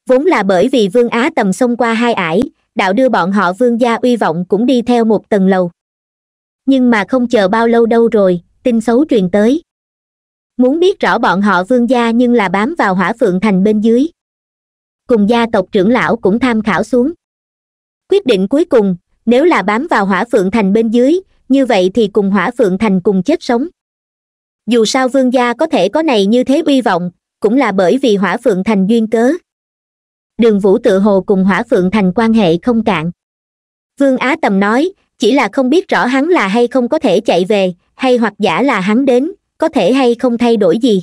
vốn là bởi vì vương á tầm xông qua hai ải đạo đưa bọn họ vương gia uy vọng cũng đi theo một tầng lầu nhưng mà không chờ bao lâu đâu rồi tin xấu truyền tới muốn biết rõ bọn họ vương gia nhưng là bám vào hỏa phượng thành bên dưới cùng gia tộc trưởng lão cũng tham khảo xuống quyết định cuối cùng nếu là bám vào hỏa phượng thành bên dưới như vậy thì cùng hỏa phượng thành cùng chết sống dù sao vương gia có thể có này như thế uy vọng cũng là bởi vì hỏa phượng thành duyên cớ đường vũ tự hồ cùng hỏa phượng thành quan hệ không cạn vương á tầm nói chỉ là không biết rõ hắn là hay không có thể chạy về hay hoặc giả là hắn đến có thể hay không thay đổi gì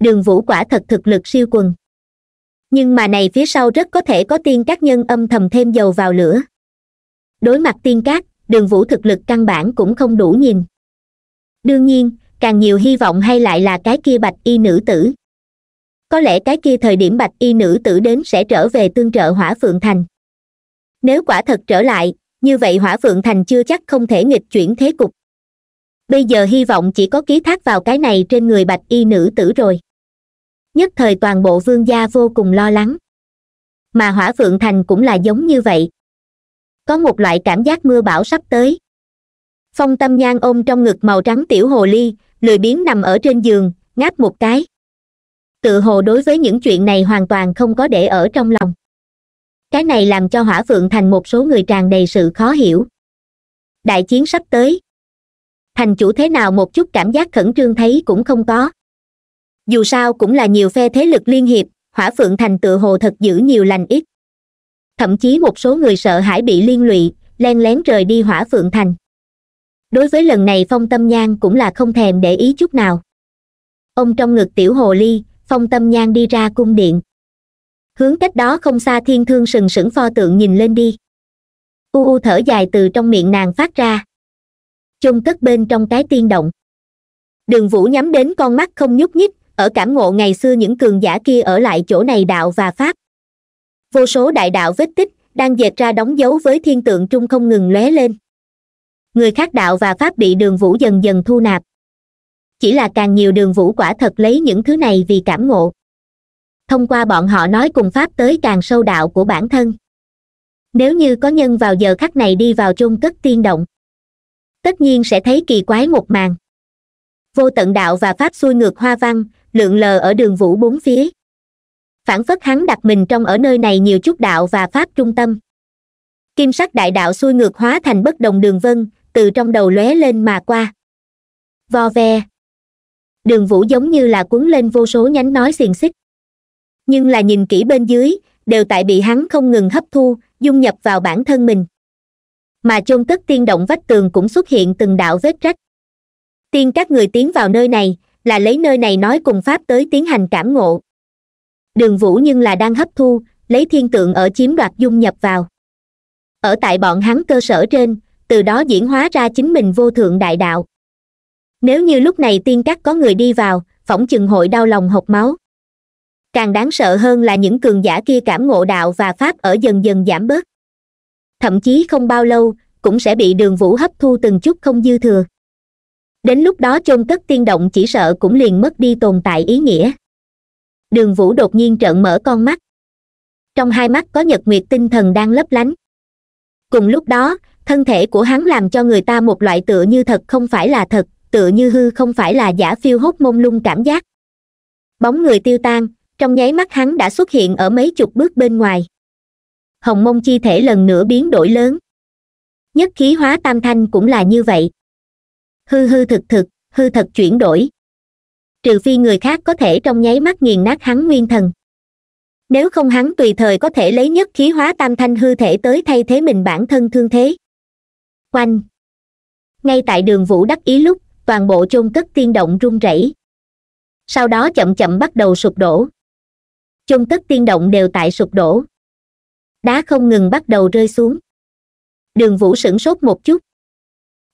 đường vũ quả thật thực lực siêu quần nhưng mà này phía sau rất có thể có tiên các nhân âm thầm thêm dầu vào lửa đối mặt tiên các đường vũ thực lực căn bản cũng không đủ nhìn đương nhiên càng nhiều hy vọng hay lại là cái kia bạch y nữ tử có lẽ cái kia thời điểm bạch y nữ tử đến sẽ trở về tương trợ hỏa phượng thành nếu quả thật trở lại như vậy hỏa phượng thành chưa chắc không thể nghịch chuyển thế cục bây giờ hy vọng chỉ có ký thác vào cái này trên người bạch y nữ tử rồi nhất thời toàn bộ vương gia vô cùng lo lắng mà hỏa phượng thành cũng là giống như vậy có một loại cảm giác mưa bão sắp tới phong tâm nhang ôm trong ngực màu trắng tiểu hồ ly lười biếng nằm ở trên giường ngáp một cái tự hồ đối với những chuyện này hoàn toàn không có để ở trong lòng cái này làm cho hỏa phượng thành một số người tràn đầy sự khó hiểu đại chiến sắp tới thành chủ thế nào một chút cảm giác khẩn trương thấy cũng không có dù sao cũng là nhiều phe thế lực liên hiệp hỏa phượng thành tự hồ thật giữ nhiều lành ít thậm chí một số người sợ hãi bị liên lụy len lén rời đi hỏa phượng thành đối với lần này phong tâm nhan cũng là không thèm để ý chút nào ông trong ngực tiểu hồ ly phong tâm nhan đi ra cung điện hướng cách đó không xa thiên thương sừng sững pho tượng nhìn lên đi u u thở dài từ trong miệng nàng phát ra chôn cất bên trong cái tiên động đường vũ nhắm đến con mắt không nhúc nhích ở cảm ngộ ngày xưa những cường giả kia ở lại chỗ này đạo và pháp vô số đại đạo vết tích đang dệt ra đóng dấu với thiên tượng trung không ngừng lóe lên người khác đạo và pháp bị đường vũ dần dần thu nạp chỉ là càng nhiều đường vũ quả thật lấy những thứ này vì cảm ngộ thông qua bọn họ nói cùng pháp tới càng sâu đạo của bản thân nếu như có nhân vào giờ khắc này đi vào chôn cất tiên động tất nhiên sẽ thấy kỳ quái một màn vô tận đạo và pháp xuôi ngược hoa văn lượn lờ ở đường vũ bốn phía phản phất hắn đặt mình trong ở nơi này nhiều chút đạo và pháp trung tâm kim sắc đại đạo xuôi ngược hóa thành bất đồng đường vân từ trong đầu lóe lên mà qua vo ve đường vũ giống như là cuốn lên vô số nhánh nói xiềng xích nhưng là nhìn kỹ bên dưới đều tại bị hắn không ngừng hấp thu dung nhập vào bản thân mình mà chôn tất tiên động vách tường cũng xuất hiện từng đạo vết rách tiên các người tiến vào nơi này là lấy nơi này nói cùng pháp tới tiến hành cảm ngộ đường vũ nhưng là đang hấp thu lấy thiên tượng ở chiếm đoạt dung nhập vào ở tại bọn hắn cơ sở trên từ đó diễn hóa ra chính mình vô thượng đại đạo nếu như lúc này tiên cắt có người đi vào phỏng chừng hội đau lòng hộc máu càng đáng sợ hơn là những cường giả kia cảm ngộ đạo và pháp ở dần dần giảm bớt thậm chí không bao lâu cũng sẽ bị đường vũ hấp thu từng chút không dư thừa đến lúc đó chôn cất tiên động chỉ sợ cũng liền mất đi tồn tại ý nghĩa đường vũ đột nhiên trợn mở con mắt trong hai mắt có nhật nguyệt tinh thần đang lấp lánh cùng lúc đó thân thể của hắn làm cho người ta một loại tựa như thật không phải là thật tựa như hư không phải là giả phiêu hốt mông lung cảm giác bóng người tiêu tan trong nháy mắt hắn đã xuất hiện ở mấy chục bước bên ngoài hồng mông chi thể lần nữa biến đổi lớn nhất khí hóa tam thanh cũng là như vậy hư hư thực thực hư thật chuyển đổi trừ phi người khác có thể trong nháy mắt nghiền nát hắn nguyên thần nếu không hắn tùy thời có thể lấy nhất khí hóa tam thanh hư thể tới thay thế mình bản thân thương thế quanh ngay tại đường vũ đắc ý lúc toàn bộ chôn cất tiên động rung rẩy sau đó chậm chậm bắt đầu sụp đổ chôn cất tiên động đều tại sụp đổ đá không ngừng bắt đầu rơi xuống đường vũ sửng sốt một chút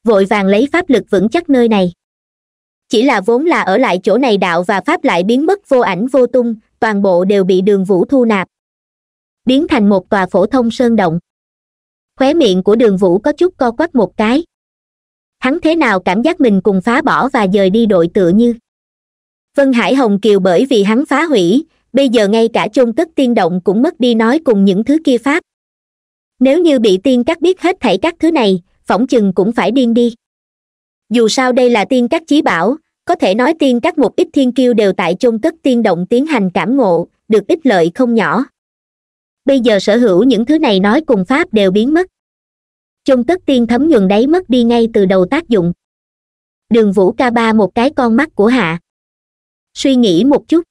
vội vàng lấy pháp lực vững chắc nơi này chỉ là vốn là ở lại chỗ này đạo và pháp lại biến mất vô ảnh vô tung toàn bộ đều bị đường vũ thu nạp biến thành một tòa phổ thông sơn động khóe miệng của đường vũ có chút co quắp một cái hắn thế nào cảm giác mình cùng phá bỏ và dời đi đội tựa như vân hải hồng kiều bởi vì hắn phá hủy bây giờ ngay cả chôn cất tiên động cũng mất đi nói cùng những thứ kia pháp nếu như bị tiên cắt biết hết thảy các thứ này phỏng chừng cũng phải điên đi dù sao đây là tiên cắt chí bảo có thể nói tiên cắt một ít thiên kiêu đều tại chôn cất tiên động tiến hành cảm ngộ được ích lợi không nhỏ bây giờ sở hữu những thứ này nói cùng pháp đều biến mất chung tất tiên thấm nhuần đáy mất đi ngay từ đầu tác dụng đường vũ ca ba một cái con mắt của hạ suy nghĩ một chút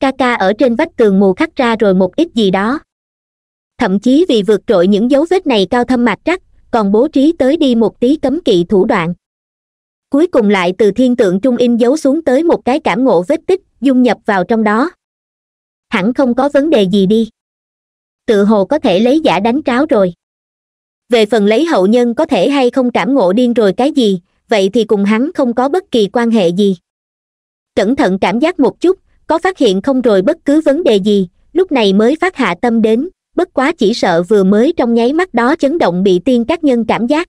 ca ca ở trên vách tường mù khắc ra rồi một ít gì đó thậm chí vì vượt trội những dấu vết này cao thâm mạc trắc còn bố trí tới đi một tí cấm kỵ thủ đoạn cuối cùng lại từ thiên tượng trung in dấu xuống tới một cái cảm ngộ vết tích dung nhập vào trong đó hẳn không có vấn đề gì đi tự hồ có thể lấy giả đánh tráo rồi về phần lấy hậu nhân có thể hay không cảm ngộ điên rồi cái gì vậy thì cùng hắn không có bất kỳ quan hệ gì cẩn thận cảm giác một chút có phát hiện không rồi bất cứ vấn đề gì lúc này mới phát hạ tâm đến bất quá chỉ sợ vừa mới trong nháy mắt đó chấn động bị tiên các nhân cảm giác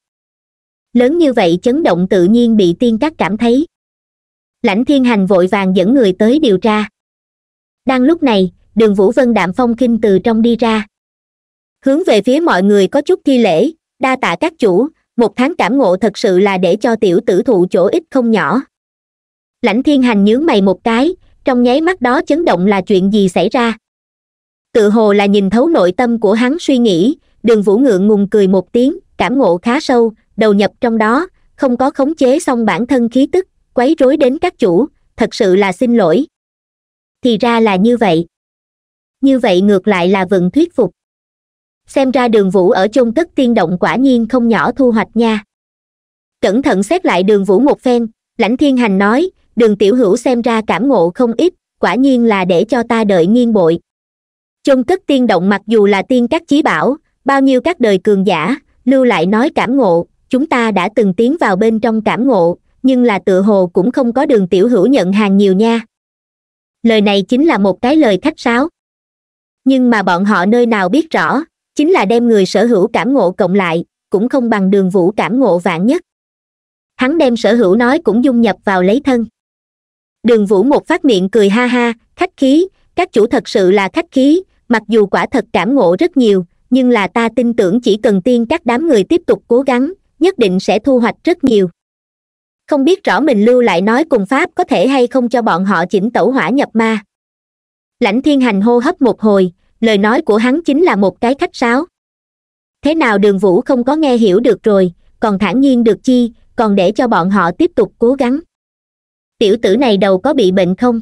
lớn như vậy chấn động tự nhiên bị tiên các cảm thấy lãnh thiên hành vội vàng dẫn người tới điều tra đang lúc này đường vũ vân đạm phong kinh từ trong đi ra hướng về phía mọi người có chút thi lễ đa tạ các chủ một tháng cảm ngộ thật sự là để cho tiểu tử thụ chỗ ít không nhỏ lãnh thiên hành nhướng mày một cái trong nháy mắt đó chấn động là chuyện gì xảy ra tự hồ là nhìn thấu nội tâm của hắn suy nghĩ đường vũ ngượng ngùng cười một tiếng cảm ngộ khá sâu đầu nhập trong đó không có khống chế xong bản thân khí tức quấy rối đến các chủ thật sự là xin lỗi thì ra là như vậy như vậy ngược lại là vựng thuyết phục xem ra đường vũ ở chôn tất tiên động quả nhiên không nhỏ thu hoạch nha cẩn thận xét lại đường vũ một phen lãnh thiên hành nói đường tiểu hữu xem ra cảm ngộ không ít quả nhiên là để cho ta đợi nghiên bội chôn cất tiên động mặc dù là tiên các chí bảo bao nhiêu các đời cường giả lưu lại nói cảm ngộ chúng ta đã từng tiến vào bên trong cảm ngộ nhưng là tựa hồ cũng không có đường tiểu hữu nhận hàng nhiều nha lời này chính là một cái lời khách sáo nhưng mà bọn họ nơi nào biết rõ chính là đem người sở hữu cảm ngộ cộng lại cũng không bằng đường vũ cảm ngộ vạn nhất hắn đem sở hữu nói cũng dung nhập vào lấy thân đường vũ một phát miệng cười ha ha khách khí các chủ thật sự là khách khí mặc dù quả thật cảm ngộ rất nhiều nhưng là ta tin tưởng chỉ cần tiên các đám người tiếp tục cố gắng nhất định sẽ thu hoạch rất nhiều không biết rõ mình lưu lại nói cùng pháp có thể hay không cho bọn họ chỉnh tẩu hỏa nhập ma lãnh thiên hành hô hấp một hồi lời nói của hắn chính là một cái khách sáo thế nào đường vũ không có nghe hiểu được rồi còn thản nhiên được chi còn để cho bọn họ tiếp tục cố gắng tiểu tử này đầu có bị bệnh không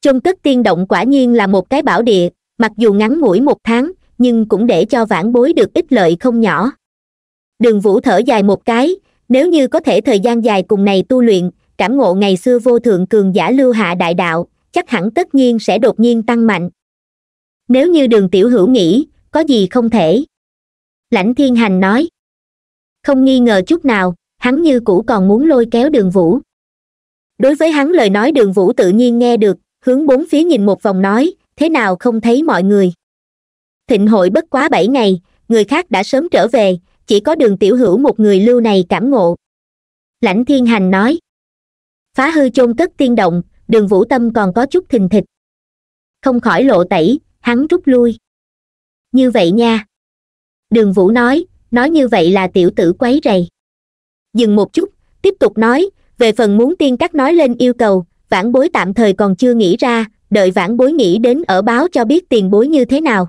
chôn cất tiên động quả nhiên là một cái bảo địa mặc dù ngắn ngủi một tháng nhưng cũng để cho vãn bối được ích lợi không nhỏ đường vũ thở dài một cái nếu như có thể thời gian dài cùng này tu luyện cảm ngộ ngày xưa vô thượng cường giả lưu hạ đại đạo chắc hẳn tất nhiên sẽ đột nhiên tăng mạnh nếu như đường tiểu hữu nghĩ có gì không thể lãnh thiên hành nói không nghi ngờ chút nào hắn như cũ còn muốn lôi kéo đường vũ đối với hắn lời nói đường vũ tự nhiên nghe được hướng bốn phía nhìn một vòng nói thế nào không thấy mọi người thịnh hội bất quá bảy ngày người khác đã sớm trở về chỉ có đường tiểu hữu một người lưu này cảm ngộ lãnh thiên hành nói phá hư chôn cất tiên động đường vũ tâm còn có chút thình thịch không khỏi lộ tẩy hắn rút lui như vậy nha đường vũ nói nói như vậy là tiểu tử quấy rầy dừng một chút tiếp tục nói về phần muốn tiên cắt nói lên yêu cầu vãn bối tạm thời còn chưa nghĩ ra đợi vãn bối nghĩ đến ở báo cho biết tiền bối như thế nào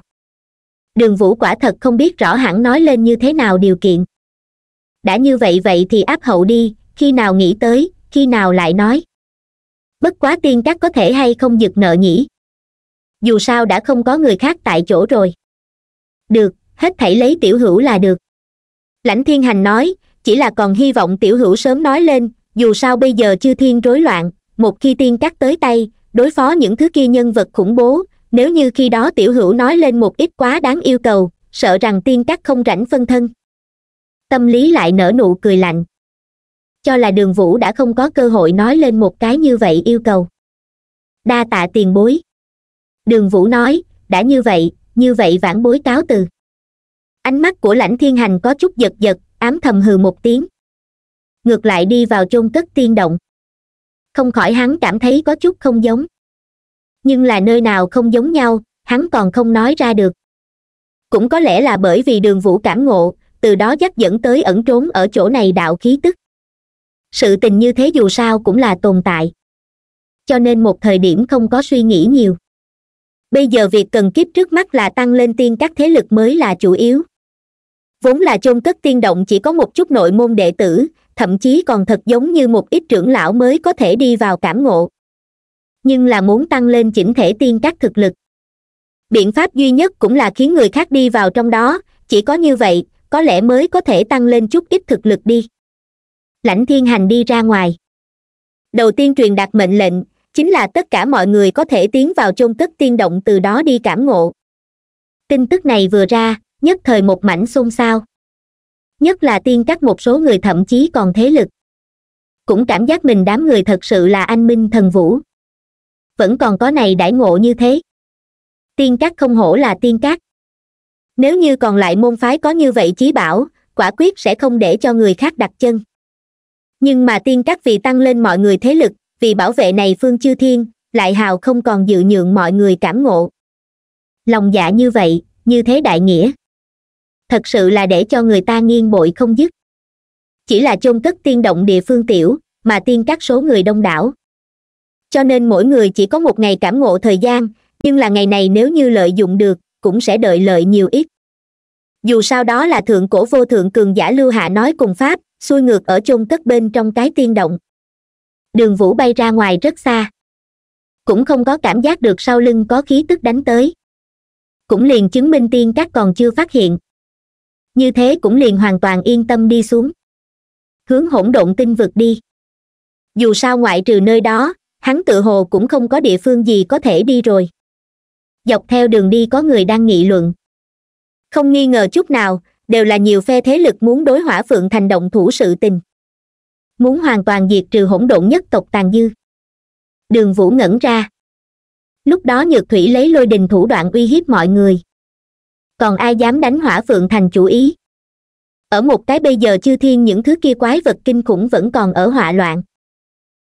đường vũ quả thật không biết rõ hẳn nói lên như thế nào điều kiện đã như vậy vậy thì áp hậu đi khi nào nghĩ tới khi nào lại nói bất quá tiên các có thể hay không giật nợ nhỉ dù sao đã không có người khác tại chỗ rồi được hết thảy lấy tiểu hữu là được lãnh thiên hành nói chỉ là còn hy vọng tiểu hữu sớm nói lên dù sao bây giờ chư thiên rối loạn một khi tiên cắt tới tay đối phó những thứ kia nhân vật khủng bố nếu như khi đó tiểu hữu nói lên một ít quá đáng yêu cầu sợ rằng tiên cắt không rảnh phân thân tâm lý lại nở nụ cười lạnh cho là đường vũ đã không có cơ hội nói lên một cái như vậy yêu cầu đa tạ tiền bối đường vũ nói đã như vậy như vậy vãn bối cáo từ ánh mắt của lãnh thiên hành có chút giật giật ám thầm hừ một tiếng ngược lại đi vào chôn cất tiên động không khỏi hắn cảm thấy có chút không giống nhưng là nơi nào không giống nhau hắn còn không nói ra được cũng có lẽ là bởi vì đường vũ cảm ngộ từ đó dắt dẫn tới ẩn trốn ở chỗ này đạo khí tức sự tình như thế dù sao cũng là tồn tại cho nên một thời điểm không có suy nghĩ nhiều bây giờ việc cần kiếp trước mắt là tăng lên tiên các thế lực mới là chủ yếu vốn là chôn cất tiên động chỉ có một chút nội môn đệ tử thậm chí còn thật giống như một ít trưởng lão mới có thể đi vào cảm ngộ nhưng là muốn tăng lên chỉnh thể tiên các thực lực biện pháp duy nhất cũng là khiến người khác đi vào trong đó chỉ có như vậy có lẽ mới có thể tăng lên chút ít thực lực đi lãnh thiên hành đi ra ngoài đầu tiên truyền đạt mệnh lệnh chính là tất cả mọi người có thể tiến vào chôn cất tiên động từ đó đi cảm ngộ tin tức này vừa ra nhất thời một mảnh xôn xao nhất là tiên các một số người thậm chí còn thế lực cũng cảm giác mình đám người thật sự là anh minh thần vũ vẫn còn có này đãi ngộ như thế tiên các không hổ là tiên các nếu như còn lại môn phái có như vậy chí bảo quả quyết sẽ không để cho người khác đặt chân nhưng mà tiên các vì tăng lên mọi người thế lực vì bảo vệ này phương chư thiên lại hào không còn dự nhượng mọi người cảm ngộ lòng dạ như vậy như thế đại nghĩa thật sự là để cho người ta nghiêng bội không dứt chỉ là chôn cất tiên động địa phương tiểu mà tiên các số người đông đảo cho nên mỗi người chỉ có một ngày cảm ngộ thời gian nhưng là ngày này nếu như lợi dụng được cũng sẽ đợi lợi nhiều ít dù sao đó là thượng cổ vô thượng cường giả lưu hạ nói cùng pháp xuôi ngược ở chôn cất bên trong cái tiên động đường vũ bay ra ngoài rất xa cũng không có cảm giác được sau lưng có khí tức đánh tới cũng liền chứng minh tiên các còn chưa phát hiện như thế cũng liền hoàn toàn yên tâm đi xuống hướng hỗn độn tinh vực đi dù sao ngoại trừ nơi đó hắn tự hồ cũng không có địa phương gì có thể đi rồi dọc theo đường đi có người đang nghị luận không nghi ngờ chút nào đều là nhiều phe thế lực muốn đối hỏa phượng thành động thủ sự tình muốn hoàn toàn diệt trừ hỗn độn nhất tộc tàn dư đường vũ ngẩn ra lúc đó nhược thủy lấy lôi đình thủ đoạn uy hiếp mọi người còn ai dám đánh hỏa phượng thành chủ ý ở một cái bây giờ chư thiên những thứ kia quái vật kinh khủng vẫn còn ở họa loạn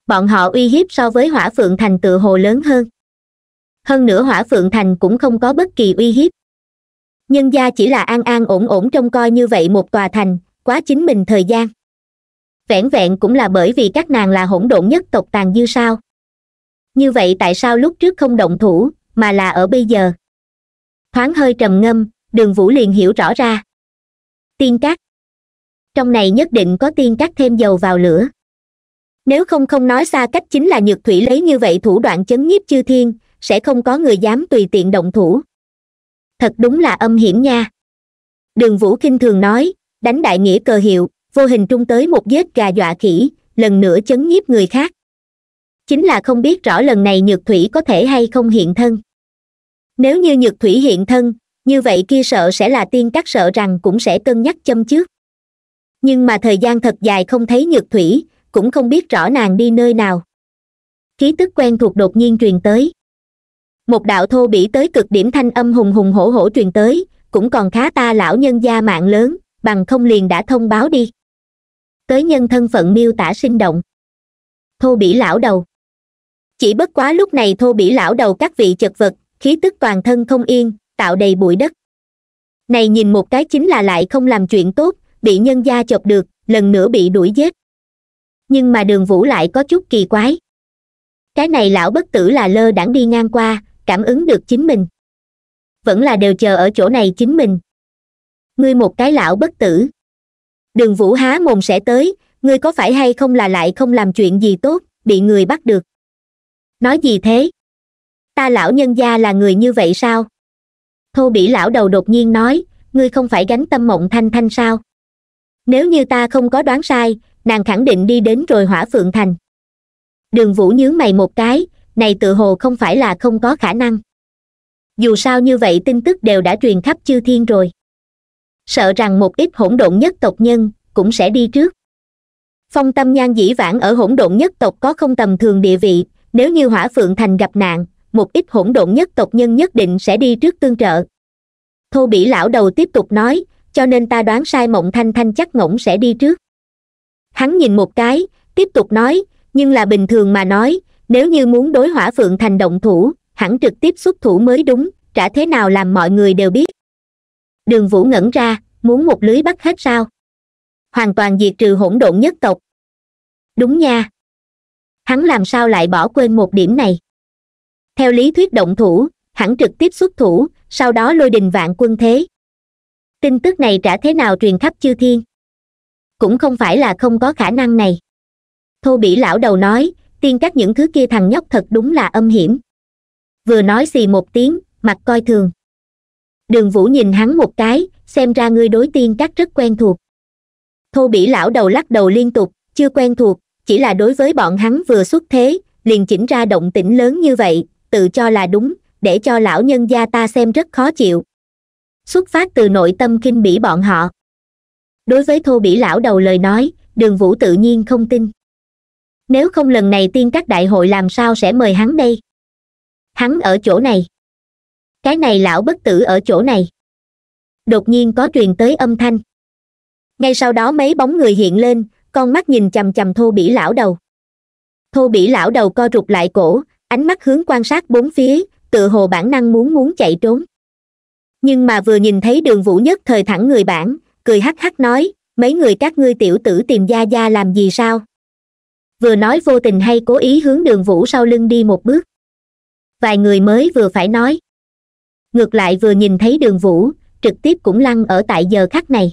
bọn họ uy hiếp so với hỏa phượng thành tựa hồ lớn hơn hơn nữa hỏa phượng thành cũng không có bất kỳ uy hiếp nhân gia chỉ là an an ổn ổn trong coi như vậy một tòa thành quá chính mình thời gian vẻn vẹn cũng là bởi vì các nàng là hỗn độn nhất tộc tàn dư sao như vậy tại sao lúc trước không động thủ mà là ở bây giờ thoáng hơi trầm ngâm đường vũ liền hiểu rõ ra tiên cát trong này nhất định có tiên cát thêm dầu vào lửa nếu không không nói xa cách chính là nhược thủy lấy như vậy thủ đoạn chấn nhiếp chư thiên sẽ không có người dám tùy tiện động thủ thật đúng là âm hiểm nha đường vũ k thường nói đánh đại nghĩa cờ hiệu vô hình trung tới một vết gà dọa khỉ lần nữa chấn nhiếp người khác chính là không biết rõ lần này nhược thủy có thể hay không hiện thân nếu như nhược thủy hiện thân như vậy kia sợ sẽ là tiên các sợ rằng cũng sẽ cân nhắc châm trước nhưng mà thời gian thật dài không thấy nhược thủy cũng không biết rõ nàng đi nơi nào khí tức quen thuộc đột nhiên truyền tới một đạo thô bỉ tới cực điểm thanh âm hùng hùng hổ hổ truyền tới cũng còn khá ta lão nhân gia mạng lớn bằng không liền đã thông báo đi tới nhân thân phận miêu tả sinh động thô bỉ lão đầu chỉ bất quá lúc này thô bỉ lão đầu các vị chật vật khí tức toàn thân không yên tạo đầy bụi đất này nhìn một cái chính là lại không làm chuyện tốt bị nhân gia chọc được lần nữa bị đuổi giết nhưng mà đường vũ lại có chút kỳ quái cái này lão bất tử là lơ đãng đi ngang qua cảm ứng được chính mình vẫn là đều chờ ở chỗ này chính mình ngươi một cái lão bất tử đường vũ há mồm sẽ tới ngươi có phải hay không là lại không làm chuyện gì tốt bị người bắt được nói gì thế ta lão nhân gia là người như vậy sao thô bỉ lão đầu đột nhiên nói ngươi không phải gánh tâm mộng thanh thanh sao nếu như ta không có đoán sai nàng khẳng định đi đến rồi hỏa phượng thành đường vũ nhướng mày một cái này tự hồ không phải là không có khả năng dù sao như vậy tin tức đều đã truyền khắp chư thiên rồi sợ rằng một ít hỗn độn nhất tộc nhân cũng sẽ đi trước phong tâm nhan dĩ vãng ở hỗn độn nhất tộc có không tầm thường địa vị nếu như hỏa phượng thành gặp nạn một ít hỗn độn nhất tộc nhân nhất định sẽ đi trước tương trợ thô bỉ lão đầu tiếp tục nói cho nên ta đoán sai mộng thanh thanh chắc ngỗng sẽ đi trước hắn nhìn một cái tiếp tục nói nhưng là bình thường mà nói nếu như muốn đối hỏa phượng thành động thủ hẳn trực tiếp xuất thủ mới đúng trả thế nào làm mọi người đều biết đường vũ ngẩn ra muốn một lưới bắt hết sao hoàn toàn diệt trừ hỗn độn nhất tộc đúng nha hắn làm sao lại bỏ quên một điểm này theo lý thuyết động thủ hẳn trực tiếp xuất thủ sau đó lôi đình vạn quân thế tin tức này trả thế nào truyền khắp chư thiên cũng không phải là không có khả năng này thô bỉ lão đầu nói tiên các những thứ kia thằng nhóc thật đúng là âm hiểm vừa nói xì một tiếng mặt coi thường đường vũ nhìn hắn một cái xem ra ngươi đối tiên các rất quen thuộc thô bỉ lão đầu lắc đầu liên tục chưa quen thuộc chỉ là đối với bọn hắn vừa xuất thế liền chỉnh ra động tĩnh lớn như vậy tự cho là đúng để cho lão nhân gia ta xem rất khó chịu xuất phát từ nội tâm kinh bỉ bọn họ đối với thô bỉ lão đầu lời nói đường vũ tự nhiên không tin nếu không lần này tiên các đại hội làm sao sẽ mời hắn đây hắn ở chỗ này cái này lão bất tử ở chỗ này đột nhiên có truyền tới âm thanh ngay sau đó mấy bóng người hiện lên con mắt nhìn chằm chằm thô bỉ lão đầu thô bỉ lão đầu co rụt lại cổ ánh mắt hướng quan sát bốn phía tựa hồ bản năng muốn muốn chạy trốn nhưng mà vừa nhìn thấy đường vũ nhất thời thẳng người bản cười hắc hắc nói mấy người các ngươi tiểu tử tìm gia gia làm gì sao vừa nói vô tình hay cố ý hướng đường vũ sau lưng đi một bước vài người mới vừa phải nói ngược lại vừa nhìn thấy đường vũ trực tiếp cũng lăn ở tại giờ khắc này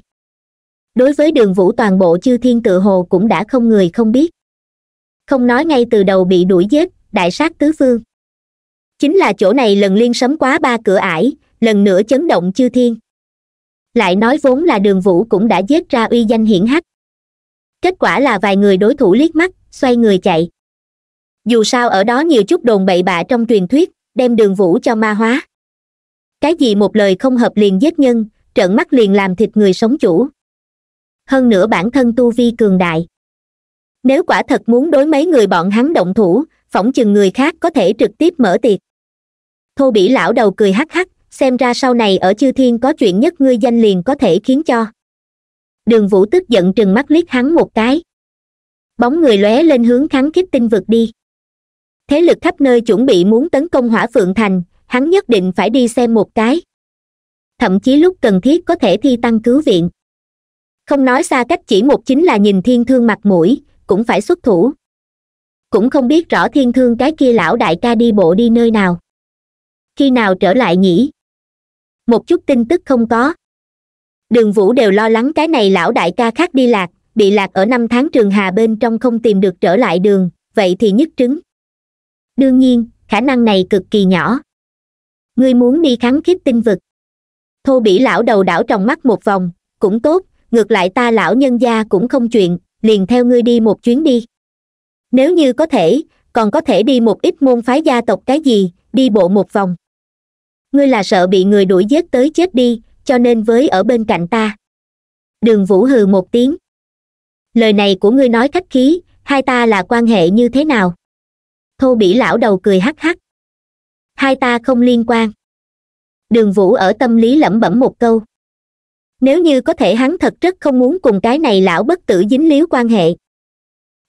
đối với đường vũ toàn bộ chư thiên tự hồ cũng đã không người không biết không nói ngay từ đầu bị đuổi giết đại sát tứ phương chính là chỗ này lần liên sấm quá ba cửa ải lần nữa chấn động chư thiên lại nói vốn là đường vũ cũng đã giết ra uy danh hiển hách kết quả là vài người đối thủ liếc mắt xoay người chạy dù sao ở đó nhiều chút đồn bậy bạ trong truyền thuyết đem đường vũ cho ma hóa cái gì một lời không hợp liền giết nhân trợn mắt liền làm thịt người sống chủ hơn nữa bản thân tu vi cường đại nếu quả thật muốn đối mấy người bọn hắn động thủ phỏng chừng người khác có thể trực tiếp mở tiệc thô bỉ lão đầu cười hắc hắc xem ra sau này ở chư thiên có chuyện nhất ngươi danh liền có thể khiến cho đường vũ tức giận trừng mắt liếc hắn một cái bóng người lóe lên hướng kháng kích tinh vực đi thế lực khắp nơi chuẩn bị muốn tấn công hỏa phượng thành hắn nhất định phải đi xem một cái thậm chí lúc cần thiết có thể thi tăng cứu viện không nói xa cách chỉ một chính là nhìn thiên thương mặt mũi cũng phải xuất thủ cũng không biết rõ thiên thương cái kia lão đại ca đi bộ đi nơi nào khi nào trở lại nhỉ một chút tin tức không có đường vũ đều lo lắng cái này lão đại ca khác đi lạc bị lạc ở năm tháng trường hà bên trong không tìm được trở lại đường vậy thì nhức trứng đương nhiên khả năng này cực kỳ nhỏ ngươi muốn đi kháng kiếp tinh vực thô bỉ lão đầu đảo trong mắt một vòng cũng tốt ngược lại ta lão nhân gia cũng không chuyện liền theo ngươi đi một chuyến đi nếu như có thể còn có thể đi một ít môn phái gia tộc cái gì đi bộ một vòng ngươi là sợ bị người đuổi giết tới chết đi cho nên với ở bên cạnh ta đường vũ hừ một tiếng lời này của ngươi nói khách khí hai ta là quan hệ như thế nào thô bỉ lão đầu cười hắc hắc hai ta không liên quan đường vũ ở tâm lý lẩm bẩm một câu nếu như có thể hắn thật rất không muốn cùng cái này lão bất tử dính líu quan hệ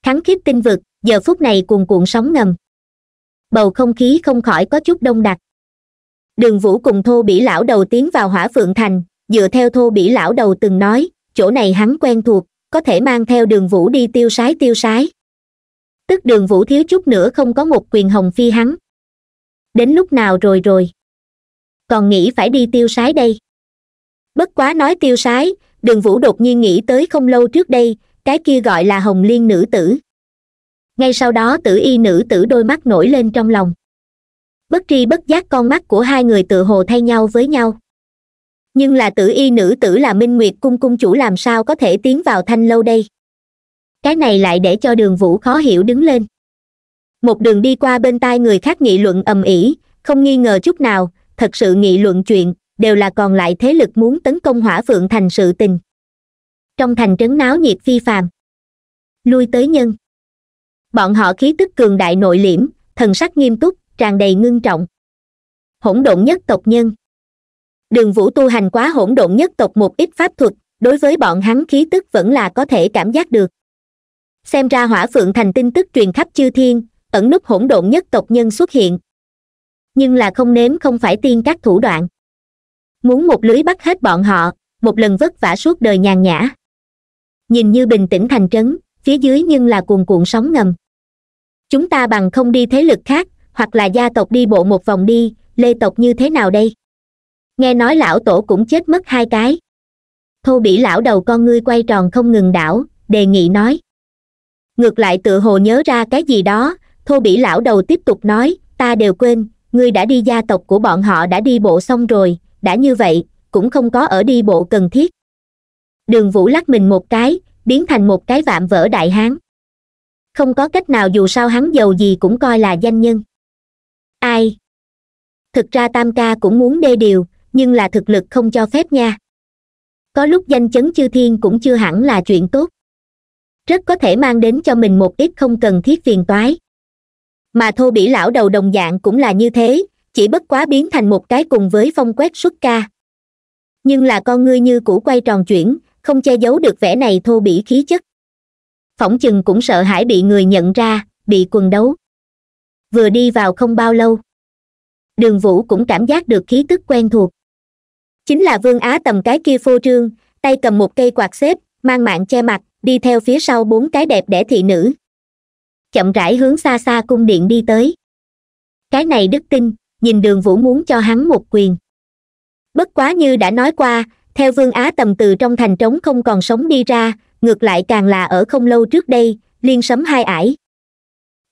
kháng khiếp tinh vực giờ phút này cuồn cuộn sóng ngầm bầu không khí không khỏi có chút đông đặc đường vũ cùng thô bỉ lão đầu tiến vào hỏa phượng thành dựa theo thô bỉ lão đầu từng nói chỗ này hắn quen thuộc có thể mang theo đường vũ đi tiêu sái tiêu sái tức đường vũ thiếu chút nữa không có một quyền hồng phi hắn đến lúc nào rồi rồi còn nghĩ phải đi tiêu sái đây bất quá nói tiêu sái đường vũ đột nhiên nghĩ tới không lâu trước đây cái kia gọi là hồng liên nữ tử ngay sau đó tử y nữ tử đôi mắt nổi lên trong lòng bất tri bất giác con mắt của hai người tự hồ thay nhau với nhau nhưng là tử y nữ tử là minh nguyệt cung cung chủ làm sao có thể tiến vào thanh lâu đây cái này lại để cho đường vũ khó hiểu đứng lên một đường đi qua bên tai người khác nghị luận ầm ĩ không nghi ngờ chút nào thật sự nghị luận chuyện đều là còn lại thế lực muốn tấn công hỏa phượng thành sự tình trong thành trấn náo nhiệt phi phàm lui tới nhân bọn họ khí tức cường đại nội liễm thần sắc nghiêm túc tràn đầy ngưng trọng hỗn độn nhất tộc nhân đường vũ tu hành quá hỗn độn nhất tộc một ít pháp thuật đối với bọn hắn khí tức vẫn là có thể cảm giác được xem ra hỏa phượng thành tin tức truyền khắp chư thiên ẩn nút hỗn độn nhất tộc nhân xuất hiện nhưng là không nếm không phải tiên các thủ đoạn muốn một lưới bắt hết bọn họ một lần vất vả suốt đời nhàn nhã nhìn như bình tĩnh thành trấn phía dưới nhưng là cuồn cuộn sóng ngầm chúng ta bằng không đi thế lực khác hoặc là gia tộc đi bộ một vòng đi lê tộc như thế nào đây nghe nói lão tổ cũng chết mất hai cái thô bỉ lão đầu con ngươi quay tròn không ngừng đảo đề nghị nói ngược lại tự hồ nhớ ra cái gì đó thô bỉ lão đầu tiếp tục nói ta đều quên ngươi đã đi gia tộc của bọn họ đã đi bộ xong rồi đã như vậy cũng không có ở đi bộ cần thiết đường vũ lắc mình một cái biến thành một cái vạm vỡ đại hán không có cách nào dù sao hắn giàu gì cũng coi là danh nhân ai thực ra tam ca cũng muốn đê điều nhưng là thực lực không cho phép nha có lúc danh chấn chư thiên cũng chưa hẳn là chuyện tốt rất có thể mang đến cho mình một ít không cần thiết phiền toái mà thô bỉ lão đầu đồng dạng cũng là như thế chỉ bất quá biến thành một cái cùng với phong quét xuất ca nhưng là con ngươi như cũ quay tròn chuyển không che giấu được vẻ này thô bỉ khí chất phỏng chừng cũng sợ hãi bị người nhận ra bị quần đấu vừa đi vào không bao lâu đường vũ cũng cảm giác được khí tức quen thuộc chính là vương á tầm cái kia phô trương tay cầm một cây quạt xếp mang mạng che mặt đi theo phía sau bốn cái đẹp đẽ thị nữ chậm rãi hướng xa xa cung điện đi tới cái này đức tin nhìn đường vũ muốn cho hắn một quyền bất quá như đã nói qua theo vương á tầm từ trong thành trống không còn sống đi ra ngược lại càng là ở không lâu trước đây liên sấm hai ải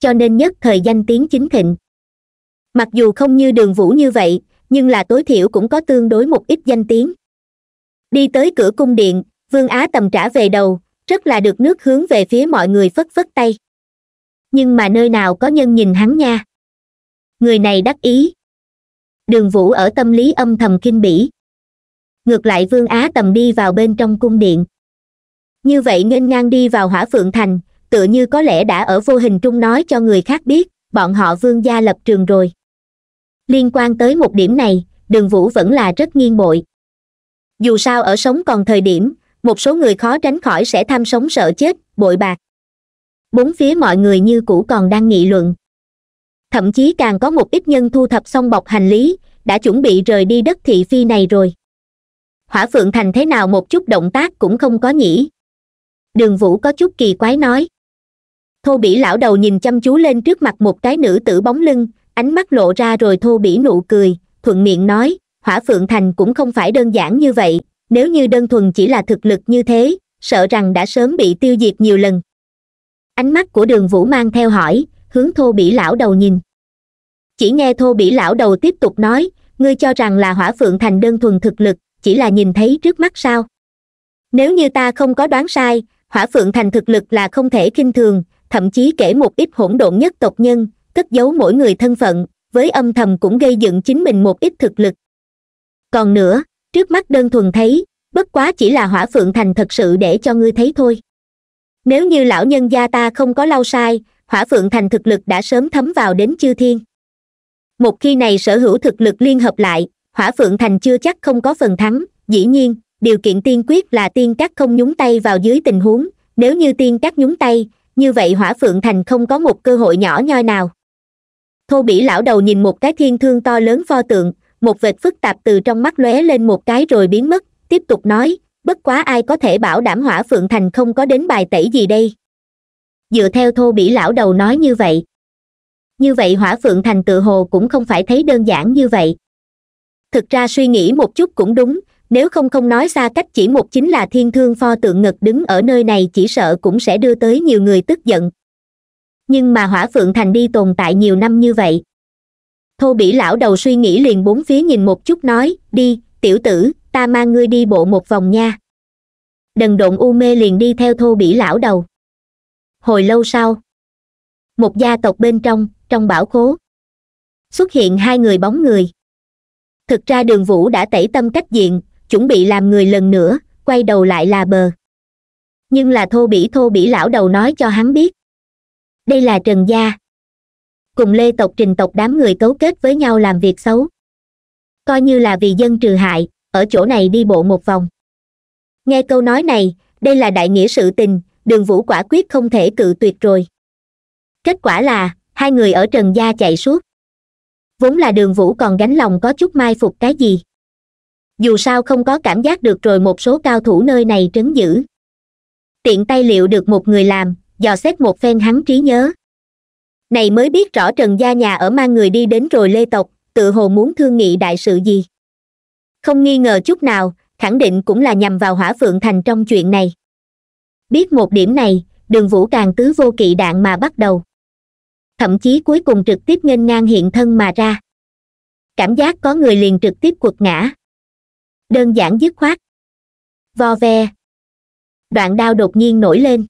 cho nên nhất thời danh tiếng chính thịnh mặc dù không như đường vũ như vậy nhưng là tối thiểu cũng có tương đối một ít danh tiếng đi tới cửa cung điện vương á tầm trả về đầu rất là được nước hướng về phía mọi người phất phất tay nhưng mà nơi nào có nhân nhìn hắn nha người này đắc ý đường vũ ở tâm lý âm thầm kinh bỉ ngược lại vương á tầm đi vào bên trong cung điện như vậy nên ngang đi vào hỏa phượng thành tựa như có lẽ đã ở vô hình trung nói cho người khác biết bọn họ vương gia lập trường rồi liên quan tới một điểm này đường vũ vẫn là rất nghiêng bội dù sao ở sống còn thời điểm một số người khó tránh khỏi sẽ tham sống sợ chết bội bạc bốn phía mọi người như cũ còn đang nghị luận thậm chí càng có một ít nhân thu thập xong bọc hành lý đã chuẩn bị rời đi đất thị phi này rồi hỏa phượng thành thế nào một chút động tác cũng không có nhỉ đường vũ có chút kỳ quái nói thô bỉ lão đầu nhìn chăm chú lên trước mặt một cái nữ tử bóng lưng ánh mắt lộ ra rồi thô bỉ nụ cười thuận miệng nói hỏa phượng thành cũng không phải đơn giản như vậy nếu như đơn thuần chỉ là thực lực như thế sợ rằng đã sớm bị tiêu diệt nhiều lần ánh mắt của đường vũ mang theo hỏi hướng thô bỉ lão đầu nhìn chỉ nghe thô bỉ lão đầu tiếp tục nói ngươi cho rằng là hỏa phượng thành đơn thuần thực lực chỉ là nhìn thấy trước mắt sao nếu như ta không có đoán sai hỏa phượng thành thực lực là không thể kinh thường thậm chí kể một ít hỗn độn nhất tộc nhân cất giấu mỗi người thân phận với âm thầm cũng gây dựng chính mình một ít thực lực còn nữa trước mắt đơn thuần thấy bất quá chỉ là hỏa phượng thành thật sự để cho ngươi thấy thôi nếu như lão nhân gia ta không có lau sai hỏa phượng thành thực lực đã sớm thấm vào đến chư thiên một khi này sở hữu thực lực liên hợp lại hỏa phượng thành chưa chắc không có phần thắng dĩ nhiên điều kiện tiên quyết là tiên các không nhúng tay vào dưới tình huống nếu như tiên các nhúng tay như vậy hỏa phượng thành không có một cơ hội nhỏ nhoi nào thô bỉ lão đầu nhìn một cái thiên thương to lớn pho tượng một vệt phức tạp từ trong mắt lóe lên một cái rồi biến mất tiếp tục nói bất quá ai có thể bảo đảm hỏa phượng thành không có đến bài tẩy gì đây dựa theo thô bỉ lão đầu nói như vậy như vậy hỏa phượng thành tự hồ cũng không phải thấy đơn giản như vậy thực ra suy nghĩ một chút cũng đúng nếu không không nói xa cách chỉ một chính là thiên thương pho tượng ngực đứng ở nơi này chỉ sợ cũng sẽ đưa tới nhiều người tức giận nhưng mà hỏa phượng thành đi tồn tại nhiều năm như vậy thô bỉ lão đầu suy nghĩ liền bốn phía nhìn một chút nói đi tiểu tử ta mang ngươi đi bộ một vòng nha đần độn u mê liền đi theo thô bỉ lão đầu hồi lâu sau một gia tộc bên trong trong bảo khố xuất hiện hai người bóng người thực ra đường vũ đã tẩy tâm cách diện chuẩn bị làm người lần nữa quay đầu lại là bờ nhưng là thô bỉ thô bỉ lão đầu nói cho hắn biết đây là trần gia cùng lê tộc trình tộc đám người cấu kết với nhau làm việc xấu coi như là vì dân trừ hại ở chỗ này đi bộ một vòng nghe câu nói này đây là đại nghĩa sự tình đường vũ quả quyết không thể cự tuyệt rồi kết quả là hai người ở trần gia chạy suốt vốn là đường vũ còn gánh lòng có chút mai phục cái gì dù sao không có cảm giác được rồi một số cao thủ nơi này trấn giữ tiện tay liệu được một người làm dò xét một phen hắn trí nhớ này mới biết rõ trần gia nhà ở mang người đi đến rồi lê tộc tự hồ muốn thương nghị đại sự gì không nghi ngờ chút nào khẳng định cũng là nhằm vào hỏa phượng thành trong chuyện này biết một điểm này đường vũ càng tứ vô kỵ đạn mà bắt đầu thậm chí cuối cùng trực tiếp nghênh ngang hiện thân mà ra cảm giác có người liền trực tiếp quật ngã đơn giản dứt khoát vo ve đoạn đao đột nhiên nổi lên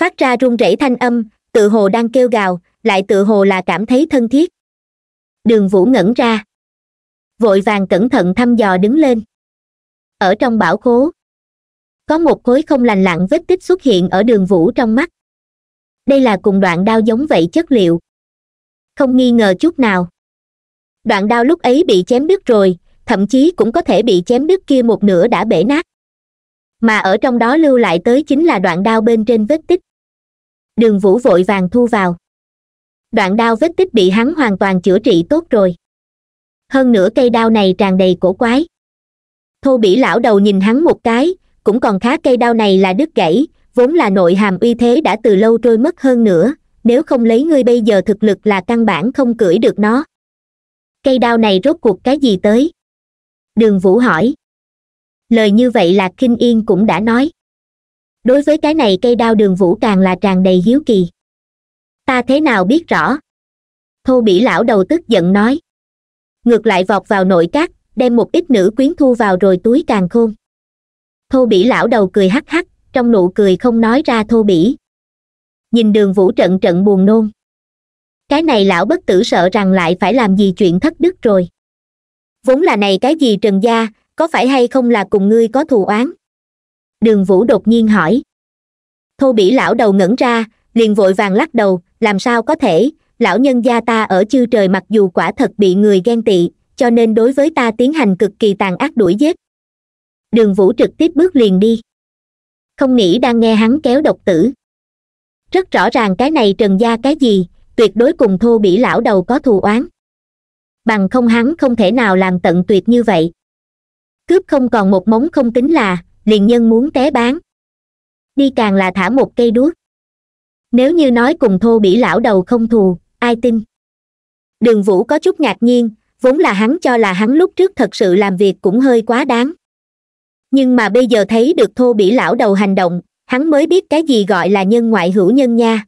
phát ra rung rẩy thanh âm tự hồ đang kêu gào lại tự hồ là cảm thấy thân thiết đường vũ ngẩn ra vội vàng cẩn thận thăm dò đứng lên ở trong bảo khố có một khối không lành lặn vết tích xuất hiện ở đường vũ trong mắt đây là cùng đoạn đao giống vậy chất liệu không nghi ngờ chút nào đoạn đao lúc ấy bị chém đứt rồi thậm chí cũng có thể bị chém đứt kia một nửa đã bể nát mà ở trong đó lưu lại tới chính là đoạn đao bên trên vết tích đường vũ vội vàng thu vào đoạn đao vết tích bị hắn hoàn toàn chữa trị tốt rồi hơn nữa cây đao này tràn đầy cổ quái thô bỉ lão đầu nhìn hắn một cái cũng còn khá cây đao này là đứt gãy vốn là nội hàm uy thế đã từ lâu trôi mất hơn nữa nếu không lấy ngươi bây giờ thực lực là căn bản không cưỡi được nó cây đao này rốt cuộc cái gì tới đường vũ hỏi lời như vậy là kinh yên cũng đã nói đối với cái này cây đao đường vũ càng là tràn đầy hiếu kỳ ta thế nào biết rõ thô bỉ lão đầu tức giận nói ngược lại vọt vào nội các đem một ít nữ quyến thu vào rồi túi càng khôn thô bỉ lão đầu cười hắc hắc trong nụ cười không nói ra thô bỉ nhìn đường vũ trận trận buồn nôn cái này lão bất tử sợ rằng lại phải làm gì chuyện thất đức rồi vốn là này cái gì trần gia có phải hay không là cùng ngươi có thù oán đường vũ đột nhiên hỏi thô bỉ lão đầu ngẩn ra liền vội vàng lắc đầu làm sao có thể lão nhân gia ta ở chư trời mặc dù quả thật bị người ghen tị cho nên đối với ta tiến hành cực kỳ tàn ác đuổi giết đường vũ trực tiếp bước liền đi không nghĩ đang nghe hắn kéo độc tử rất rõ ràng cái này trần gia cái gì tuyệt đối cùng thô bỉ lão đầu có thù oán bằng không hắn không thể nào làm tận tuyệt như vậy cướp không còn một móng không tính là liền nhân muốn té bán đi càng là thả một cây đuốc nếu như nói cùng thô bỉ lão đầu không thù ai tin đường vũ có chút ngạc nhiên vốn là hắn cho là hắn lúc trước thật sự làm việc cũng hơi quá đáng nhưng mà bây giờ thấy được thô bỉ lão đầu hành động hắn mới biết cái gì gọi là nhân ngoại hữu nhân nha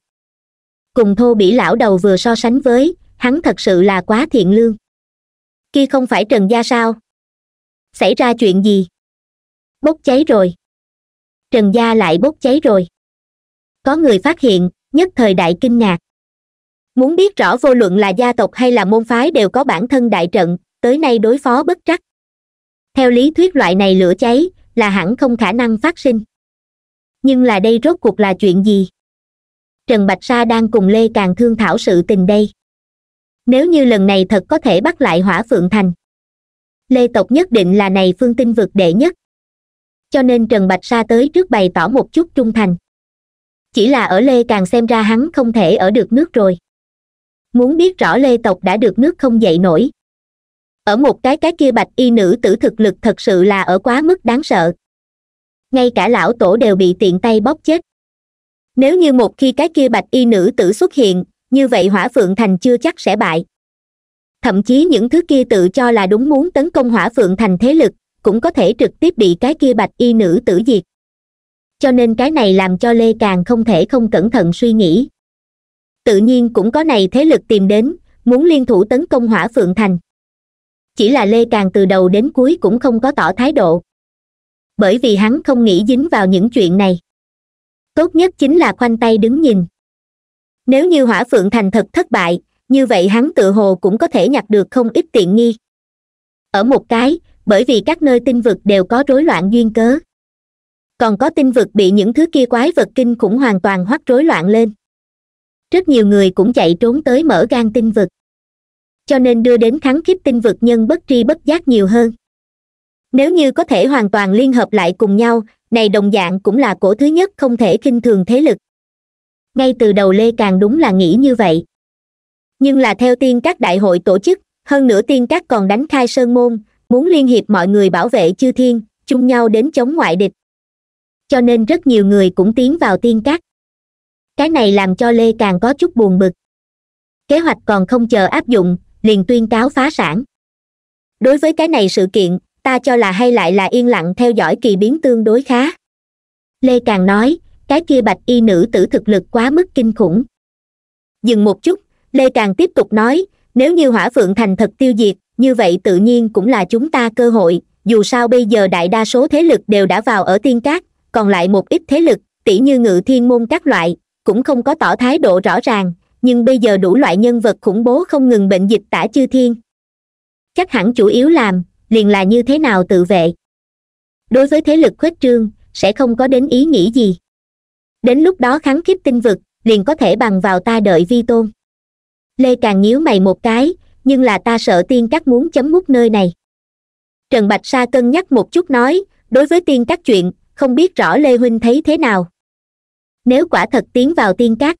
cùng thô bỉ lão đầu vừa so sánh với hắn thật sự là quá thiện lương Khi không phải trần gia sao xảy ra chuyện gì bốc cháy rồi trần gia lại bốc cháy rồi có người phát hiện nhất thời đại kinh ngạc muốn biết rõ vô luận là gia tộc hay là môn phái đều có bản thân đại trận tới nay đối phó bất trắc theo lý thuyết loại này lửa cháy là hẳn không khả năng phát sinh nhưng là đây rốt cuộc là chuyện gì trần bạch sa đang cùng lê càng thương thảo sự tình đây nếu như lần này thật có thể bắt lại hỏa phượng thành lê tộc nhất định là này phương tinh vực đệ nhất cho nên trần bạch sa tới trước bày tỏ một chút trung thành chỉ là ở lê càng xem ra hắn không thể ở được nước rồi muốn biết rõ lê tộc đã được nước không dậy nổi ở một cái cái kia bạch y nữ tử thực lực thật sự là ở quá mức đáng sợ ngay cả lão tổ đều bị tiện tay bóp chết nếu như một khi cái kia bạch y nữ tử xuất hiện như vậy hỏa phượng thành chưa chắc sẽ bại thậm chí những thứ kia tự cho là đúng muốn tấn công hỏa phượng thành thế lực cũng có thể trực tiếp bị cái kia bạch y nữ tử diệt cho nên cái này làm cho lê càng không thể không cẩn thận suy nghĩ tự nhiên cũng có này thế lực tìm đến muốn liên thủ tấn công hỏa phượng thành chỉ là lê càng từ đầu đến cuối cũng không có tỏ thái độ bởi vì hắn không nghĩ dính vào những chuyện này tốt nhất chính là khoanh tay đứng nhìn nếu như hỏa phượng thành thật thất bại như vậy hắn tự hồ cũng có thể nhặt được không ít tiện nghi ở một cái bởi vì các nơi tinh vực đều có rối loạn duyên cớ còn có tinh vực bị những thứ kia quái vật kinh khủng hoàn toàn hoắc rối loạn lên rất nhiều người cũng chạy trốn tới mở gan tinh vực cho nên đưa đến kháng khiếp tinh vực nhân bất tri bất giác nhiều hơn nếu như có thể hoàn toàn liên hợp lại cùng nhau này đồng dạng cũng là cổ thứ nhất không thể kinh thường thế lực ngay từ đầu lê càng đúng là nghĩ như vậy nhưng là theo tiên các đại hội tổ chức hơn nữa tiên các còn đánh khai sơn môn muốn liên hiệp mọi người bảo vệ chư thiên chung nhau đến chống ngoại địch cho nên rất nhiều người cũng tiến vào tiên các cái này làm cho lê càng có chút buồn bực kế hoạch còn không chờ áp dụng liền tuyên cáo phá sản đối với cái này sự kiện ta cho là hay lại là yên lặng theo dõi kỳ biến tương đối khá lê càng nói cái kia bạch y nữ tử thực lực quá mức kinh khủng dừng một chút lê càng tiếp tục nói nếu như hỏa phượng thành thật tiêu diệt như vậy tự nhiên cũng là chúng ta cơ hội dù sao bây giờ đại đa số thế lực đều đã vào ở tiên cát còn lại một ít thế lực tỷ như ngự thiên môn các loại cũng không có tỏ thái độ rõ ràng nhưng bây giờ đủ loại nhân vật khủng bố không ngừng bệnh dịch tả chư thiên chắc hẳn chủ yếu làm liền là như thế nào tự vệ đối với thế lực khuếch trương sẽ không có đến ý nghĩ gì đến lúc đó kháng khiếp tinh vực liền có thể bằng vào ta đợi vi tôn lê càng nhíu mày một cái nhưng là ta sợ tiên các muốn chấm mút nơi này trần bạch sa cân nhắc một chút nói đối với tiên các chuyện không biết rõ lê huynh thấy thế nào nếu quả thật tiến vào tiên cát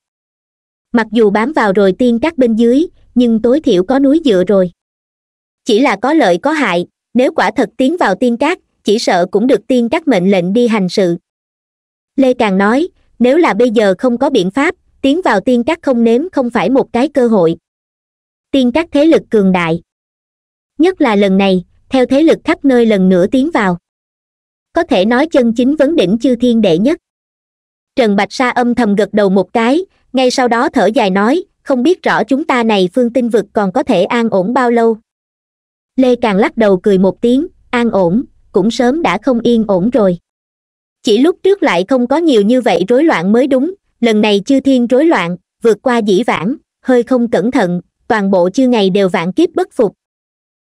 mặc dù bám vào rồi tiên cát bên dưới nhưng tối thiểu có núi dựa rồi chỉ là có lợi có hại nếu quả thật tiến vào tiên cát chỉ sợ cũng được tiên cát mệnh lệnh đi hành sự lê càng nói nếu là bây giờ không có biện pháp tiến vào tiên cát không nếm không phải một cái cơ hội tiên cát thế lực cường đại nhất là lần này theo thế lực khắp nơi lần nữa tiến vào có thể nói chân chính vấn đỉnh chư thiên đệ nhất trần bạch sa âm thầm gật đầu một cái ngay sau đó thở dài nói không biết rõ chúng ta này phương tinh vực còn có thể an ổn bao lâu lê càng lắc đầu cười một tiếng an ổn cũng sớm đã không yên ổn rồi chỉ lúc trước lại không có nhiều như vậy rối loạn mới đúng lần này chư thiên rối loạn vượt qua dĩ vãng hơi không cẩn thận toàn bộ chư ngày đều vạn kiếp bất phục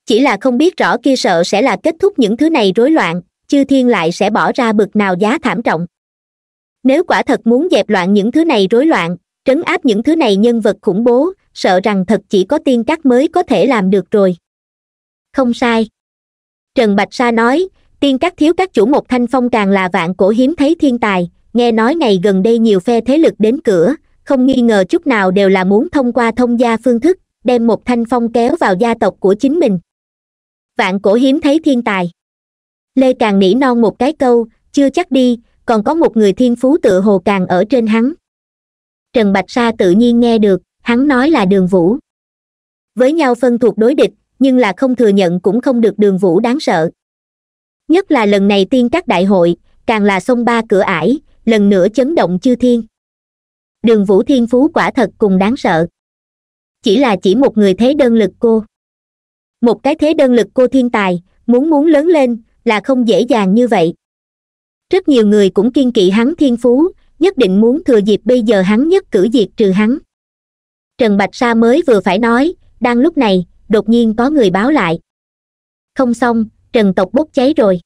chỉ là không biết rõ kia sợ sẽ là kết thúc những thứ này rối loạn chư thiên lại sẽ bỏ ra bực nào giá thảm trọng nếu quả thật muốn dẹp loạn những thứ này rối loạn trấn áp những thứ này nhân vật khủng bố sợ rằng thật chỉ có tiên các mới có thể làm được rồi không sai trần bạch sa nói tiên các thiếu các chủ một thanh phong càng là vạn cổ hiếm thấy thiên tài nghe nói ngày gần đây nhiều phe thế lực đến cửa không nghi ngờ chút nào đều là muốn thông qua thông gia phương thức đem một thanh phong kéo vào gia tộc của chính mình vạn cổ hiếm thấy thiên tài lê càng nỉ non một cái câu chưa chắc đi còn có một người thiên phú tự hồ càng ở trên hắn trần bạch sa tự nhiên nghe được hắn nói là đường vũ với nhau phân thuộc đối địch nhưng là không thừa nhận cũng không được đường vũ đáng sợ nhất là lần này tiên các đại hội càng là sông ba cửa ải lần nữa chấn động chư thiên đường vũ thiên phú quả thật cùng đáng sợ chỉ là chỉ một người thế đơn lực cô một cái thế đơn lực cô thiên tài muốn muốn lớn lên là không dễ dàng như vậy rất nhiều người cũng kiên kỵ hắn thiên phú nhất định muốn thừa dịp bây giờ hắn nhất cử diệt trừ hắn trần bạch sa mới vừa phải nói đang lúc này đột nhiên có người báo lại không xong trần tộc bốc cháy rồi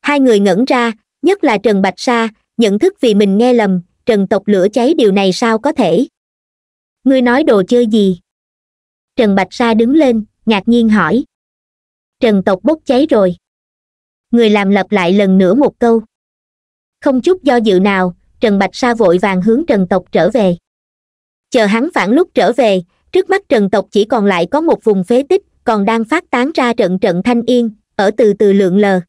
hai người ngẩn ra nhất là trần bạch sa nhận thức vì mình nghe lầm trần tộc lửa cháy điều này sao có thể ngươi nói đồ chơi gì trần bạch sa đứng lên ngạc nhiên hỏi trần tộc bốc cháy rồi người làm lặp lại lần nữa một câu không chút do dự nào trần bạch sa vội vàng hướng trần tộc trở về chờ hắn phản lúc trở về trước mắt trần tộc chỉ còn lại có một vùng phế tích còn đang phát tán ra trận trận thanh yên ở từ từ lượng lờ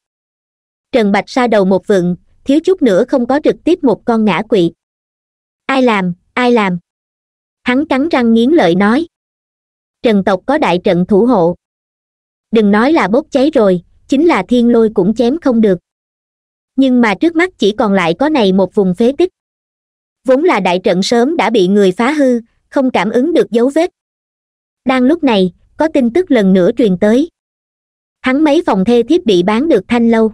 trần bạch sa đầu một vựng thiếu chút nữa không có trực tiếp một con ngã quỵ ai làm ai làm hắn cắn răng nghiến lợi nói trần tộc có đại trận thủ hộ đừng nói là bốc cháy rồi chính là thiên lôi cũng chém không được nhưng mà trước mắt chỉ còn lại có này một vùng phế tích vốn là đại trận sớm đã bị người phá hư không cảm ứng được dấu vết đang lúc này có tin tức lần nữa truyền tới hắn mấy phòng thê thiết bị bán được thanh lâu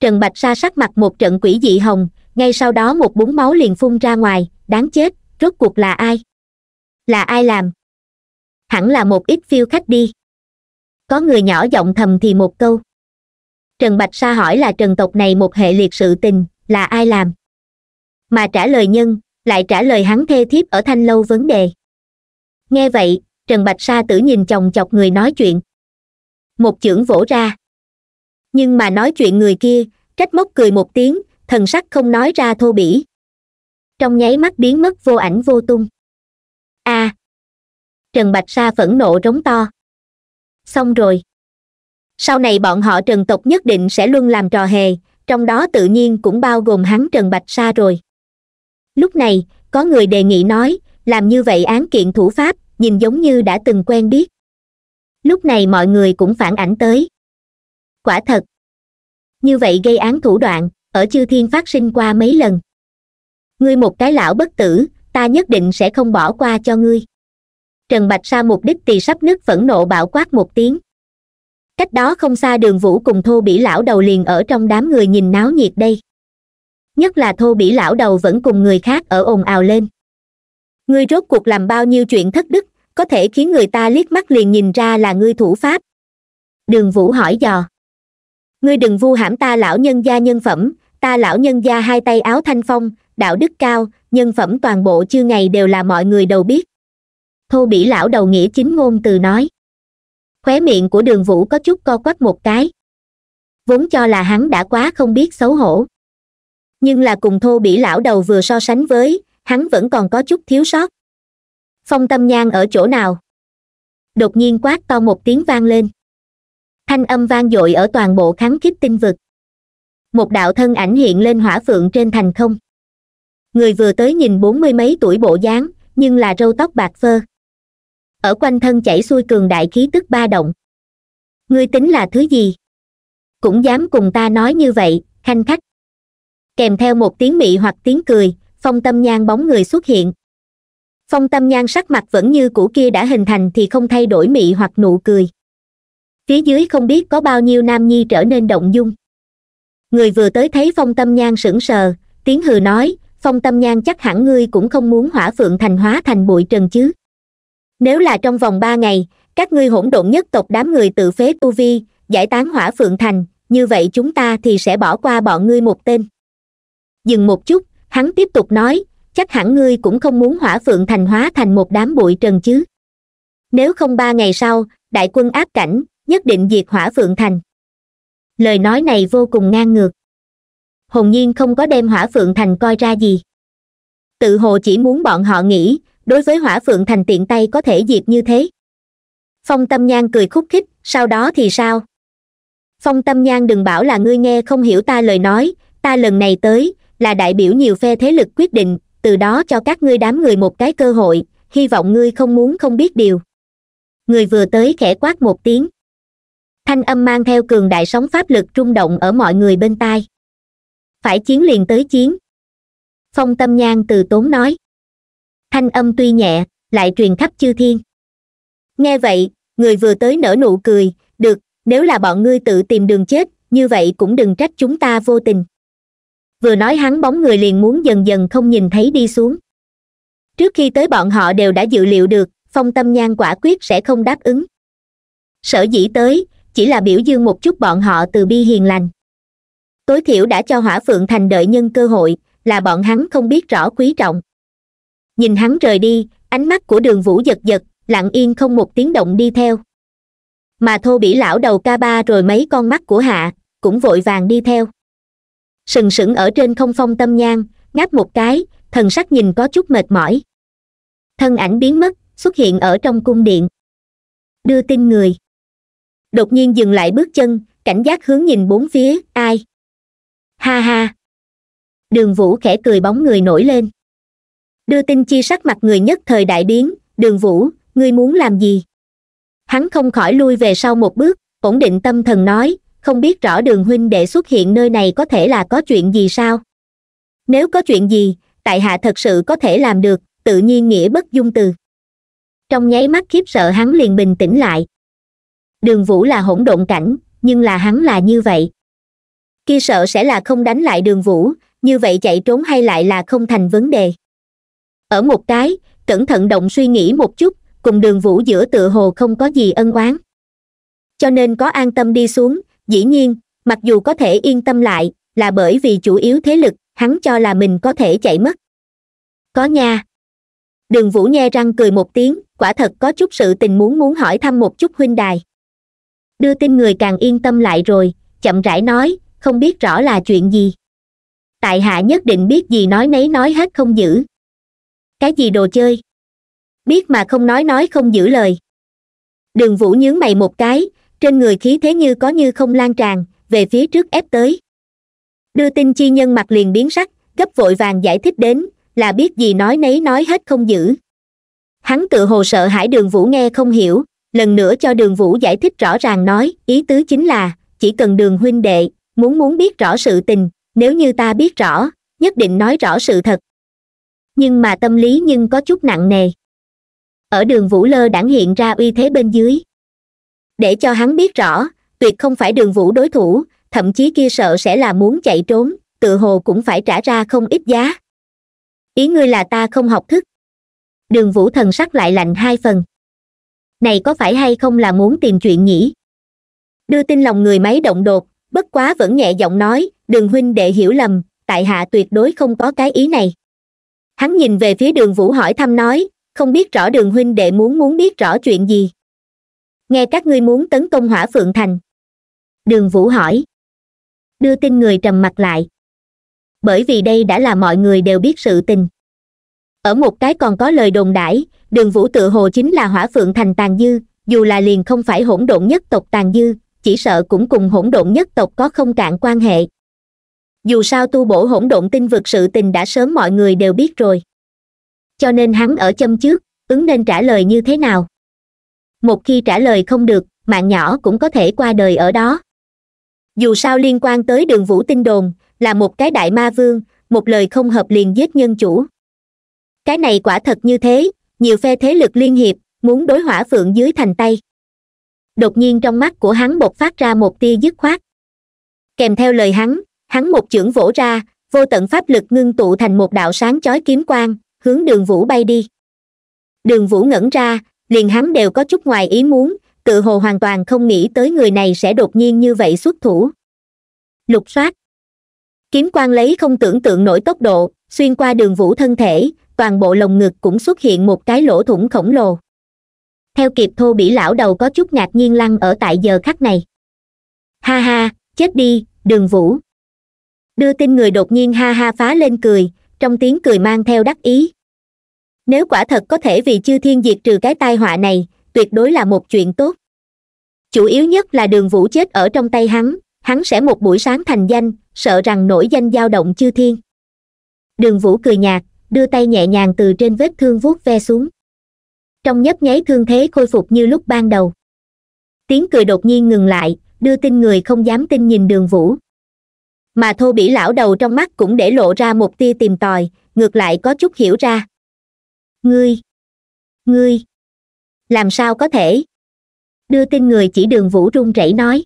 trần bạch sa sắc mặt một trận quỷ dị hồng ngay sau đó một búng máu liền phun ra ngoài đáng chết rốt cuộc là ai là ai làm hẳn là một ít phiêu khách đi có người nhỏ giọng thầm thì một câu trần bạch sa hỏi là trần tộc này một hệ liệt sự tình là ai làm mà trả lời nhân lại trả lời hắn thê thiếp ở thanh lâu vấn đề nghe vậy trần bạch sa tử nhìn chồng chọc người nói chuyện một chưởng vỗ ra nhưng mà nói chuyện người kia trách móc cười một tiếng thần sắc không nói ra thô bỉ trong nháy mắt biến mất vô ảnh vô tung a à, trần bạch sa phẫn nộ rống to xong rồi sau này bọn họ trần tộc nhất định sẽ luôn làm trò hề trong đó tự nhiên cũng bao gồm hắn trần bạch sa rồi lúc này có người đề nghị nói làm như vậy án kiện thủ pháp nhìn giống như đã từng quen biết lúc này mọi người cũng phản ảnh tới quả thật như vậy gây án thủ đoạn ở chư thiên phát sinh qua mấy lần ngươi một cái lão bất tử ta nhất định sẽ không bỏ qua cho ngươi trần bạch sa mục đích tì sắp nứt phẫn nộ bảo quát một tiếng cách đó không xa đường vũ cùng thô bỉ lão đầu liền ở trong đám người nhìn náo nhiệt đây nhất là thô bỉ lão đầu vẫn cùng người khác ở ồn ào lên ngươi rốt cuộc làm bao nhiêu chuyện thất đức có thể khiến người ta liếc mắt liền nhìn ra là ngươi thủ pháp đường vũ hỏi dò ngươi đừng vu hãm ta lão nhân gia nhân phẩm ta lão nhân gia hai tay áo thanh phong đạo đức cao nhân phẩm toàn bộ chưa ngày đều là mọi người đều biết thô bỉ lão đầu nghĩa chính ngôn từ nói khóe miệng của đường vũ có chút co quắp một cái vốn cho là hắn đã quá không biết xấu hổ nhưng là cùng thô bỉ lão đầu vừa so sánh với hắn vẫn còn có chút thiếu sót phong tâm nhang ở chỗ nào đột nhiên quát to một tiếng vang lên thanh âm vang dội ở toàn bộ kháng khiếp tinh vực một đạo thân ảnh hiện lên hỏa phượng trên thành không người vừa tới nhìn bốn mươi mấy tuổi bộ dáng nhưng là râu tóc bạc phơ ở quanh thân chảy xuôi cường đại khí tức ba động ngươi tính là thứ gì cũng dám cùng ta nói như vậy khanh khách kèm theo một tiếng mị hoặc tiếng cười phong tâm nhan bóng người xuất hiện phong tâm nhan sắc mặt vẫn như cũ kia đã hình thành thì không thay đổi mị hoặc nụ cười phía dưới không biết có bao nhiêu nam nhi trở nên động dung người vừa tới thấy phong tâm nhan sững sờ tiếng hừ nói phong tâm nhan chắc hẳn ngươi cũng không muốn hỏa phượng thành hóa thành bụi trần chứ nếu là trong vòng ba ngày các ngươi hỗn độn nhất tộc đám người tự phế tu vi giải tán hỏa phượng thành như vậy chúng ta thì sẽ bỏ qua bọn ngươi một tên dừng một chút hắn tiếp tục nói chắc hẳn ngươi cũng không muốn hỏa phượng thành hóa thành một đám bụi trần chứ nếu không ba ngày sau đại quân áp cảnh nhất định diệt hỏa phượng thành lời nói này vô cùng ngang ngược hồn nhiên không có đem hỏa phượng thành coi ra gì tự hồ chỉ muốn bọn họ nghĩ đối với hỏa phượng thành tiện tay có thể diệt như thế phong tâm nhan cười khúc khích sau đó thì sao phong tâm nhan đừng bảo là ngươi nghe không hiểu ta lời nói ta lần này tới là đại biểu nhiều phe thế lực quyết định từ đó cho các ngươi đám người một cái cơ hội hy vọng ngươi không muốn không biết điều người vừa tới khẽ quát một tiếng thanh âm mang theo cường đại sóng pháp lực rung động ở mọi người bên tai phải chiến liền tới chiến phong tâm nhan từ tốn nói thanh âm tuy nhẹ lại truyền khắp chư thiên nghe vậy người vừa tới nở nụ cười được nếu là bọn ngươi tự tìm đường chết như vậy cũng đừng trách chúng ta vô tình vừa nói hắn bóng người liền muốn dần dần không nhìn thấy đi xuống trước khi tới bọn họ đều đã dự liệu được phong tâm nhan quả quyết sẽ không đáp ứng sở dĩ tới chỉ là biểu dương một chút bọn họ từ bi hiền lành tối thiểu đã cho hỏa phượng thành đợi nhân cơ hội là bọn hắn không biết rõ quý trọng nhìn hắn rời đi ánh mắt của đường vũ giật giật lặng yên không một tiếng động đi theo mà thô bỉ lão đầu ca ba rồi mấy con mắt của hạ cũng vội vàng đi theo sừng sững ở trên không phong tâm nhang ngáp một cái thần sắc nhìn có chút mệt mỏi thân ảnh biến mất xuất hiện ở trong cung điện đưa tin người đột nhiên dừng lại bước chân cảnh giác hướng nhìn bốn phía ai ha ha đường vũ khẽ cười bóng người nổi lên đưa tin chi sắc mặt người nhất thời đại biến đường vũ ngươi muốn làm gì hắn không khỏi lui về sau một bước ổn định tâm thần nói không biết rõ đường huynh đệ xuất hiện nơi này có thể là có chuyện gì sao nếu có chuyện gì tại hạ thật sự có thể làm được tự nhiên nghĩa bất dung từ trong nháy mắt khiếp sợ hắn liền bình tĩnh lại đường vũ là hỗn độn cảnh nhưng là hắn là như vậy kia sợ sẽ là không đánh lại đường vũ như vậy chạy trốn hay lại là không thành vấn đề ở một cái cẩn thận động suy nghĩ một chút cùng đường vũ giữa tựa hồ không có gì ân oán cho nên có an tâm đi xuống dĩ nhiên mặc dù có thể yên tâm lại là bởi vì chủ yếu thế lực hắn cho là mình có thể chạy mất có nha đường vũ nghe răng cười một tiếng quả thật có chút sự tình muốn muốn hỏi thăm một chút huynh đài đưa tin người càng yên tâm lại rồi chậm rãi nói không biết rõ là chuyện gì tại hạ nhất định biết gì nói nấy nói hết không giữ cái gì đồ chơi biết mà không nói nói không giữ lời đường vũ nhướng mày một cái trên người khí thế như có như không lan tràn về phía trước ép tới đưa tin chi nhân mặt liền biến sắc gấp vội vàng giải thích đến là biết gì nói nấy nói hết không giữ hắn tự hồ sợ hãi đường vũ nghe không hiểu lần nữa cho đường vũ giải thích rõ ràng nói ý tứ chính là chỉ cần đường huynh đệ muốn muốn biết rõ sự tình nếu như ta biết rõ nhất định nói rõ sự thật nhưng mà tâm lý nhưng có chút nặng nề ở đường vũ lơ đãng hiện ra uy thế bên dưới để cho hắn biết rõ tuyệt không phải đường vũ đối thủ thậm chí kia sợ sẽ là muốn chạy trốn tự hồ cũng phải trả ra không ít giá ý ngươi là ta không học thức đường vũ thần sắc lại lạnh hai phần này có phải hay không là muốn tìm chuyện nhỉ đưa tin lòng người máy động đột bất quá vẫn nhẹ giọng nói đường huynh đệ hiểu lầm tại hạ tuyệt đối không có cái ý này hắn nhìn về phía đường vũ hỏi thăm nói không biết rõ đường huynh đệ muốn muốn biết rõ chuyện gì nghe các ngươi muốn tấn công hỏa phượng thành đường vũ hỏi đưa tin người trầm mặt lại bởi vì đây đã là mọi người đều biết sự tình ở một cái còn có lời đồn đãi đường vũ tự hồ chính là hỏa phượng thành tàn dư dù là liền không phải hỗn độn nhất tộc tàn dư chỉ sợ cũng cùng hỗn độn nhất tộc có không cạn quan hệ dù sao tu bổ hỗn độn tinh vực sự tình đã sớm mọi người đều biết rồi cho nên hắn ở châm trước ứng nên trả lời như thế nào một khi trả lời không được mạng nhỏ cũng có thể qua đời ở đó dù sao liên quan tới đường vũ tinh đồn là một cái đại ma vương một lời không hợp liền giết nhân chủ cái này quả thật như thế nhiều phe thế lực liên hiệp muốn đối hỏa phượng dưới thành tay đột nhiên trong mắt của hắn bột phát ra một tia dứt khoát kèm theo lời hắn hắn một chưởng vỗ ra vô tận pháp lực ngưng tụ thành một đạo sáng chói kiếm quan hướng đường vũ bay đi đường vũ ngẩn ra liền hắn đều có chút ngoài ý muốn tự hồ hoàn toàn không nghĩ tới người này sẽ đột nhiên như vậy xuất thủ lục soát kiếm quan lấy không tưởng tượng nổi tốc độ xuyên qua đường vũ thân thể toàn bộ lồng ngực cũng xuất hiện một cái lỗ thủng khổng lồ theo kịp thô bị lão đầu có chút ngạc nhiên lăn ở tại giờ khắc này ha ha chết đi đường vũ đưa tin người đột nhiên ha ha phá lên cười trong tiếng cười mang theo đắc ý nếu quả thật có thể vì chư thiên diệt trừ cái tai họa này tuyệt đối là một chuyện tốt chủ yếu nhất là đường vũ chết ở trong tay hắn hắn sẽ một buổi sáng thành danh sợ rằng nổi danh dao động chư thiên đường vũ cười nhạt đưa tay nhẹ nhàng từ trên vết thương vuốt ve xuống trong nhấp nháy thương thế khôi phục như lúc ban đầu tiếng cười đột nhiên ngừng lại đưa tin người không dám tin nhìn đường vũ mà thô bỉ lão đầu trong mắt cũng để lộ ra một tia tìm tòi ngược lại có chút hiểu ra ngươi ngươi làm sao có thể đưa tin người chỉ đường vũ run rẩy nói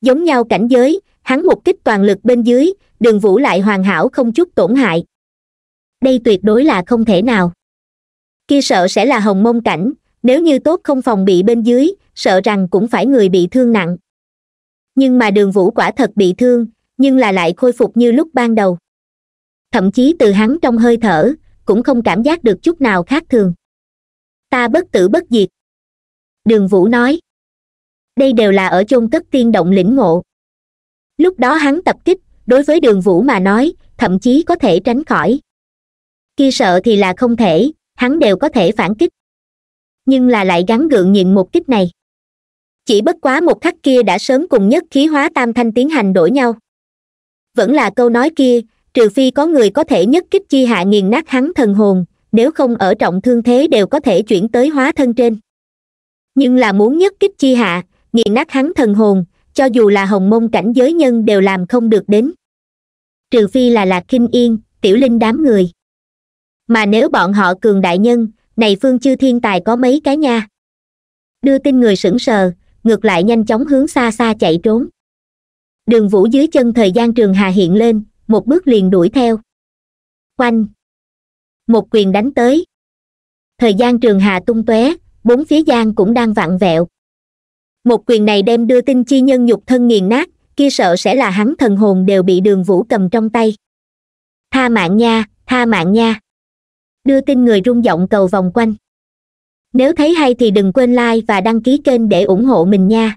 giống nhau cảnh giới hắn một kích toàn lực bên dưới đường vũ lại hoàn hảo không chút tổn hại đây tuyệt đối là không thể nào kia sợ sẽ là hồng mông cảnh nếu như tốt không phòng bị bên dưới sợ rằng cũng phải người bị thương nặng nhưng mà đường vũ quả thật bị thương nhưng là lại khôi phục như lúc ban đầu thậm chí từ hắn trong hơi thở cũng không cảm giác được chút nào khác thường ta bất tử bất diệt đường vũ nói đây đều là ở chôn cất tiên động lĩnh ngộ lúc đó hắn tập kích đối với đường vũ mà nói thậm chí có thể tránh khỏi kia sợ thì là không thể hắn đều có thể phản kích nhưng là lại gắn gượng nhịn một kích này chỉ bất quá một khắc kia đã sớm cùng nhất khí hóa tam thanh tiến hành đổi nhau vẫn là câu nói kia trừ phi có người có thể nhất kích chi hạ nghiền nát hắn thần hồn nếu không ở trọng thương thế đều có thể chuyển tới hóa thân trên nhưng là muốn nhất kích chi hạ nghiền nát hắn thần hồn cho dù là hồng mông cảnh giới nhân đều làm không được đến trừ phi là lạc kinh yên tiểu linh đám người mà nếu bọn họ cường đại nhân này phương chư thiên tài có mấy cái nha đưa tin người sững sờ ngược lại nhanh chóng hướng xa xa chạy trốn đường vũ dưới chân thời gian trường hà hiện lên một bước liền đuổi theo quanh một quyền đánh tới thời gian trường hà tung tóe bốn phía giang cũng đang vặn vẹo một quyền này đem đưa tin chi nhân nhục thân nghiền nát kia sợ sẽ là hắn thần hồn đều bị đường vũ cầm trong tay tha mạng nha tha mạng nha đưa tin người rung giọng cầu vòng quanh nếu thấy hay thì đừng quên like và đăng ký kênh để ủng hộ mình nha